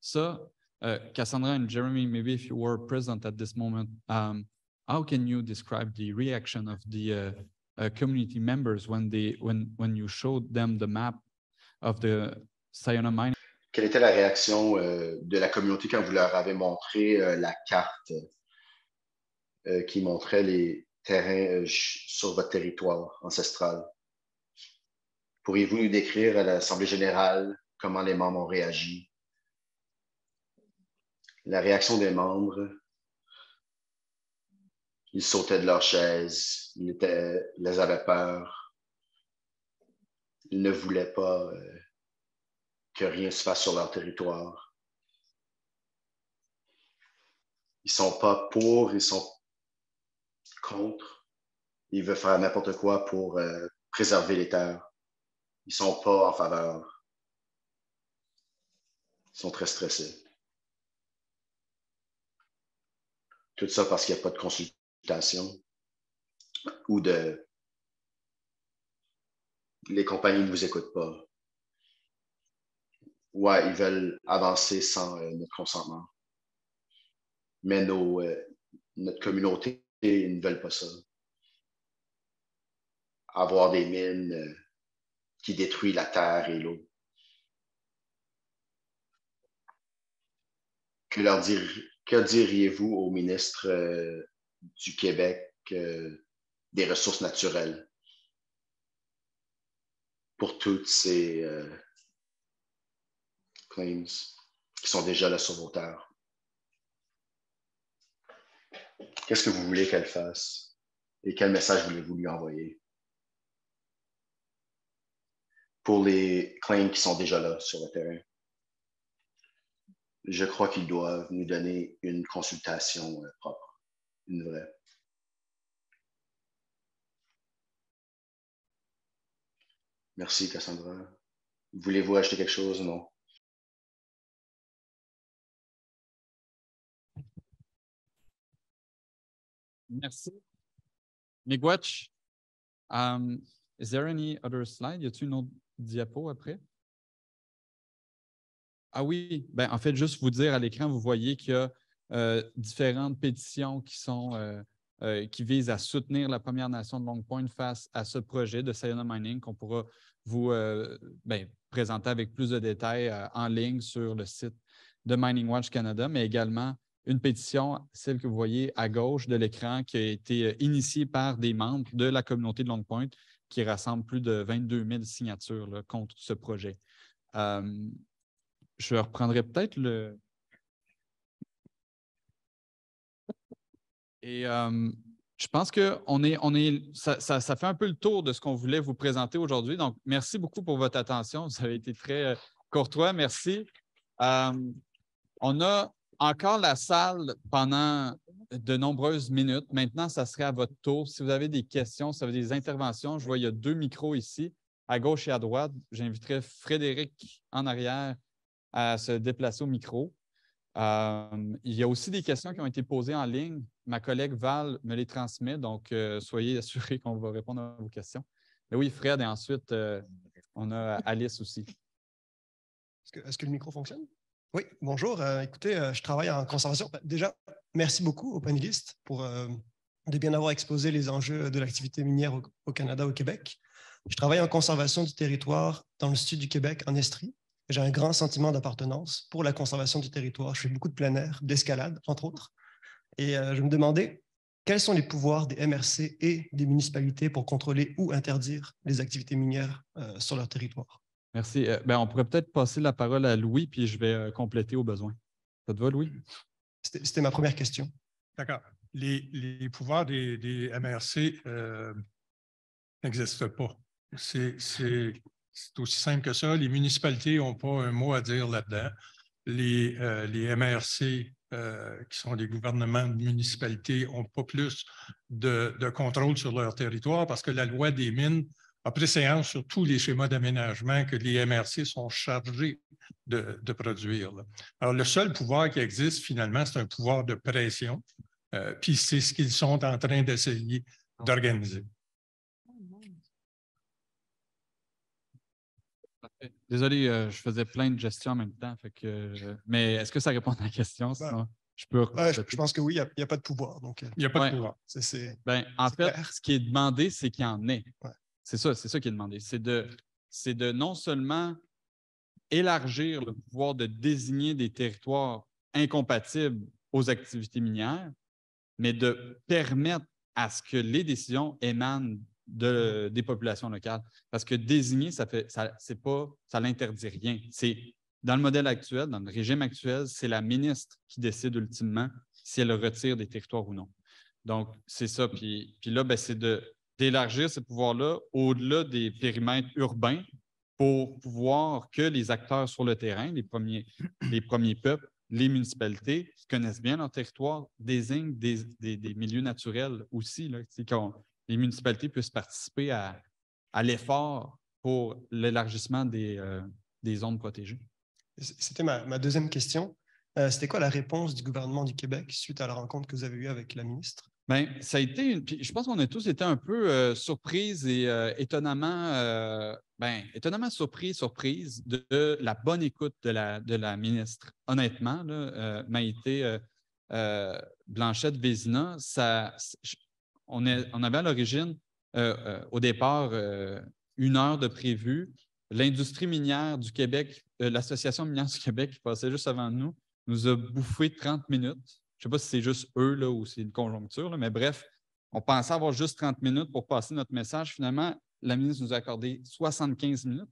ça, euh, Cassandra et Jeremy, maybe if you were present at this moment, um, how can you describe the reaction of the euh, Uh, community members them Quelle était la réaction euh, de la communauté quand vous leur avez montré euh, la carte euh, qui montrait les terrains sur votre territoire ancestral? Pourriez-vous nous décrire à l'Assemblée générale comment les membres ont réagi? La réaction des membres ils sautaient de leur chaise, ils, étaient, avaient peur. Ils ne voulaient pas euh, que rien se fasse sur leur territoire. Ils ne sont pas pour, ils sont contre. Ils veulent faire n'importe quoi pour euh, préserver les terres. Ils ne sont pas en faveur. Ils sont très stressés. Tout ça parce qu'il n'y a pas de consultation ou de les compagnies ne vous écoutent pas. Ouais, ils veulent avancer sans euh, notre consentement. Mais nos, euh, notre communauté, ils ne veulent pas ça. Avoir des mines euh, qui détruisent la terre et l'eau. Que, leur dire, que diriez-vous au ministre du Québec, euh, des ressources naturelles pour toutes ces euh, claims qui sont déjà là sur vos terres. Qu'est-ce que vous voulez qu'elle fasse et quel message voulez-vous lui envoyer? Pour les claims qui sont déjà là sur le terrain, je crois qu'ils doivent nous donner une consultation euh, propre une vraie. Merci, Cassandra. Voulez-vous acheter quelque chose? Non. Merci. Miigwech, um, is there any other slide? Y a-t-il une autre diapo après? Ah oui, ben, en fait, juste vous dire à l'écran, vous voyez qu'il y a euh, différentes pétitions qui, sont, euh, euh, qui visent à soutenir la Première Nation de Long Point face à ce projet de Sayona Mining qu'on pourra vous ben, présenter avec plus de détails en ligne sur le site de Mining Watch Canada, mais également une pétition, celle que vous voyez à gauche de l'écran, qui a été initiée par des membres de la communauté de Long Point qui rassemble plus de 22 000 signatures contre ce projet. je reprendrai peut-être le, Et euh, je pense que on est, on est, ça, fait un peu le tour de ce qu'on voulait vous présenter aujourd'hui. Donc, merci beaucoup pour votre attention. Vous avez été très euh, courtois. Merci. Euh, on a encore la salle pendant de nombreuses minutes. Maintenant, ça serait à votre tour. Si vous avez des questions, si vous avez des interventions, je vois qu'il y a deux micros ici, à gauche et à droite. J'inviterai Frédéric en arrière à se déplacer au micro. il y a aussi des questions qui ont été posées en ligne ma collègue Val me les transmet, donc euh, soyez assurés qu'on va répondre à vos questions. Mais oui, Fred, et ensuite, euh, on a Alice aussi. Est-ce que, le micro fonctionne? Oui, bonjour. Euh, écoutez, je travaille en conservation. Ben, déjà, merci beaucoup aux panélistes pour de bien avoir exposé les enjeux de l'activité minière au, au, Canada, au Québec. Je travaille en conservation du territoire dans le sud du Québec, en Estrie. J'ai un grand sentiment d'appartenance pour la conservation du territoire. Je fais beaucoup de plein air, d'escalade, entre autres. Et euh, je me demandais quels sont les pouvoirs des MRC et des municipalités pour contrôler ou interdire les activités minières euh, sur leur territoire. Merci. Euh, ben, on pourrait peut-être passer la parole à Louis, puis je vais compléter au besoin. Ça te va, Louis? C'était ma première question. D'accord. Les, pouvoirs des, MRC n'existent pas. C'est aussi simple que ça. Les municipalités n'ont pas un mot à dire là-dedans. Les, les MRC euh, qui sont les gouvernements de municipalités, n'ont pas plus de, contrôle sur leur territoire parce que la loi des mines a préséance sur tous les schémas d'aménagement que les MRC sont chargés de, produire. Alors, le seul pouvoir qui existe, finalement, c'est un pouvoir de pression, euh, puis c'est ce qu'ils sont en train d'essayer ah. d'organiser. Désolé, euh, je faisais plein de gestions en même temps. Mais est-ce que ça répond à la question? Ben, je, pense que oui, il n'y a, pas de pouvoir. Euh, il n'y a pas de pouvoir. Ben, en fait, ce qui est demandé, c'est qu'il y en ait. C'est ça, c'est ça qui est demandé. c'est de non seulement élargir le pouvoir de désigner des territoires incompatibles aux activités minières, mais de permettre à ce que les décisions émanent des populations locales. Parce que désigner, ça fait, ça, c'est pas, ça l'interdit rien. C'est dans le modèle actuel, dans le régime actuel, c'est la ministre qui décide ultimement si elle retire des territoires ou non. Donc, c'est ça. Puis, là, ben, c'est d'élargir ce pouvoirs-là au-delà des périmètres urbains pour pouvoir que les acteurs sur le terrain, les premiers, les premiers peuples, les municipalités qui connaissent bien leur territoire désignent des, milieux naturels aussi. Là, quand, les municipalités puissent participer à, l'effort pour l'élargissement des, euh, zones protégées. C'était ma, deuxième question. Euh, c'était quoi la réponse du gouvernement du Québec suite à la rencontre que vous avez eue avec la ministre? Bien, ça a été Je pense qu'on a tous été un peu surpris euh, surprise et étonnamment, ben, étonnamment surpris, surprise de, la bonne écoute de la, ministre. Honnêtement, là, Maïté Blanchette-Vézina, ça, on, avait à l'origine, euh, euh, au départ, euh, une heure de prévu. L'industrie minière du Québec, l'Association minière du Québec qui passait juste avant nous, nous a bouffé 30 minutes. Je ne sais pas si c'est juste eux là, ou c'est une conjoncture, mais bref, on pensait avoir juste 30 minutes pour passer notre message. Finalement, la ministre nous a accordé 75 minutes.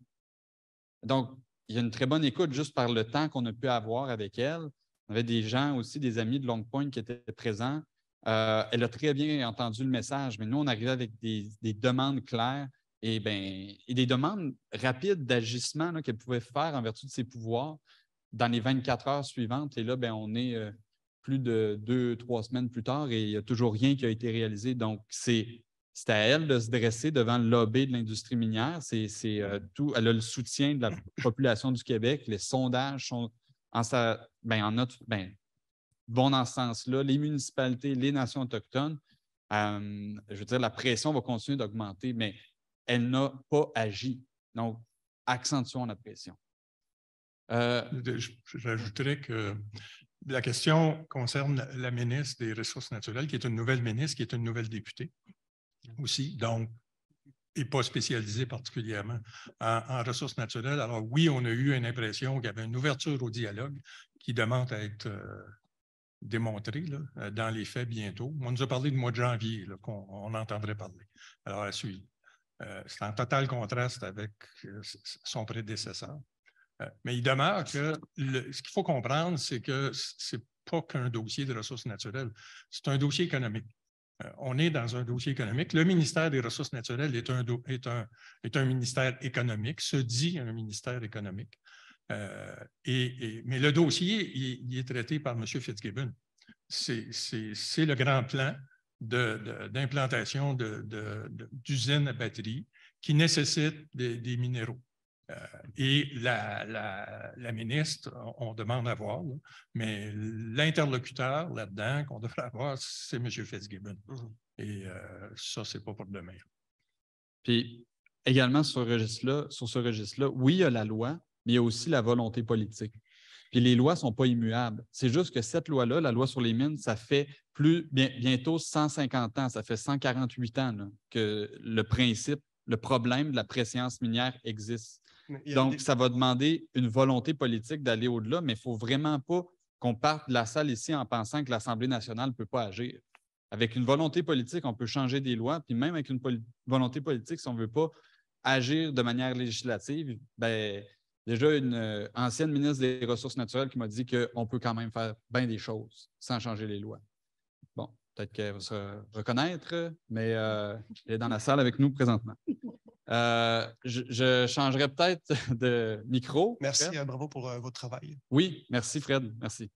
Donc, il y a une très bonne écoute juste par le temps qu'on a pu avoir avec elle. On avait des gens aussi, des amis de Longpoint qui étaient présents. Euh, elle a très bien entendu le message, mais nous, on arrivait avec des, demandes claires ben, et, des demandes rapides d'agissement qu'elle pouvait faire en vertu de ses pouvoirs dans les 24 heures suivantes. Et là, ben, on est euh, plus de deux, trois semaines plus tard et il n'y a toujours rien qui a été réalisé. Donc, c'est à elle de se dresser devant le lobby de l'industrie minière. C'est, euh, tout, elle a le soutien de la population du Québec. Les sondages sont en, sa, ben, notre, ben, Bon, dans ce sens-là, les municipalités, les nations autochtones. Euh, je veux dire, la pression va continuer d'augmenter, mais elle n'a pas agi. Donc, accentuons la pression. Euh, J'ajouterais que la question concerne la ministre des Ressources naturelles, qui est une nouvelle ministre, qui est une nouvelle députée aussi, donc, et pas spécialisée particulièrement en, ressources naturelles. Alors oui, on a eu une impression qu'il y avait une ouverture au dialogue qui demande à être euh, démontré euh, dans les faits bientôt. On nous a parlé du mois de janvier qu'on entendrait parler. Alors, à euh, c'est en total contraste avec euh, son prédécesseur. mais il demeure que ce qu'il faut comprendre, c'est que ce n'est pas qu'un dossier de ressources naturelles, c'est un dossier économique. on est dans un dossier économique. Le ministère des Ressources naturelles est un ministère économique, se dit un ministère économique. Euh, et, mais le dossier, il, est traité par M. Fitzgibbon. C'est le grand plan d'implantation d'usines à batterie qui nécessite des, minéraux. Euh, et la, ministre, on, demande à voir, mais l'interlocuteur là-dedans qu'on devrait avoir, c'est M. Fitzgibbon. Mm-hmm. Et ça, euh, ça, c'est pas pour demain. Puis également sur, registre -là, sur ce registre-là, oui, il y a la loi, mais il y a aussi la volonté politique. Puis les lois ne sont pas immuables. C'est juste que cette loi-là, la loi sur les mines, ça fait plus bientôt 150 ans, ça fait 148 ans que le principe, le problème de la préscience minière existe. Donc, ça va demander une volonté politique d'aller au-delà, mais il ne faut vraiment pas qu'on parte de la salle ici en pensant que l'Assemblée nationale ne peut pas agir. Avec une volonté politique, on peut changer des lois, puis même avec une volonté politique, si on ne veut pas agir de manière législative, ben, déjà une euh, ancienne ministre des Ressources naturelles qui m'a dit qu'on peut quand même faire bien des choses sans changer les lois. Bon, peut-être qu'elle va se reconnaître, mais euh, elle est dans la salle avec nous présentement. Euh, je, changerai peut-être de micro. Merci, bravo pour votre travail. Oui, merci Fred, merci.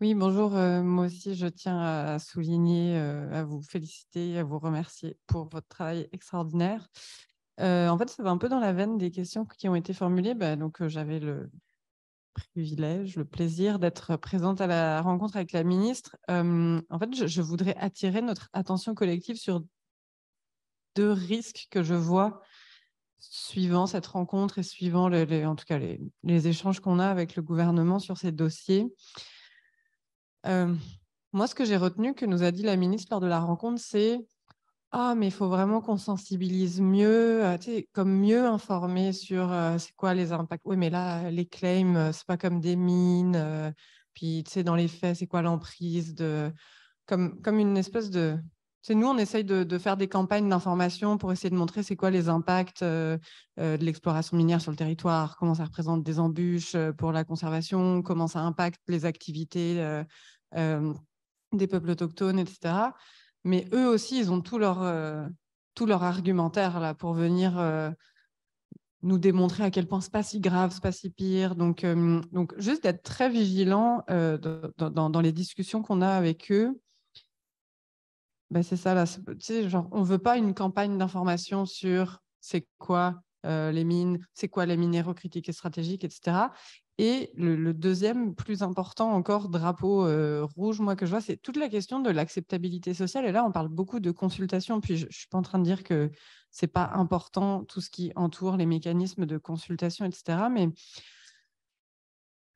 Oui, bonjour. moi aussi, je tiens à souligner, à vous féliciter, à vous remercier pour votre travail extraordinaire. Euh, en fait, ça va un peu dans la veine des questions qui ont été formulées. Bah, donc, euh, j'avais le privilège, le plaisir d'être présente à la rencontre avec la ministre. en fait, je, voudrais attirer notre attention collective sur deux risques que je vois suivant cette rencontre et suivant, en tout cas, les, les échanges qu'on a avec le gouvernement sur ces dossiers. moi, ce que j'ai retenu que nous a dit la ministre lors de la rencontre, c'est ah, mais il faut vraiment qu'on sensibilise mieux, comme mieux informer sur c'est quoi les impacts. Oui, mais là, les claims, c'est pas comme des mines. puis, tu sais, dans les faits, c'est quoi l'emprise de. Comme, une espèce de, nous, on essaye de, faire des campagnes d'information pour essayer de montrer c'est quoi les impacts de l'exploration minière sur le territoire, comment ça représente des embûches pour la conservation, comment ça impacte les activités des peuples autochtones, etc mais eux aussi, ils ont tout leur, euh, argumentaire là, pour venir euh, nous démontrer à quel point n'est pas si grave, n'est pas si pire. Donc, euh, donc juste d'être très vigilant dans, les discussions qu'on a avec eux. Ben, c'est ça, là. genre, on ne veut pas une campagne d'information sur c'est quoi les mines, c'est quoi les minéraux critiques et stratégiques, etc. Et le, deuxième, plus important encore, drapeau euh, rouge, moi que je vois, c'est toute la question de l'acceptabilité sociale. Et là, on parle beaucoup de consultation. Puis, je ne suis pas en train de dire que ce n'est pas important tout ce qui entoure les mécanismes de consultation, etc. Mais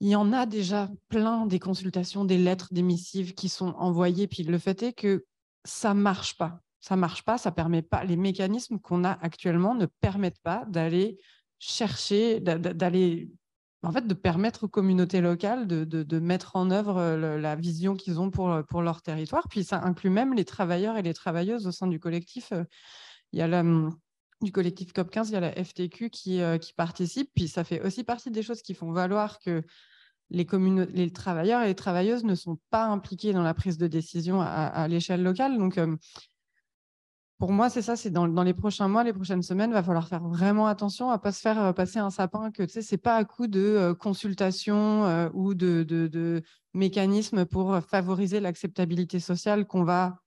il y en a déjà plein des consultations, des lettres, des missives qui sont envoyées. Puis le fait est que ça marche pas. Ça marche pas. Ça permet pas. Les mécanismes qu'on a actuellement ne permettent pas d'aller chercher, d'aller fait, de permettre aux communautés locales de, mettre en œuvre euh, la vision qu'ils ont pour, euh, pour, leur territoire. Puis ça inclut même les travailleurs et les travailleuses au sein du collectif. Il y a du collectif COP15, il y a la hum, FTQ qui, euh, qui, participe. Puis ça fait aussi partie des choses qui font valoir que les, les travailleurs et les travailleuses ne sont pas impliqués dans la prise de décision à, à l'échelle locale. Donc, hum, pour moi, c'est ça, c'est dans, les prochains mois, les prochaines semaines, il va falloir faire vraiment attention à ne pas se faire euh, passer un sapin que, ce n'est pas à coup de euh, consultation euh, ou de, de, mécanismes pour favoriser l'acceptabilité sociale qu'on va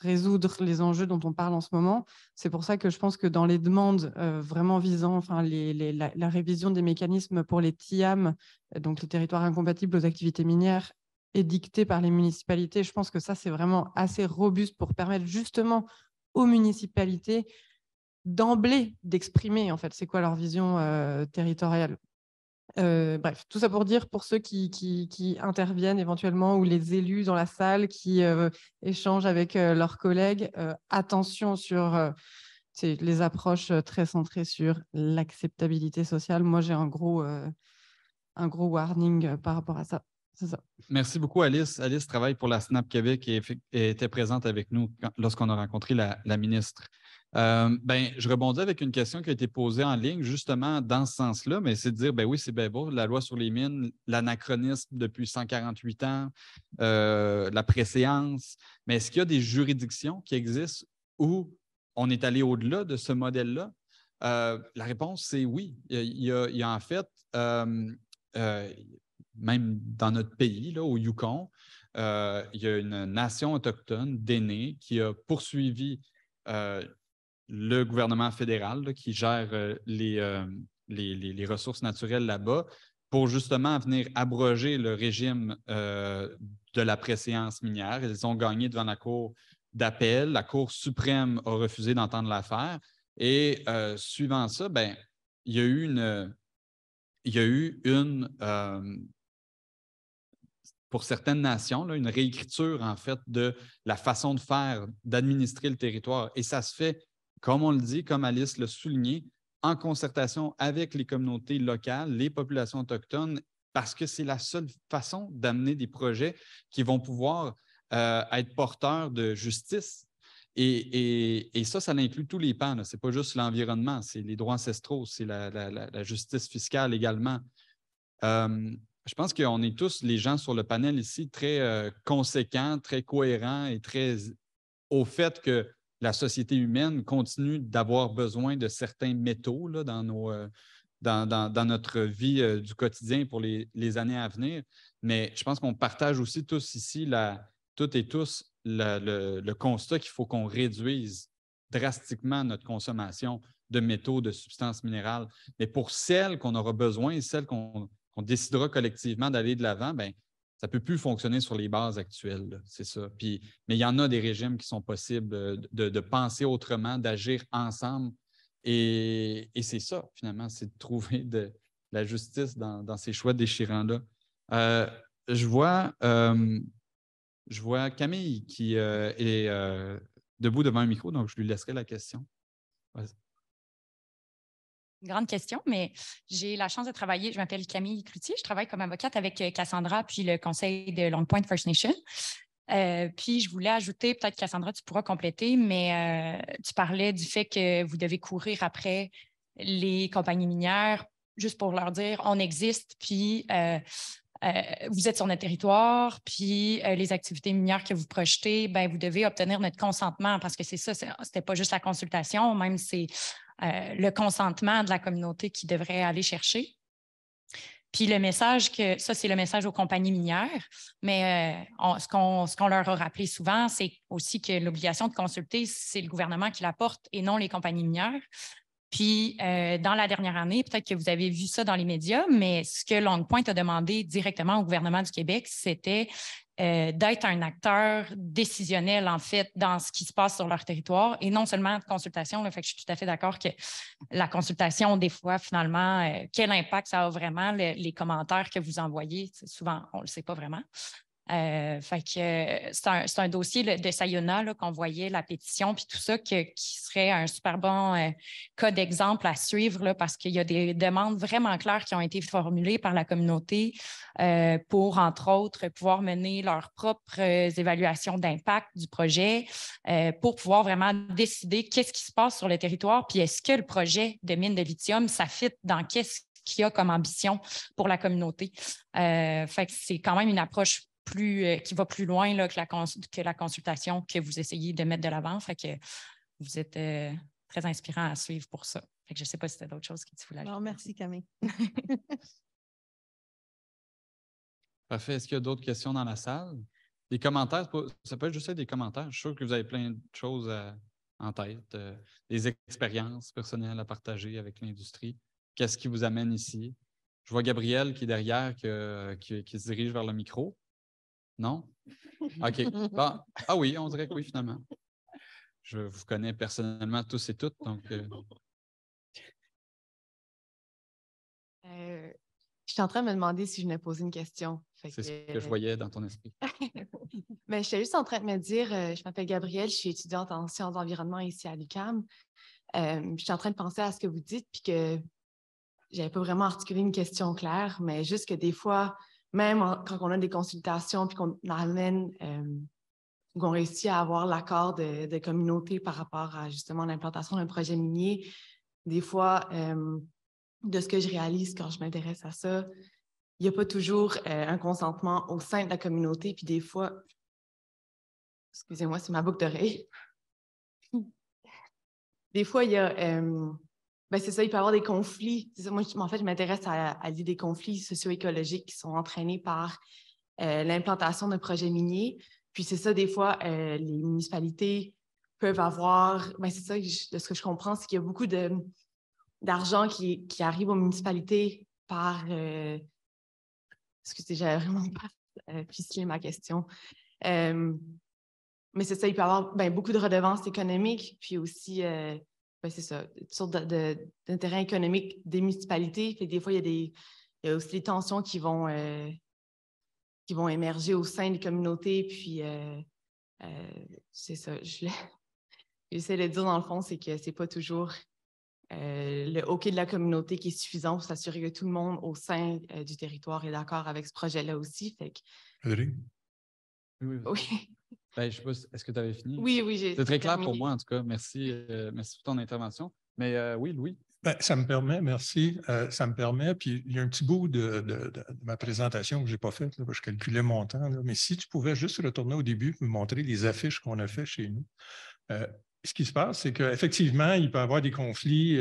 résoudre les enjeux dont on parle en ce moment. C'est pour ça que je pense que dans les demandes vraiment visant enfin, la, révision des mécanismes pour les TIAM, donc les territoires incompatibles aux activités minières, et dictées par les municipalités, je pense que ça, c'est vraiment assez robuste pour permettre justement aux municipalités d'emblée d'exprimer en fait c'est quoi leur vision euh, territoriale. Euh, bref, tout ça pour dire pour ceux qui, qui, interviennent éventuellement ou les élus dans la salle qui euh, échangent avec leurs collègues, attention sur les approches très centrées sur l'acceptabilité sociale. Moi, j'ai un gros, un gros warning par rapport à ça. C'est ça. Merci beaucoup, Alice. Alice travaille pour la SNAP Québec et, était présente avec nous lorsqu'on a rencontré la, ministre. Euh, ben, je rebondis avec une question qui a été posée en ligne, justement dans ce sens-là, mais c'est de dire, ben oui, c'est bien beau, la loi sur les mines, l'anachronisme depuis 148 ans, euh, la préséance, mais est-ce qu'il y a des juridictions qui existent où on est allé au-delà de ce modèle-là? Euh, la réponse, c'est oui. il y a, en fait, même dans notre pays, là, au Yukon, euh, il y a une nation autochtone d'aînés qui a poursuivi euh, le gouvernement fédéral qui gère euh, les, les, ressources naturelles là-bas pour justement venir abroger le régime de la préséance minière. Ils ont gagné devant la Cour d'appel. La Cour suprême a refusé d'entendre l'affaire. Et suivant ça, ben, il y a eu une, il y a eu une, pour certaines nations, une réécriture en fait de la façon de faire, d'administrer le territoire. Et ça se fait, comme on le dit, comme Alice l'a souligné, en concertation avec les communautés locales, les populations autochtones, parce que c'est la seule façon d'amener des projets qui vont pouvoir euh, être porteurs de justice. Et, ça, ça inclut tous les pans. Ce n'est pas juste l'environnement, c'est les droits ancestraux, c'est la, justice fiscale également. Euh, je pense qu'on est tous, les gens sur le panel ici, très euh, conséquents, très cohérents et très au fait que la société humaine continue d'avoir besoin de certains métaux euh, dans, notre vie euh, du quotidien pour les, années à venir. Mais je pense qu'on partage aussi tous ici, toutes et tous, le, le, constat qu'il faut qu'on réduise drastiquement notre consommation de métaux, de substances minérales. Mais pour celles qu'on aura besoin et celles qu'on qu'on décidera collectivement d'aller de l'avant, ben, ça ne peut plus fonctionner sur les bases actuelles. C'est ça. Puis, mais il y en a des régimes qui sont possibles euh, de, penser autrement, d'agir ensemble. Et, c'est ça, finalement, c'est de trouver de, la justice dans, ces choix déchirants-là. Euh, je, vois, euh, vois Camille qui est debout devant un micro, donc je lui laisserai la question grande question, mais j'ai la chance de travailler. Je m'appelle Camille Cloutier. Je travaille comme avocate avec euh, Cassandra puis le conseil de Long Point First Nation. Euh, puis je voulais ajouter, peut-être Cassandra, tu pourras compléter, mais euh, tu parlais du fait que vous devez courir après les compagnies minières juste pour leur dire on existe, puis vous êtes sur notre territoire, puis les activités minières que vous projetez, ben, vous devez obtenir notre consentement parce que c'est ça, c'était pas juste la consultation, même c'est euh, le consentement de la communauté qui devrait aller chercher. Puis le message que, ça, c'est le message aux compagnies minières, mais euh, ce qu'on leur a rappelé souvent, c'est aussi que l'obligation de consulter, c'est le gouvernement qui la et non les compagnies minières. Puis, euh, dans la dernière année, peut-être que vous avez vu ça dans les médias, mais ce que Longue Point a demandé directement au gouvernement du Québec, c'était euh, d'être un acteur décisionnel, en fait, dans ce qui se passe sur leur territoire et non seulement de consultation. fait je suis tout à fait d'accord que la consultation, des fois, finalement, euh, quel impact ça a vraiment, les commentaires que vous envoyez, souvent, on ne le sait pas vraiment. Euh, fait que euh, c'est un, dossier de Sayona qu'on voyait la pétition puis tout ça qui serait un super bon euh, cas d'exemple à suivre là, parce qu'il y a des demandes vraiment claires qui ont été formulées par la communauté pour entre autres pouvoir mener leurs propres évaluations d'impact du projet pour pouvoir vraiment décider qu'est-ce qui se passe sur le territoire puis est-ce que le projet de mine de lithium s'affite dans qu'est-ce y a comme ambition pour la communauté. fait c'est quand même une approche euh, qui va plus loin là, que, la consultation que vous essayez de mettre de l'avant. Fait que vous êtes euh, très inspirant à suivre pour ça. je ne sais pas si c'était d'autres choses qui tu voulais merci Camille. Parfait. Est-ce qu'il y a d'autres questions dans la salle? Des commentaires, ça peut être juste des commentaires. Je suis sûr que vous avez plein de choses en tête, euh, des expériences personnelles à partager avec l'industrie. Qu'est-ce qui vous amène ici? Je vois Gabriel qui est derrière, qui, se dirige vers le micro. Non? OK. Ah oui, on dirait que oui, finalement. Je vous connais personnellement tous et toutes, donc. Euh. Euh, je suis en train de me demander si je venais poser une question. C'est ce que je voyais dans ton esprit. Mais suis juste en train de me dire, euh, je m'appelle Gabrielle, je suis étudiante en sciences d'environnement ici à l'UCAM. je suis en train de penser à ce que vous dites, puis que n'avais pas vraiment articulé une question claire, mais juste que des fois, même quand on a des consultations puis qu'on amène, euh, qu'on réussit à avoir l'accord de, communauté par rapport à justement l'implantation d'un projet minier, des fois, euh, de ce que je réalise quand je m'intéresse à ça, il n'y a pas toujours euh, un consentement au sein de la communauté. Puis des fois, excusez-moi, c'est ma boucle d'oreille. Des fois, il y a euh, ben, c'est ça, il peut y avoir des conflits. moi, en fait, je m'intéresse à, l'idée des conflits socio-écologiques qui sont entraînés par euh, l'implantation d'un projet minier. Puis c'est ça, des fois, euh, les municipalités peuvent avoir. Ben c'est ça, de ce que je comprends, c'est qu'il y a beaucoup d'argent qui, qui, arrive aux municipalités par. Euh, excusez, j'avais vraiment pas euh, ficelé ma question. mais c'est ça, il peut y avoir ben, beaucoup de redevances économiques, puis aussi c'est ça, une sorte d'intérêt économique des municipalités. des fois, il y a des il y aussi des tensions qui vont, euh, qui vont émerger au sein des communautés. Puis, euh, euh, c'est ça, je de dire dans le fond, c'est que ce n'est pas toujours le ok de la communauté qui est suffisant pour s'assurer que tout le monde au sein du territoire est d'accord avec ce projet-là aussi. Fait que... Oui. Ben, je sais pas, est-ce que tu avais fini? Oui, oui, j'ai. C'est très clair pour moi, en tout cas. Merci, euh, merci pour ton intervention. Mais oui, euh, oui, Louis. Ben, ça me permet, merci. Euh, ça me permet, puis il y a un petit bout de, ma présentation que je n'ai pas faite, je calculais mon temps, mais si tu pouvais juste retourner au début et me montrer les affiches qu'on a faites chez nous. ce qui se passe, c'est qu'effectivement, il peut y avoir des conflits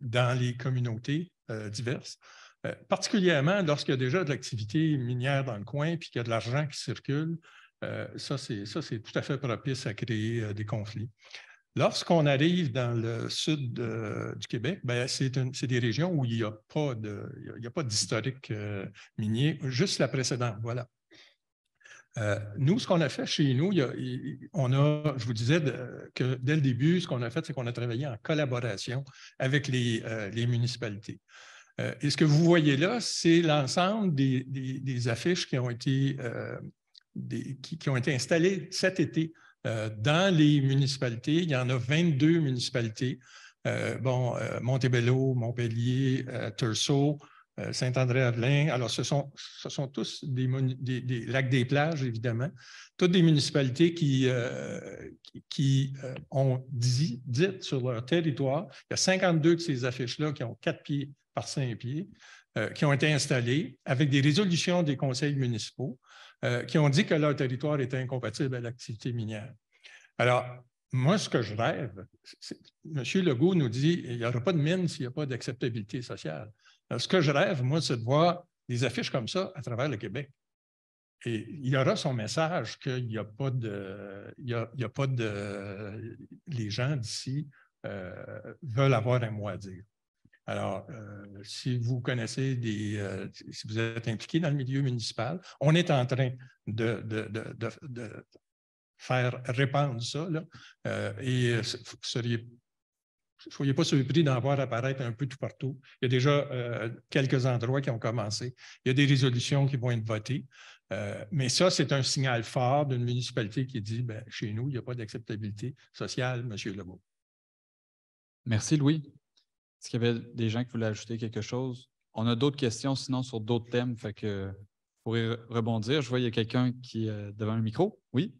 dans les communautés diverses particulièrement lorsqu'il y a déjà de l'activité minière dans le coin, puis qu'il y a de l'argent qui circule, euh, ça, c'est tout à fait propice à créer euh, des conflits. Lorsqu'on arrive dans le sud euh, du Québec, ben, c'est des régions où il n'y a pas d'historique minier, juste la précédente, voilà. nous, ce qu'on a fait chez nous, on a, je vous disais que dès le début, ce qu'on a fait, c'est qu'on a travaillé en collaboration avec les, municipalités. et ce que vous voyez là, c'est l'ensemble des, affiches qui ont été qui, ont été installés cet été euh, dans les municipalités. Il y en a 22 municipalités. Euh, bon, euh, Montebello, Montpellier, Tursault, saint andré arlain Alors, ce sont, ce sont tous des, lacs des plages, évidemment. Toutes des municipalités qui, qui, ont dit, dites sur leur territoire, il y a 52 de ces affiches-là qui ont quatre pieds par cinq pieds, qui ont été installées avec des résolutions des conseils municipaux. Euh, qui ont dit que leur territoire était incompatible à l'activité minière. Alors, moi, ce que je rêve, M. Legault nous dit il n'y aura pas de mine s'il n'y a pas d'acceptabilité sociale. ce que je rêve, moi, c'est de voir des affiches comme ça à travers le Québec. Et il y aura son message qu'il n'y a pas de. Il a, pas de les gens d'ici euh, veulent avoir un mot à dire. Alors, euh, si vous connaissez des, euh, si vous êtes impliqué dans le milieu municipal, on est en train de, faire répandre ça, euh, et vous seriez pas surpris d'en voir apparaître un peu tout partout. Il y a déjà quelques endroits qui ont commencé. Il y a des résolutions qui vont être votées. mais ça, c'est un signal fort d'une municipalité qui dit ben, chez nous, il n'y a pas d'acceptabilité sociale, M. Lebeau. Merci, Louis. Est-ce qu'il y avait des gens qui voulaient ajouter quelque chose? On a d'autres questions sinon sur d'autres thèmes, fait que pour rebondir, je vois qu'il y a quelqu'un qui est euh, devant le micro. Oui?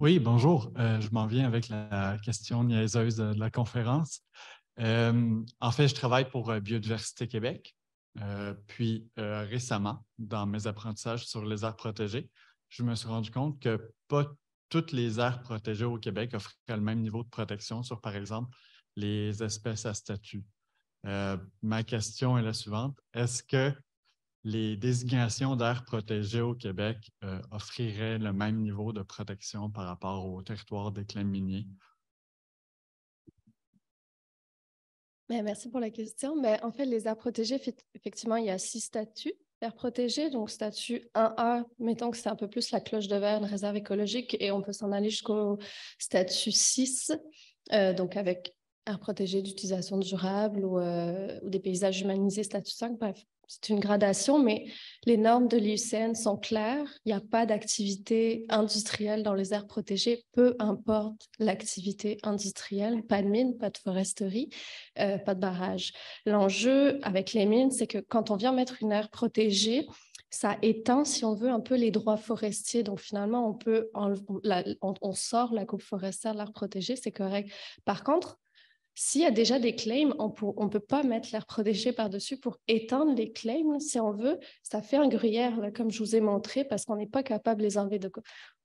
Oui, bonjour. Euh, je m'en viens avec la question niaiseuse de, la conférence. Euh, en fait, je travaille pour Biodiversité Québec. puis récemment, dans mes apprentissages sur les aires protégées, je me suis rendu compte que pas toutes les aires protégées au Québec offraient le même niveau de protection sur, par exemple, les espèces à statut euh, ma question est la suivante. Est-ce que les désignations d'air protégées au Québec euh, offriraient le même niveau de protection par rapport au territoire des minier? miniers? Ben, merci pour la question. Mais ben, en fait, les aires protégées, effectivement, il y a six statuts d'air protégées. Donc, statut 1A, mettons que c'est un peu plus la cloche de verre, une réserve écologique, et on peut s'en aller jusqu'au statut 6, euh, donc avec aires protégées d'utilisation durable euh, ou, des paysages humanisés, statut 5, bref, c'est une gradation, mais les normes de l'IUCN sont claires. Il n'y a pas d'activité industrielle dans les aires protégées, peu importe l'activité industrielle, pas de mine, pas de foresterie, euh, pas de barrage. L'enjeu avec les mines, c'est que quand on vient mettre une aire protégée, ça éteint si on veut, un peu les droits forestiers. Donc, finalement, on, peut on, on, sort la coupe forestière de l'air protégé, c'est correct. Par contre, s'il y a déjà des claims, on ne peut pas mettre l'air protégé par-dessus pour éteindre les claims. Si on veut, ça fait un gruyère, comme je vous ai montré, parce qu'on n'est pas capable de les enlever. De...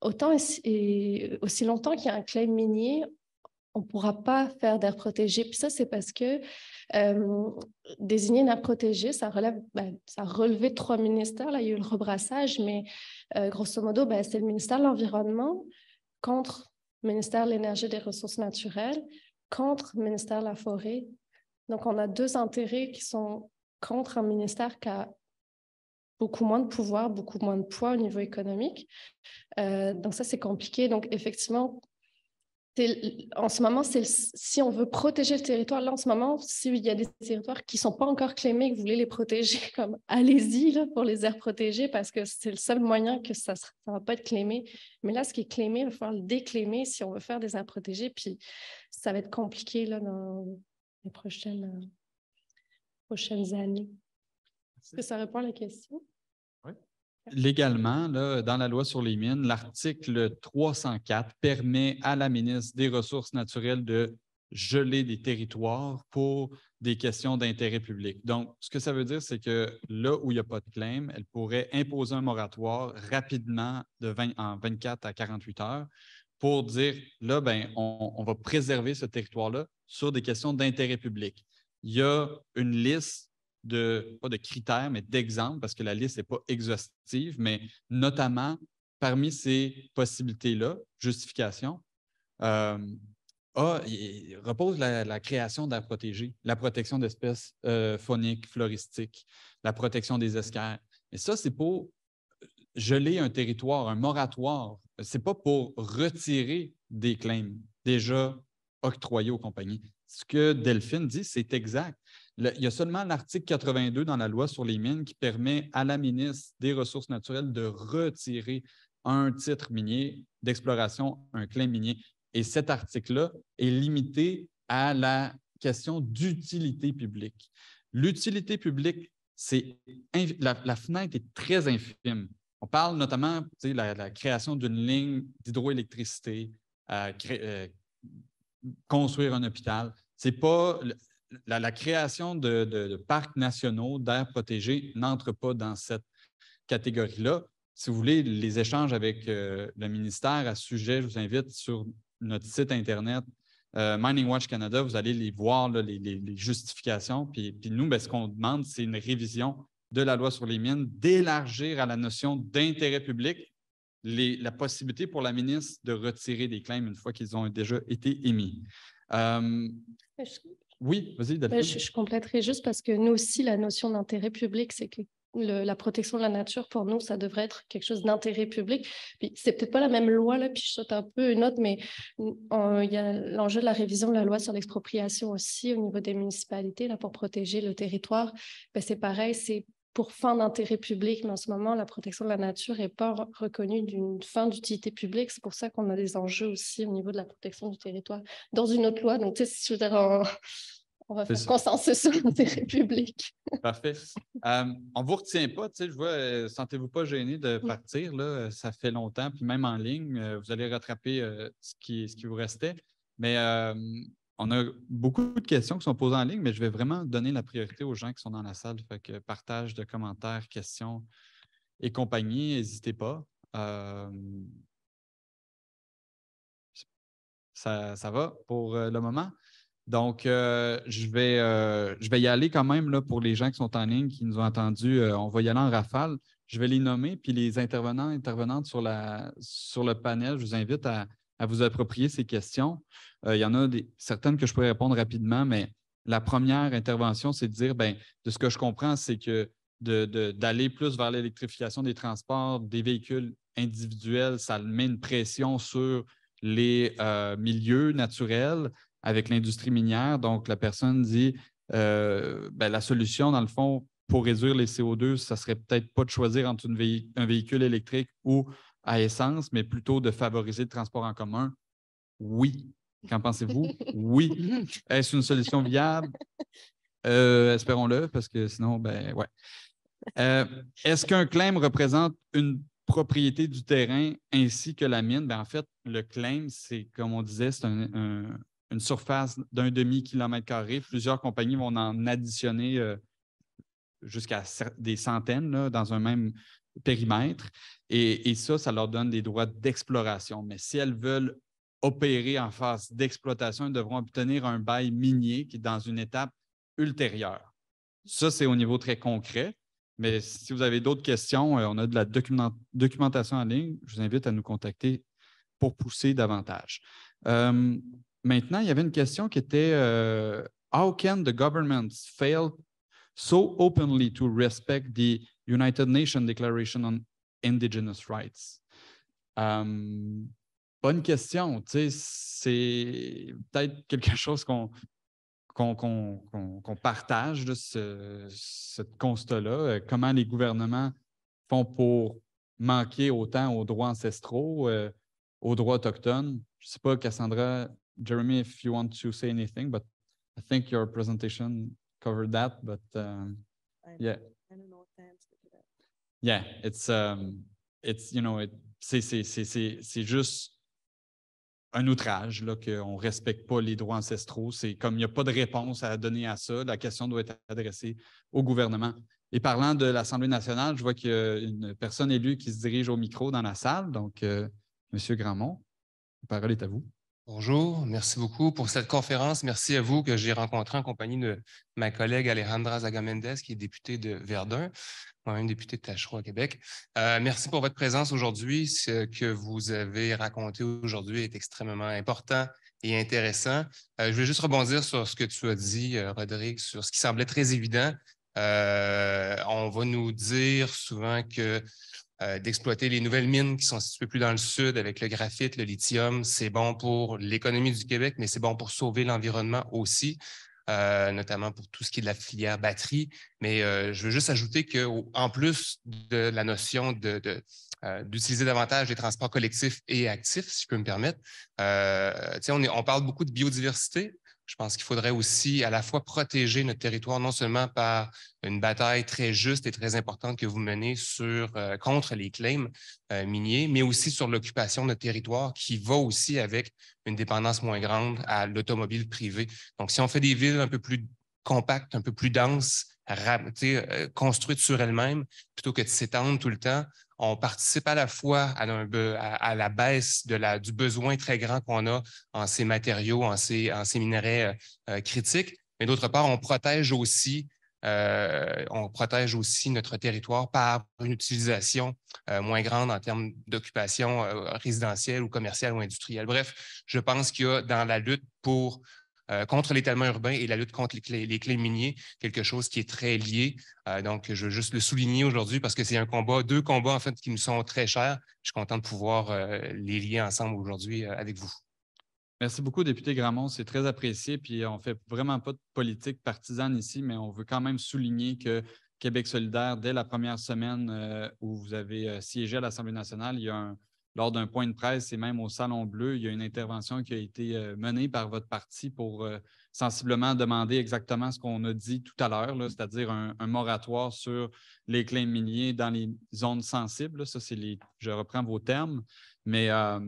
Autant et aussi longtemps qu'il y a un claim minier, on ne pourra pas faire d'air protégé. Puis ça, c'est parce que euh, désigner désigner air protégé, ça, relève, ben, ça a relevé trois ministères. Là, il y a eu le rebrassage, mais euh, grosso modo, ben, c'est le ministère de l'Environnement contre le ministère de l'Énergie et des Ressources naturelles, contre ministère de la Forêt. Donc, on a deux intérêts qui sont contre un ministère qui a beaucoup moins de pouvoir, beaucoup moins de poids au niveau économique. Euh, donc, ça, c'est compliqué. Donc, effectivement, en ce moment, c'est si on veut protéger le territoire, là, en ce moment, s'il y a des territoires qui ne sont pas encore clémés, que vous voulez les protéger, comme allez-y pour les aires protégées, parce que c'est le seul moyen que ça ne va pas être clémé. Mais là, ce qui est clémé, il va falloir le déclémer si on veut faire des aires protégées, puis ça va être compliqué là, dans les prochaines, euh, prochaines années. Est-ce que ça répond à la question? Légalement, dans la loi sur les mines, l'article 304 permet à la ministre des Ressources naturelles de geler des territoires pour des questions d'intérêt public. Donc, ce que ça veut dire, c'est que là où il n'y a pas de claim, elle pourrait imposer un moratoire rapidement de en 24 à 48 heures pour dire, là, ben, on va préserver ce territoire-là sur des questions d'intérêt public. Il y a une liste de, pas de critères, mais d'exemples, parce que la liste n'est pas exhaustive, mais notamment parmi ces possibilités-là, justification, euh, repose la, création d'un protégé, la protection d'espèces euh, fauniques phoniques, floristiques, la protection des escarres. Et ça, c'est pour geler un territoire, un moratoire. Ce n'est pas pour retirer des claims déjà octroyés aux compagnies. Ce que Delphine dit, c'est exact il y a seulement l'article 82 dans la loi sur les mines qui permet à la ministre des Ressources naturelles de retirer un titre minier d'exploration, un clin minier. Et cet article-là est limité à la question d'utilité publique. L'utilité publique, c'est la, fenêtre est très infime. On parle notamment de la, création d'une ligne d'hydroélectricité, euh, euh, construire un hôpital. C'est pas la, création de, parcs nationaux, d'air protégé n'entre pas dans cette catégorie-là. Si vous voulez, les échanges avec euh, le ministère à ce sujet, je vous invite sur notre site Internet euh, Mining Watch Canada, vous allez les voir, les, justifications. Puis, nous, ben, ce qu'on demande, c'est une révision de la loi sur les mines, d'élargir à la notion d'intérêt public la possibilité pour la ministre de retirer des claims une fois qu'ils ont déjà été émis. Euh, oui, vas-y, bah, Je, je, compléterai juste parce que nous aussi, la notion d'intérêt public, c'est que la protection de la nature, pour nous, ça devrait être quelque chose d'intérêt public. Puis c'est peut-être pas la même loi, là, puis je saute un peu une autre, mais il y a l'enjeu de la révision de la loi sur l'expropriation aussi au niveau des municipalités, là, pour protéger le territoire. Ben, c'est pareil, c'est pour fin d'intérêt public, mais en ce moment, la protection de la nature n'est pas reconnue d'une fin d'utilité publique. C'est pour ça qu'on a des enjeux aussi au niveau de la protection du territoire dans une autre loi. Donc, tu sais, je veux dire, on, va faire consensus sur l'intérêt public. Parfait. Euh, on ne vous retient pas, tu sais, je vois, euh, sentez-vous pas gêné de mm. partir, là, ça fait longtemps, puis même en ligne, euh, vous allez rattraper ce, qui, ce qui vous restait. Mais on a beaucoup de questions qui sont posées en ligne, mais je vais vraiment donner la priorité aux gens qui sont dans la salle. que partage de commentaires, questions et compagnie, n'hésitez pas. Euh, ça, va pour euh, le moment. Donc, euh, je, vais, je vais y aller quand même là, pour les gens qui sont en ligne, qui nous ont entendus. on va y aller en rafale. Je vais les nommer, puis les intervenants intervenantes sur, la, sur le panel, je vous invite à, à vous approprier ces questions. Euh, il y en a certaines que je pourrais répondre rapidement, mais la première intervention, c'est de dire, ben, de ce que je comprends, c'est que d'aller plus vers l'électrification des transports, des véhicules individuels, ça met une pression sur les euh, milieux naturels avec l'industrie minière. Donc, la personne dit, euh, ben, la solution, dans le fond, pour réduire les CO2, ça serait peut-être pas de choisir entre un véhicule électrique ou à essence, mais plutôt de favoriser le transport en commun? Oui. Qu'en pensez-vous? Oui. Est-ce une solution viable? Euh, espérons-le, parce que sinon, ben ouais. Euh, est-ce qu'un claim représente une propriété du terrain ainsi que la mine? Ben, en fait, le claim, c'est comme on disait, c'est une surface d'un demi-kilomètre carré. Plusieurs compagnies vont en additionner euh, jusqu'à des centaines dans un même périmètre. Et, ça, ça leur donne des droits d'exploration. Mais si elles veulent opérer en phase d'exploitation, elles devront obtenir un bail minier qui est dans une étape ultérieure. Ça, c'est au niveau très concret. Mais si vous avez d'autres questions, euh, on a de la documentation en ligne. Je vous invite à nous contacter pour pousser davantage. Euh, maintenant, il y avait une question qui était euh, How can the governments fail so openly to respect the United Nations Declaration on Indigenous Rights? Euh, bonne question. c'est peut-être quelque chose qu'on qu'on partage de ce, constat-là, euh, comment les gouvernements font pour manquer autant aux droits ancestraux, euh, aux droits autochtones. Je ne sais pas, Cassandra, Jeremy, if you want to say anything, but I think your presentation covered that, but yeah yeah, it's, um, it's, you c'est juste un outrage, qu'on ne respecte pas les droits ancestraux. C'est comme il n'y a pas de réponse à donner à ça, la question doit être adressée au gouvernement. Et parlant de l'Assemblée nationale, je vois qu'il y a une personne élue qui se dirige au micro dans la salle. Donc, euh, Monsieur M. Grandmont, la parole est à vous. Bonjour, merci beaucoup pour cette conférence. Merci à vous que j'ai rencontré en compagnie de ma collègue Alejandra Zagamendez, qui est députée de Verdun, moi-même députée de Tachereau à Québec. Euh, merci pour votre présence aujourd'hui. Ce que vous avez raconté aujourd'hui est extrêmement important et intéressant. Euh, je vais juste rebondir sur ce que tu as dit, euh, Roderick, sur ce qui semblait très évident. on va nous dire souvent que euh, d'exploiter les nouvelles mines qui sont situées plus dans le sud avec le graphite, le lithium. C'est bon pour l'économie du Québec, mais c'est bon pour sauver l'environnement aussi. Euh, notamment pour tout ce qui est de la filière batterie. Mais euh, je veux juste ajouter qu'en plus de la notion d'utiliser de, davantage les transports collectifs et actifs, si je peux me permettre, on, on, parle beaucoup de biodiversité, je pense qu'il faudrait aussi à la fois protéger notre territoire, non seulement par une bataille très juste et très importante que vous menez sur, euh, contre les claims euh, miniers, mais aussi sur l'occupation de notre territoire qui va aussi avec une dépendance moins grande à l'automobile privée. Donc, si on fait des villes un peu plus compactes, un peu plus denses, euh, construite sur elle-même plutôt que de s'étendre tout le temps. On participe à la fois à, la baisse du besoin très grand qu'on a en ces matériaux, en ces, en minerais euh, euh, critiques, mais d'autre part, on protège aussi notre territoire par une utilisation moins grande en termes d'occupation résidentielle ou commerciale ou industrielle. Bref, je pense qu'il y a dans la lutte pour euh, contre l'étalement urbain et la lutte contre les clés, miniers, quelque chose qui est très lié. Euh, donc, je veux juste le souligner aujourd'hui parce que c'est un combat, deux combats en fait qui nous sont très chers. Je suis content de pouvoir euh, les lier ensemble aujourd'hui avec vous. Merci beaucoup, député Gramont. C'est très apprécié. Puis on ne fait vraiment pas de politique partisane ici, mais on veut quand même souligner que Québec solidaire, dès la première semaine où vous avez siégé à l'Assemblée nationale, il y a un, lors d'un point de presse et même au Salon Bleu, il y a une intervention qui a été euh, menée par votre parti pour euh, sensiblement demander exactement ce qu'on a dit tout à l'heure, c'est-à-dire un, moratoire sur les clins miniers dans les zones sensibles. Ça, c'est les. Je reprends vos termes. Mais euh,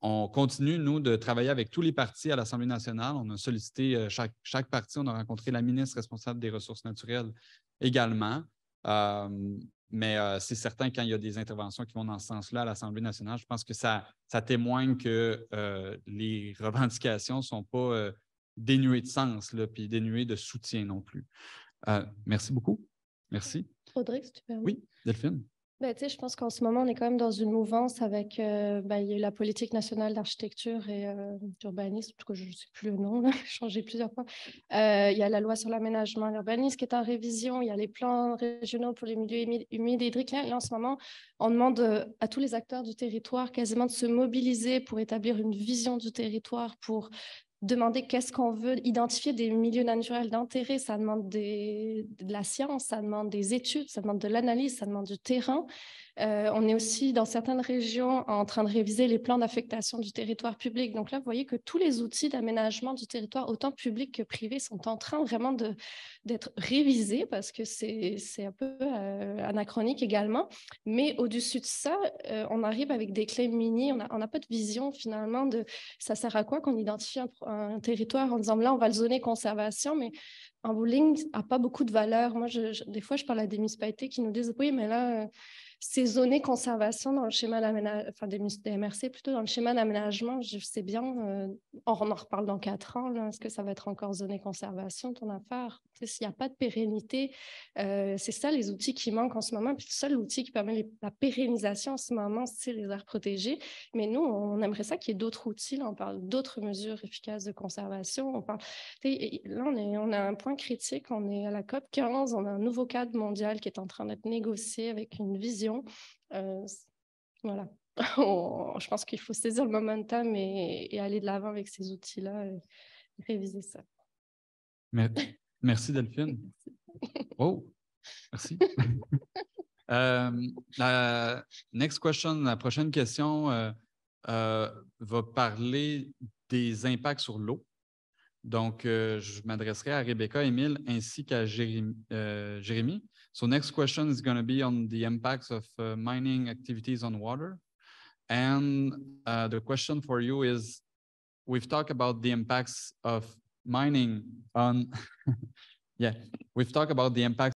on continue, nous, de travailler avec tous les partis à l'Assemblée nationale. On a sollicité chaque, chaque parti. On a rencontré la ministre responsable des Ressources naturelles également. Mais euh, c'est certain, quand il y a des interventions qui vont dans ce sens-là à l'Assemblée nationale, je pense que ça, témoigne que euh, les revendications ne sont pas euh, dénuées de sens, là, puis dénuées de soutien non plus. merci beaucoup. Merci. Audrey, si tu peux. Oui, Delphine. Ben, je pense qu'en ce moment, on est quand même dans une mouvance avec euh, ben, la politique nationale d'architecture et euh, d'urbanisme, en tout cas, je ne sais plus le nom, j'ai changé plusieurs fois. Euh, il y a la loi sur l'aménagement et qui est en révision, il y a les plans régionaux pour les milieux humides et hydriques. Là, en ce moment, on demande à tous les acteurs du territoire quasiment de se mobiliser pour établir une vision du territoire, pour demander qu'est-ce qu'on veut, identifier des milieux naturels d'intérêt, ça demande des, de la science, ça demande des études, ça demande de l'analyse, ça demande du terrain. Euh, on est aussi dans certaines régions en train de réviser les plans d'affectation du territoire public. Donc là, vous voyez que tous les outils d'aménagement du territoire, autant public que privé, sont en train vraiment d'être révisés parce que c'est un peu euh, anachronique également. Mais au-dessus de ça, euh, on arrive avec des clés mini. On n'a on a pas de vision finalement de ça sert à quoi qu'on identifie un, un territoire en disant là, on va le zoner conservation, mais en bowling, n'a pas beaucoup de valeur. Moi, des fois, je parle à des municipalités qui nous disent oui, mais là, euh, ces de conservation dans le schéma d'aménagement, enfin des, MRC plutôt, dans le schéma d'aménagement, je sais bien, euh, on en reparle dans quatre ans, est-ce que ça va être encore de conservation, ton affaire S'il n'y a pas de pérennité, euh, c'est ça les outils qui manquent en ce moment. Puis le seul outil qui permet la pérennisation en ce moment, c'est les aires protégées. Mais nous, on aimerait ça qu'il y ait d'autres outils. on parle d'autres mesures efficaces de conservation. On parle, là, on, est, on a un point critique. On est à la COP 15. On a un nouveau cadre mondial qui est en train d'être négocié avec une vision euh, voilà. je pense qu'il faut saisir le momentum et, aller de l'avant avec ces outils-là et, réviser ça. merci Delphine. Merci. merci. Euh, la next question, la prochaine question euh, va parler des impacts sur l'eau. Donc, euh, je m'adresserai à Rebecca, Emile, ainsi qu'à euh, Jérémy. So, next question is going to be on the impacts of uh, mining activities on water. And uh, the question for you is, we've talked about the impacts of mining on, yeah, we've talked about the impacts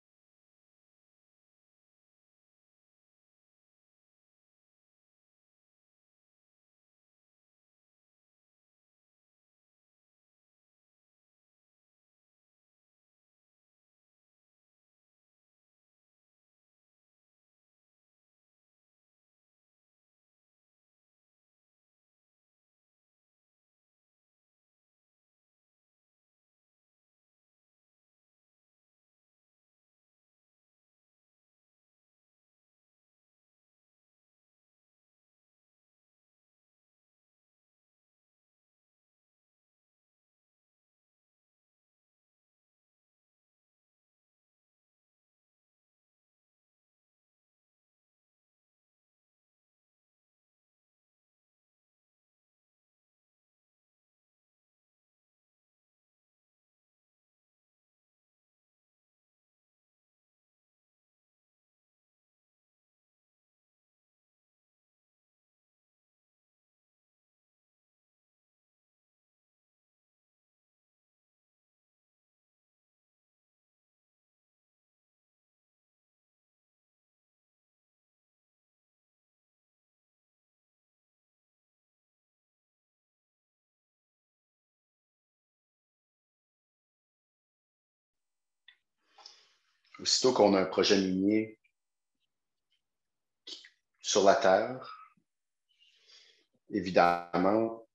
aussitôt qu'on a un projet minier sur la Terre, évidemment,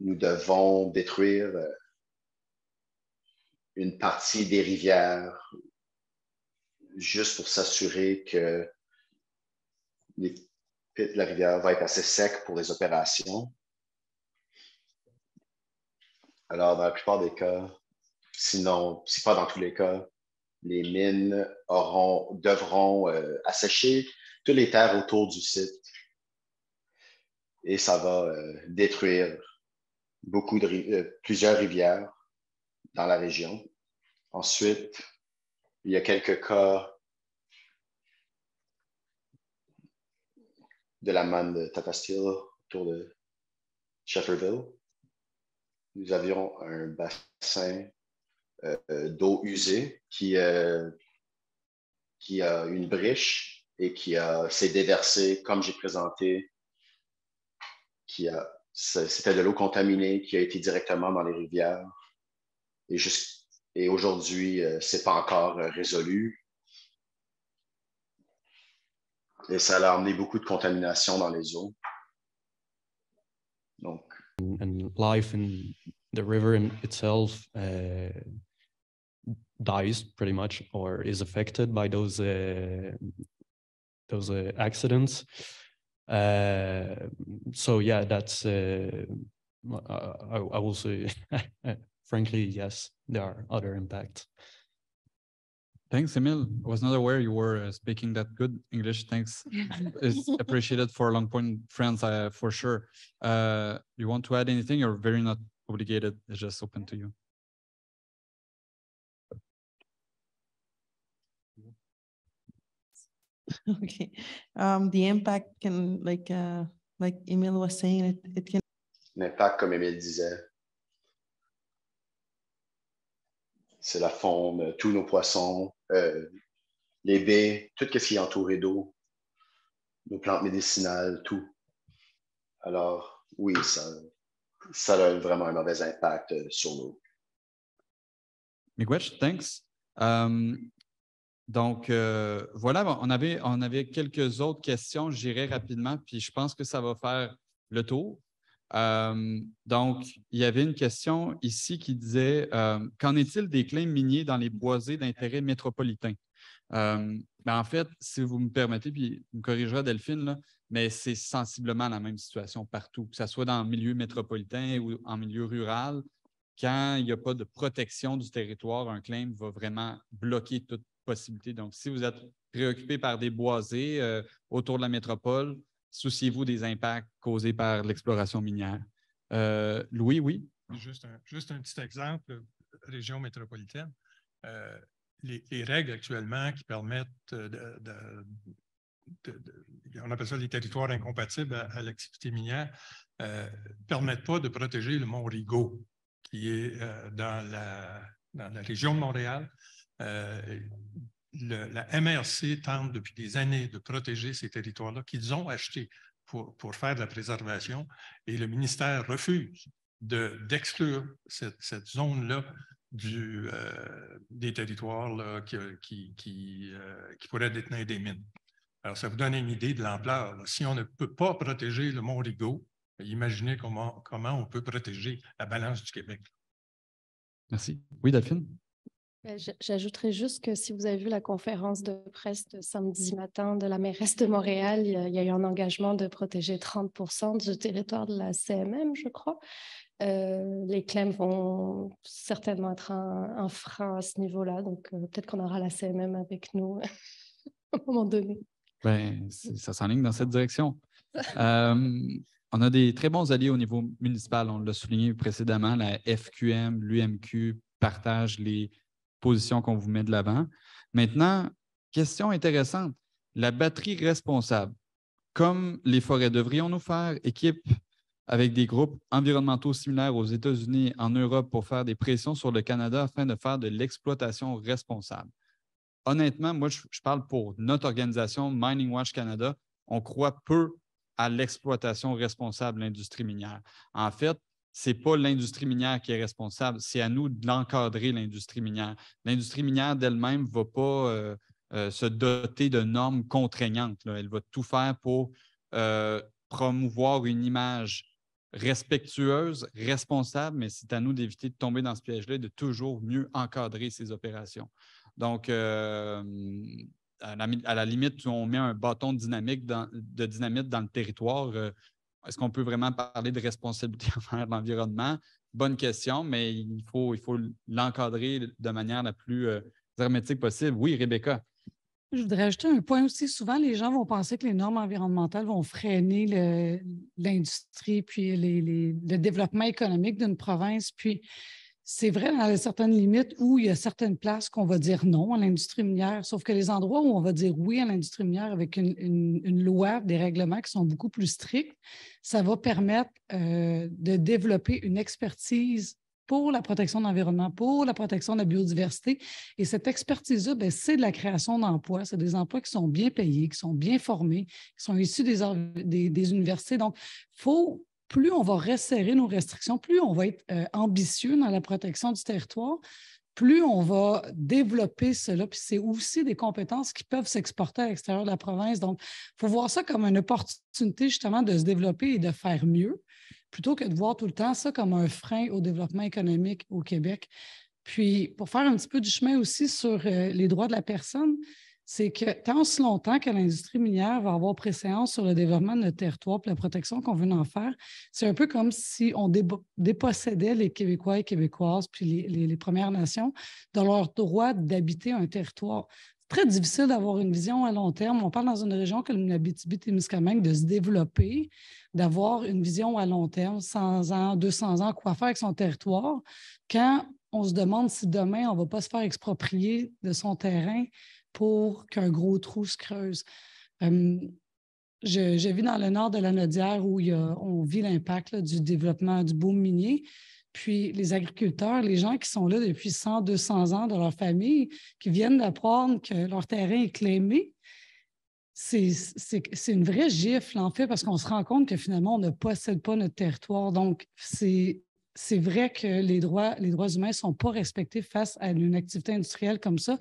nous devons détruire euh, une partie des rivières juste pour s'assurer que les la rivière va être assez sec pour les opérations. Alors, dans la plupart des cas, sinon, si pas dans tous les cas, les mines auront, devront euh, assécher toutes les terres autour du site et ça va euh, détruire beaucoup de, euh, plusieurs rivières dans la région. Ensuite, il y a quelques cas de la manne de Tapastille autour de Shefferville. Nous avions un bassin euh, d'eau usée qui, euh, qui a une briche et qui s'est déversée, comme j'ai présenté, c'était de l'eau contaminée qui a été directement dans les rivières. Et, et aujourd'hui, euh, ce n'est pas encore résolu. Et ça a amené beaucoup de contamination dans les eaux. Donc. life in the river itself uh, dies pretty much or is affected by those uh, those uh, accidents. Uh, so yeah, that's uh, I, I will say, frankly, yes, there are other impacts. Thanks, Emil. I was not aware you were uh, speaking that good English. Thanks. it's appreciated for long point friends, uh, for sure. Uh, you want to add anything? You're very not obligated. It's just open to you. ok Um, impact L'impact, comme Emile disait, c'est la faune, euh, tous nos poissons, euh, les baies, tout ce qui est entouré d'eau, nos plantes médicinales, tout. Alors, oui, ça, ça a vraiment un mauvais impact euh, sur nous. Miigwech, thanks. Um, donc, euh, voilà, on avait, on avait quelques autres questions. J'irai rapidement, puis je pense que ça va faire le tour. Euh, donc, il y avait une question ici qui disait euh, Qu'en est-il des claims miniers dans les boisés d'intérêt métropolitain ben, En fait, si vous me permettez, puis vous me corrigera Delphine, mais c'est sensiblement la même situation partout, que ce soit dans le milieu métropolitain ou en milieu rural. Quand il n'y a pas de protection du territoire, un claim va vraiment bloquer toute donc, si vous êtes préoccupé par des boisés euh, autour de la métropole, souciez-vous des impacts causés par l'exploration minière. Euh, Louis, oui? Juste un, petit exemple, région métropolitaine. Euh, les, règles actuellement qui permettent de, on appelle ça les territoires incompatibles à, l'activité minière, ne permettent pas de protéger le mont Rigaud, qui est dans, la, région de Montréal, euh, la MRC tente depuis des années de protéger ces territoires-là qu'ils ont achetés pour, pour, faire de la préservation et le ministère refuse d'exclure cette, cette zone-là du, euh, des territoires qui, euh, qui, pourraient détenir des mines. Alors, ça vous donne une idée de l'ampleur. Si on ne peut pas protéger le mont Rigaud, imaginez comment, comment on peut protéger la balance du Québec. Merci. Oui, Delphine? Ben, j'ajouterais juste que si vous avez vu la conférence de presse de samedi matin de la mairesse de Montréal, il y a eu un engagement de protéger 30 du territoire de la CMM, je crois. Euh, les CLEM vont certainement être un, frein à ce niveau-là, donc euh, peut-être qu'on aura la CMM avec nous à un moment donné. Ben, ça s'enligne dans cette direction. Euh, on a des très bons alliés au niveau municipal, on l'a souligné précédemment, la FQM, l'UMQ partagent les position qu'on vous met de l'avant. Maintenant, question intéressante, la batterie responsable. Comme les forêts devrions-nous faire équipe avec des groupes environnementaux similaires aux États-Unis, en Europe, pour faire des pressions sur le Canada afin de faire de l'exploitation responsable? Honnêtement, moi, je, parle pour notre organisation, Mining Watch Canada, on croit peu à l'exploitation responsable de l'industrie minière. En fait, n'est pas l'industrie minière qui est responsable, c'est à nous de l'encadrer, l'industrie minière. L'industrie minière d'elle-même ne va pas euh, euh, se doter de normes contraignantes. Elle va tout faire pour euh, promouvoir une image respectueuse, responsable, mais c'est à nous d'éviter de tomber dans ce piège-là et de toujours mieux encadrer ces opérations. Donc, à la, limite, on met un bâton dynamique de dynamite dans le territoire est-ce qu'on peut vraiment parler de responsabilité envers l'environnement? Bonne question, mais il faut, il faut l'encadrer de manière la plus euh, hermétique possible. Oui, Rebecca. Je voudrais ajouter un point aussi. Souvent, les gens vont penser que les normes environnementales vont freiner l'industrie, puis le développement économique d'une province. Puis c'est vrai dans certaines limites où il y a certaines places qu'on va dire non à l'industrie minière, sauf que les endroits où on va dire oui à l'industrie minière avec une, loi, des règlements qui sont beaucoup plus stricts, ça va permettre euh, de développer une expertise pour la protection de l'environnement, pour la protection de la biodiversité. Et cette expertise-là, ben, c'est de la création d'emplois. C'est des emplois qui sont bien payés, qui sont bien formés, qui sont issus des, des universités. Donc, il faut plus on va resserrer nos restrictions, plus on va être euh, ambitieux dans la protection du territoire, plus on va développer cela. Puis c'est aussi des compétences qui peuvent s'exporter à l'extérieur de la province. Donc, il faut voir ça comme une opportunité justement de se développer et de faire mieux, plutôt que de voir tout le temps ça comme un frein au développement économique au Québec. Puis, pour faire un petit peu du chemin aussi sur euh, les droits de la personne, c'est que tant si longtemps que l'industrie minière va avoir préséance sur le développement de notre territoire et la protection qu'on veut en faire, c'est un peu comme si on dépossédait les Québécois et Québécoises puis les, Premières Nations de leur droit d'habiter un territoire. C'est très difficile d'avoir une vision à long terme. On parle dans une région comme l'Abitibi-Témiscamingue de se développer, d'avoir une vision à long terme, 100 ans, 200 ans, quoi faire avec son territoire, quand on se demande si demain, on ne va pas se faire exproprier de son terrain pour qu'un gros trou se creuse. Euh, je, dans le nord de la Nodière où on vit l'impact du développement du boom minier. Puis les agriculteurs, les gens qui sont là depuis 100, 200 ans de leur famille, qui viennent d'apprendre que leur terrain est clémé, c'est une vraie gifle, en fait, parce qu'on se rend compte que finalement, on ne possède pas notre territoire. Donc, c'est vrai que les droits, les droits humains ne sont pas respectés face à une activité industrielle comme ça.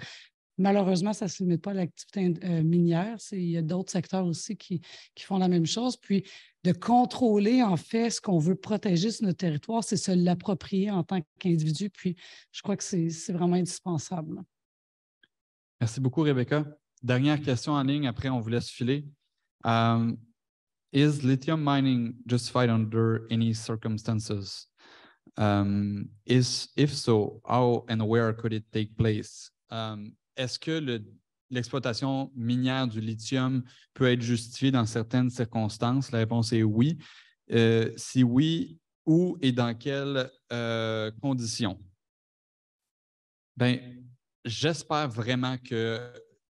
Malheureusement, ça ne se limite pas à l'activité euh, minière. Il y a d'autres secteurs aussi qui, qui, font la même chose. Puis de contrôler, en fait, ce qu'on veut protéger sur notre territoire, c'est se l'approprier en tant qu'individu. Puis je crois que c'est vraiment indispensable. Merci beaucoup, Rebecca. Dernière mm. question en ligne, après on vous laisse filer. Um, is lithium mining justified under any circumstances? Um, is if so, how and where could it take place? Um, est-ce que l'exploitation minière du lithium peut être justifiée dans certaines circonstances? La réponse est oui. Euh, si oui, où et dans quelles euh, conditions? Bien, j'espère vraiment que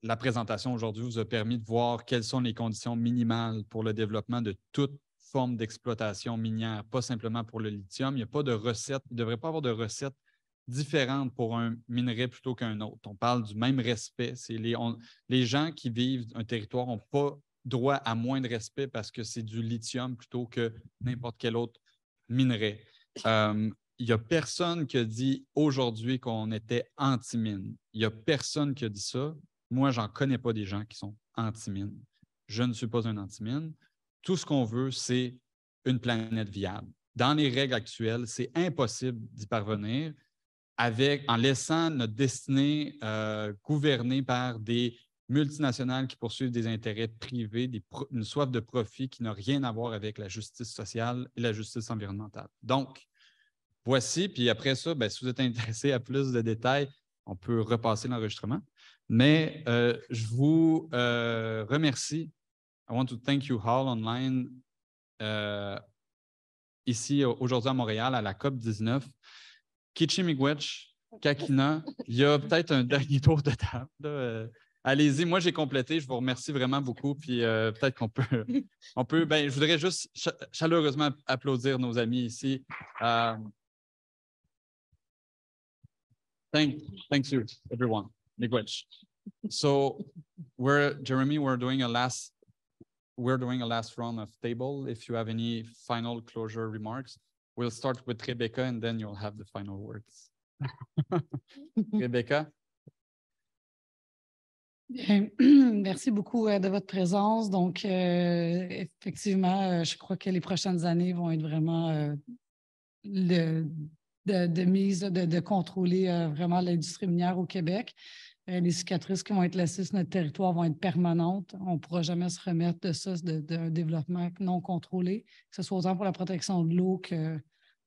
la présentation aujourd'hui vous a permis de voir quelles sont les conditions minimales pour le développement de toute forme d'exploitation minière, pas simplement pour le lithium. Il n'y a pas de recette, il ne devrait pas avoir de recette différente pour un minerai plutôt qu'un autre. On parle du même respect. Les, les gens qui vivent un territoire n'ont pas droit à moins de respect parce que c'est du lithium plutôt que n'importe quel autre minerai. Il euh, n'y a personne qui a dit aujourd'hui qu'on était anti-mine. Il n'y a personne qui a dit ça. Moi, j'en connais pas des gens qui sont anti-mine. Je ne suis pas un anti-mine. Tout ce qu'on veut, c'est une planète viable. Dans les règles actuelles, c'est impossible d'y parvenir en laissant notre destinée euh, gouvernée par des multinationales qui poursuivent des intérêts privés, une soif de profit qui n'a rien à voir avec la justice sociale et la justice environnementale. Donc, voici, puis après ça, ben, si vous êtes intéressé à plus de détails, on peut repasser l'enregistrement. Mais euh, je vous euh, remercie. I want to thank you all online ici aujourd'hui à Montréal à la COP 19. Kichimigwech, Kakina, il y a peut-être un dernier tour de table. Euh, allez-y, moi j'ai complété, je vous remercie vraiment beaucoup. Puis euh, peut-être qu'on peut. On peut ben, je voudrais juste chaleureusement applaudir nos amis ici. Merci euh, thank, thank you, everyone. Miigwech. So we're Jeremy, we're doing a last we're doing a last round of table. If you have any final closure remarks. We'll start with Rebecca and then you'll have the final words. Rebecca? Merci beaucoup euh, de votre présence. Donc, euh, effectivement, euh, je crois que les prochaines années vont être vraiment le, de, mise de, de contrôler vraiment l'industrie minière au Québec. Euh, les cicatrices qui vont être laissées sur notre territoire vont être permanentes. On ne pourra jamais se remettre de ça, d'un développement non contrôlé, que ce soit autant pour la protection de l'eau que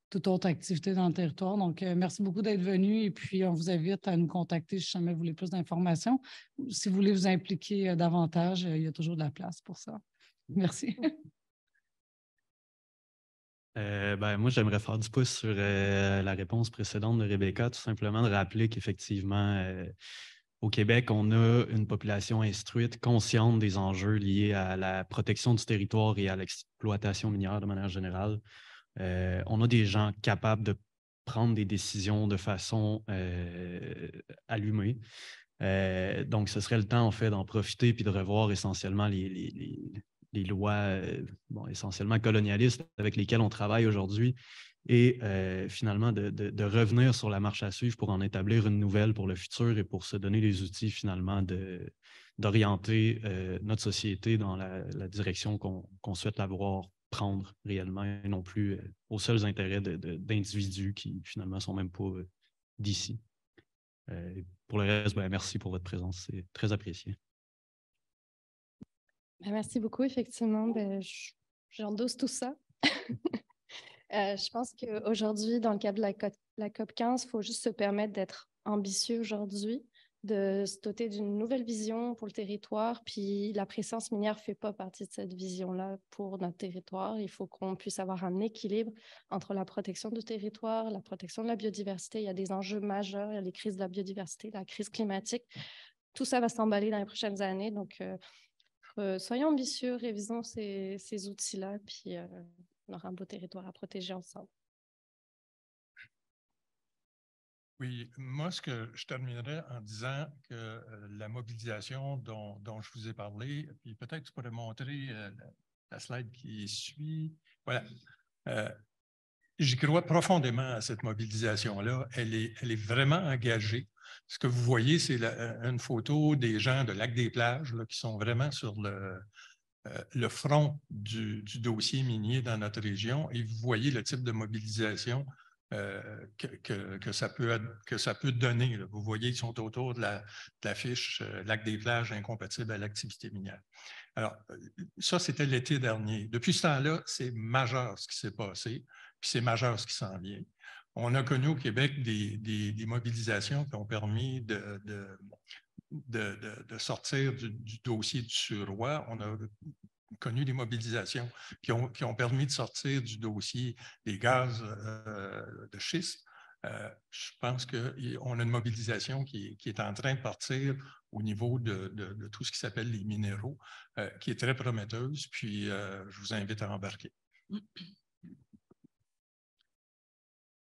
toute autre activité dans le territoire. Donc, euh, merci beaucoup d'être venu et puis on vous invite à nous contacter si jamais vous voulez plus d'informations. Si vous voulez vous impliquer euh, davantage, il y a toujours de la place pour ça. Merci. ben, moi, j'aimerais faire du pouce sur la réponse précédente de Rebecca, tout simplement de rappeler qu'effectivement, au Québec, on a une population instruite, consciente des enjeux liés à la protection du territoire et à l'exploitation minière de manière générale. Euh, on a des gens capables de prendre des décisions de façon euh, allumée. Euh, donc, ce serait le temps, en fait, d'en profiter puis de revoir essentiellement les, lois, essentiellement colonialistes avec lesquelles on travaille aujourd'hui, et euh, finalement de, de, revenir sur la marche à suivre pour en établir une nouvelle pour le futur et pour se donner les outils finalement d'orienter euh, notre société dans la, direction qu'on souhaite la voir prendre réellement et non plus au euh, aux seuls intérêts d'individus qui finalement sont même pas d'ici. pour le reste, ben, merci pour votre présence, c'est très apprécié. Ben, merci beaucoup, effectivement. Ben, J'endosse tout ça. Euh, je pense qu'aujourd'hui, dans le cadre de la, COP 15, il faut juste se permettre d'être ambitieux aujourd'hui, de se doter d'une nouvelle vision pour le territoire. Puis la présence minière ne fait pas partie de cette vision-là pour notre territoire. Il faut qu'on puisse avoir un équilibre entre la protection du territoire, la protection de la biodiversité. Il y a des enjeux majeurs, il y a les crises de la biodiversité, la crise climatique. Tout ça va s'emballer dans les prochaines années. Donc, euh, soyons ambitieux, révisons ces, outils-là, puis euh, on aura un beau territoire à protéger ensemble. Oui, moi, ce que je terminerai en disant que euh, la mobilisation dont, dont, je vous ai parlé, puis peut-être tu pourrais montrer euh, la, slide qui suit. Voilà. Euh, j'y crois profondément à cette mobilisation-là. Elle est, elle est vraiment engagée. Ce que vous voyez, c'est une photo des gens de Lac des Plages là, qui sont vraiment sur le, euh, le front du, dossier minier dans notre région et vous voyez le type de mobilisation euh, que, ça peut, que ça peut donner. Vous voyez, ils sont autour de la, fiche euh, Lac des plages incompatible à l'activité minière. Alors, ça, c'était l'été dernier. Depuis ce temps-là, c'est majeur ce qui s'est passé, puis c'est majeur ce qui s'en vient. On a connu au Québec des, mobilisations qui ont permis de, de, sortir du, dossier du surroi. On a connu des mobilisations qui ont, permis de sortir du dossier des gaz euh, de schiste. Euh, je pense qu'on a une mobilisation qui, est en train de partir au niveau de, tout ce qui s'appelle les minéraux, euh, qui est très prometteuse. Puis, je vous invite à embarquer.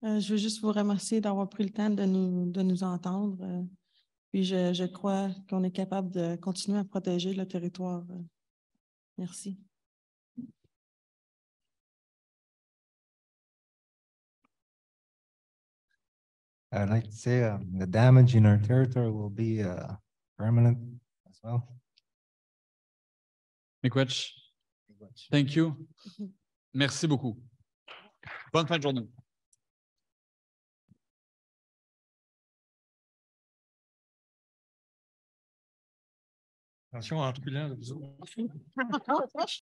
je veux juste vous remercier d'avoir pris le temps de nous entendre. Puis je, crois qu'on est capable de continuer à protéger le territoire. Merci. I'd like to say um, the damage in our territory will be uh, permanent as well. Miigwech, thank you. Mm-hmm. Merci beaucoup. Bonne fin de journée. Ela tinha uma turbilhão.